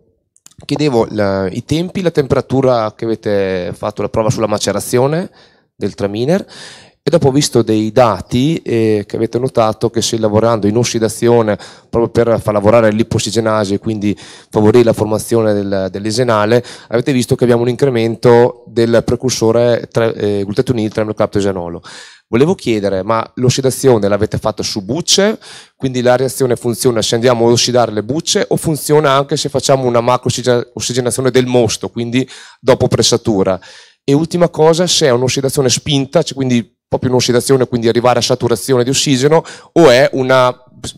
chiedevo la, i tempi, la temperatura che avete fatto la prova sulla macerazione del traminer e dopo ho visto dei dati eh, che avete notato che se lavorando in ossidazione proprio per far lavorare l'iposigenasi e quindi favorire la formazione del, dell'esenale avete visto che abbiamo un incremento del precursore eh, glutatonil 3 metilcaptoesanolo Volevo chiedere, ma l'ossidazione l'avete fatta su bucce? Quindi la reazione funziona se andiamo ad ossidare le bucce o funziona anche se facciamo una macro ossigenazione del mosto, quindi dopo pressatura? E ultima cosa, se è un'ossidazione spinta, cioè quindi proprio un'ossidazione, quindi arrivare a saturazione di ossigeno, o è una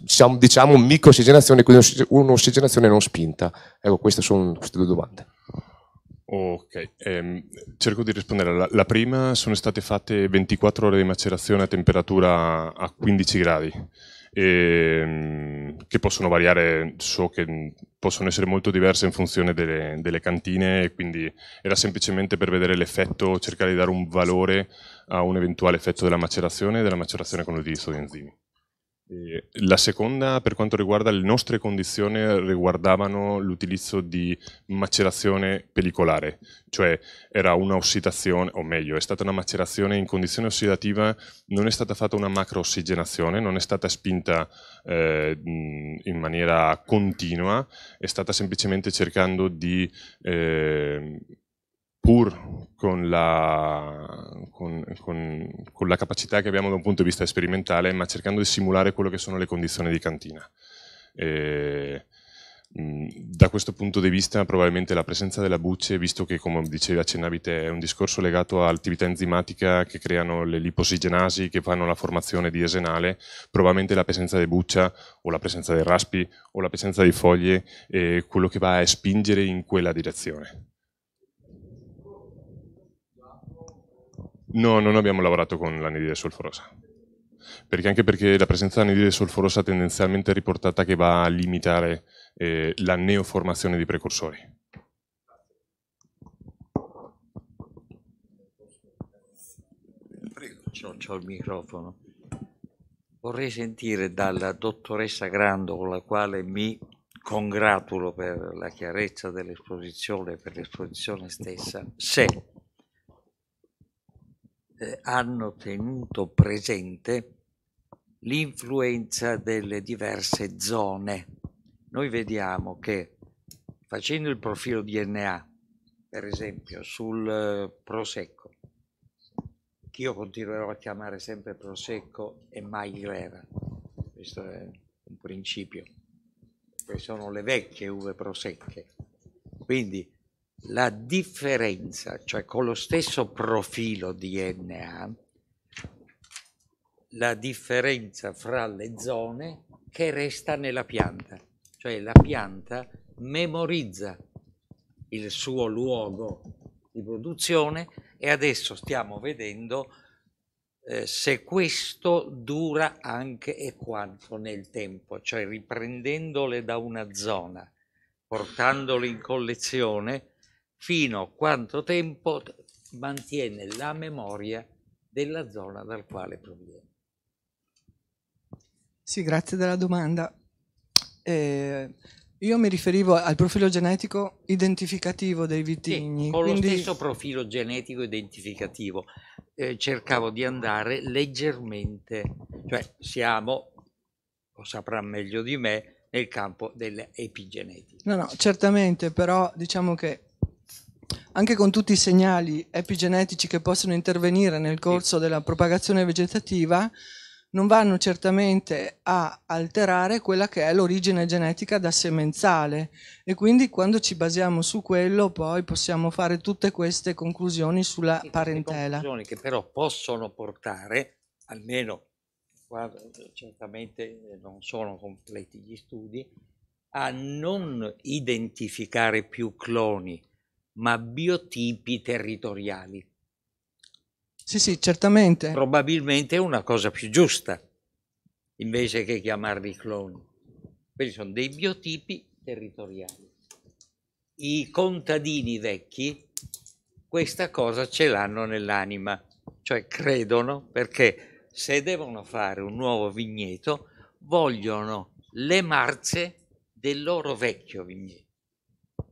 diciamo, diciamo microossigenazione, quindi un'ossigenazione non spinta? Ecco, queste sono queste due domande. Ok, ehm, cerco di rispondere. La, la, prima sono state fatte 24 ore di macerazione a temperatura a 15 gradi, ehm, che possono variare, so che possono essere molto diverse in funzione delle, delle cantine, quindi era semplicemente per vedere l'effetto, cercare di dare un valore a un eventuale effetto della macerazione e della macerazione con l'utilizzo di enzimi. Eh, la seconda, per quanto riguarda le nostre condizioni, riguardavano l'utilizzo di macerazione pellicolare, cioè era una ossidazione, o meglio, è stata una macerazione in condizione ossidativa, non è stata fatta una macro-ossigenazione, non è stata spinta eh, in maniera continua, è stata semplicemente cercando di... Eh, pur con la, con, con, con la, capacità che abbiamo da un punto di vista sperimentale, ma cercando di simulare quello che sono le condizioni di cantina. E, da questo punto di vista probabilmente la presenza della bucce, visto che come dicevi accennavi te, è un discorso legato all'attività enzimatica che creano le liposigenasi che fanno la formazione di esenale, probabilmente la presenza di buccia o la presenza dei raspi o la presenza di foglie è quello che va a spingere in quella direzione. No, non abbiamo lavorato con l'anidride solforosa. Perché anche perché la presenza di anidride solforosa è tendenzialmente riportata che va a limitare eh, la neoformazione di precursori. Prego, c'ho, il microfono. Vorrei sentire dalla dottoressa Grando, con la quale mi congratulo per la chiarezza dell'esposizione, per l'esposizione stessa, se eh, hanno tenuto presente l'influenza delle diverse zone. Noi vediamo che facendo il profilo DNA, per esempio, sul eh, Prosecco, che io continuerò a chiamare sempre Prosecco e mai Glera, questo è un principio, queste sono le vecchie uve prosecche, quindi la differenza, cioè con lo stesso profilo DNA, la differenza fra le zone che resta nella pianta, cioè la pianta memorizza il suo luogo di produzione e adesso stiamo vedendo eh, se questo dura anche e quanto nel tempo, cioè riprendendole da una zona, portandole in collezione, fino a quanto tempo mantiene la memoria della zona dal quale proviene. Sì, grazie della domanda. Eh, io mi riferivo al profilo genetico identificativo dei vitigni. Sì, con quindi... lo stesso profilo genetico identificativo eh, cercavo di andare leggermente, cioè siamo, lo saprà meglio di me, nel campo dell'epigenetica. No, no, certamente, però diciamo che anche con tutti i segnali epigenetici che possono intervenire nel corso della propagazione vegetativa, non vanno certamente a alterare quella che è l'origine genetica da semenzale e quindi quando ci basiamo su quello poi possiamo fare tutte queste conclusioni sulla parentela. Conclusioni che però possono portare, almeno qua eh, certamente eh, non sono completi gli studi, a non identificare più cloni, ma biotipi territoriali. Sì, sì, certamente. Probabilmente è una cosa più giusta, invece che chiamarli cloni. Quelli sono dei biotipi territoriali. I contadini vecchi questa cosa ce l'hanno nell'anima, cioè credono perché se devono fare un nuovo vigneto vogliono le marce del loro vecchio vigneto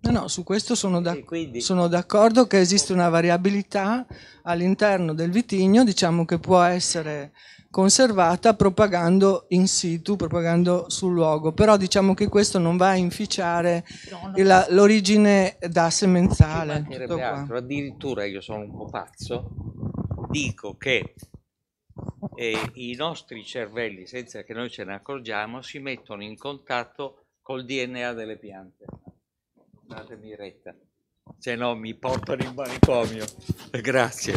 No, no, su questo sono, da, quindi... sono d'accordo che esiste una variabilità all'interno del vitigno, diciamo che può essere conservata propagando in situ, propagando sul luogo, però diciamo che questo non va a inficiare no, no, la, no. l'origine da semenzale. Altro. Addirittura io sono un po' pazzo, dico che eh, i nostri cervelli, senza che noi ce ne accorgiamo, si mettono in contatto col DNA delle piante datemi retta, se no mi portano in manicomio. Grazie.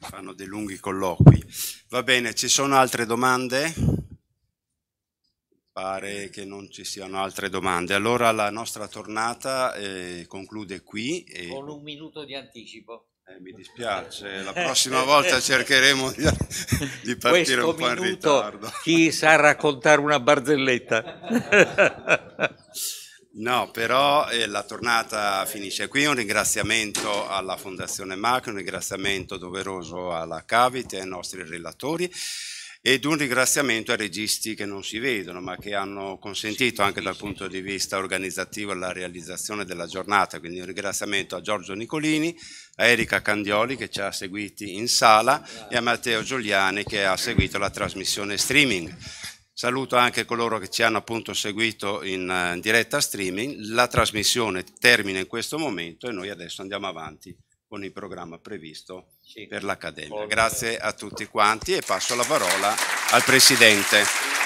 Fanno dei lunghi colloqui. Va bene, ci sono altre domande? Pare che non ci siano altre domande. Allora la nostra tornata eh, conclude qui. E... Con un minuto di anticipo. Eh, mi dispiace, la eh. prossima volta cercheremo di, di partire Questo un po' in ritardo. Chi sa raccontare una barzelletta? No, però eh, la tornata finisce qui. Un ringraziamento alla Fondazione Mac, un ringraziamento doveroso alla Cavite e ai nostri relatori ed un ringraziamento ai registi che non si vedono ma che hanno consentito anche dal punto di vista organizzativo la realizzazione della giornata, quindi un ringraziamento a Giorgio Nicolini, a Erika Candioli che ci ha seguiti in sala e a Matteo Giuliani che ha seguito la trasmissione streaming. Saluto anche coloro che ci hanno appunto seguito in, eh, in diretta streaming. La trasmissione termina in questo momento e noi adesso andiamo avanti con il programma previsto sì. per l'Accademia. Grazie a tutti quanti e passo la parola al Presidente.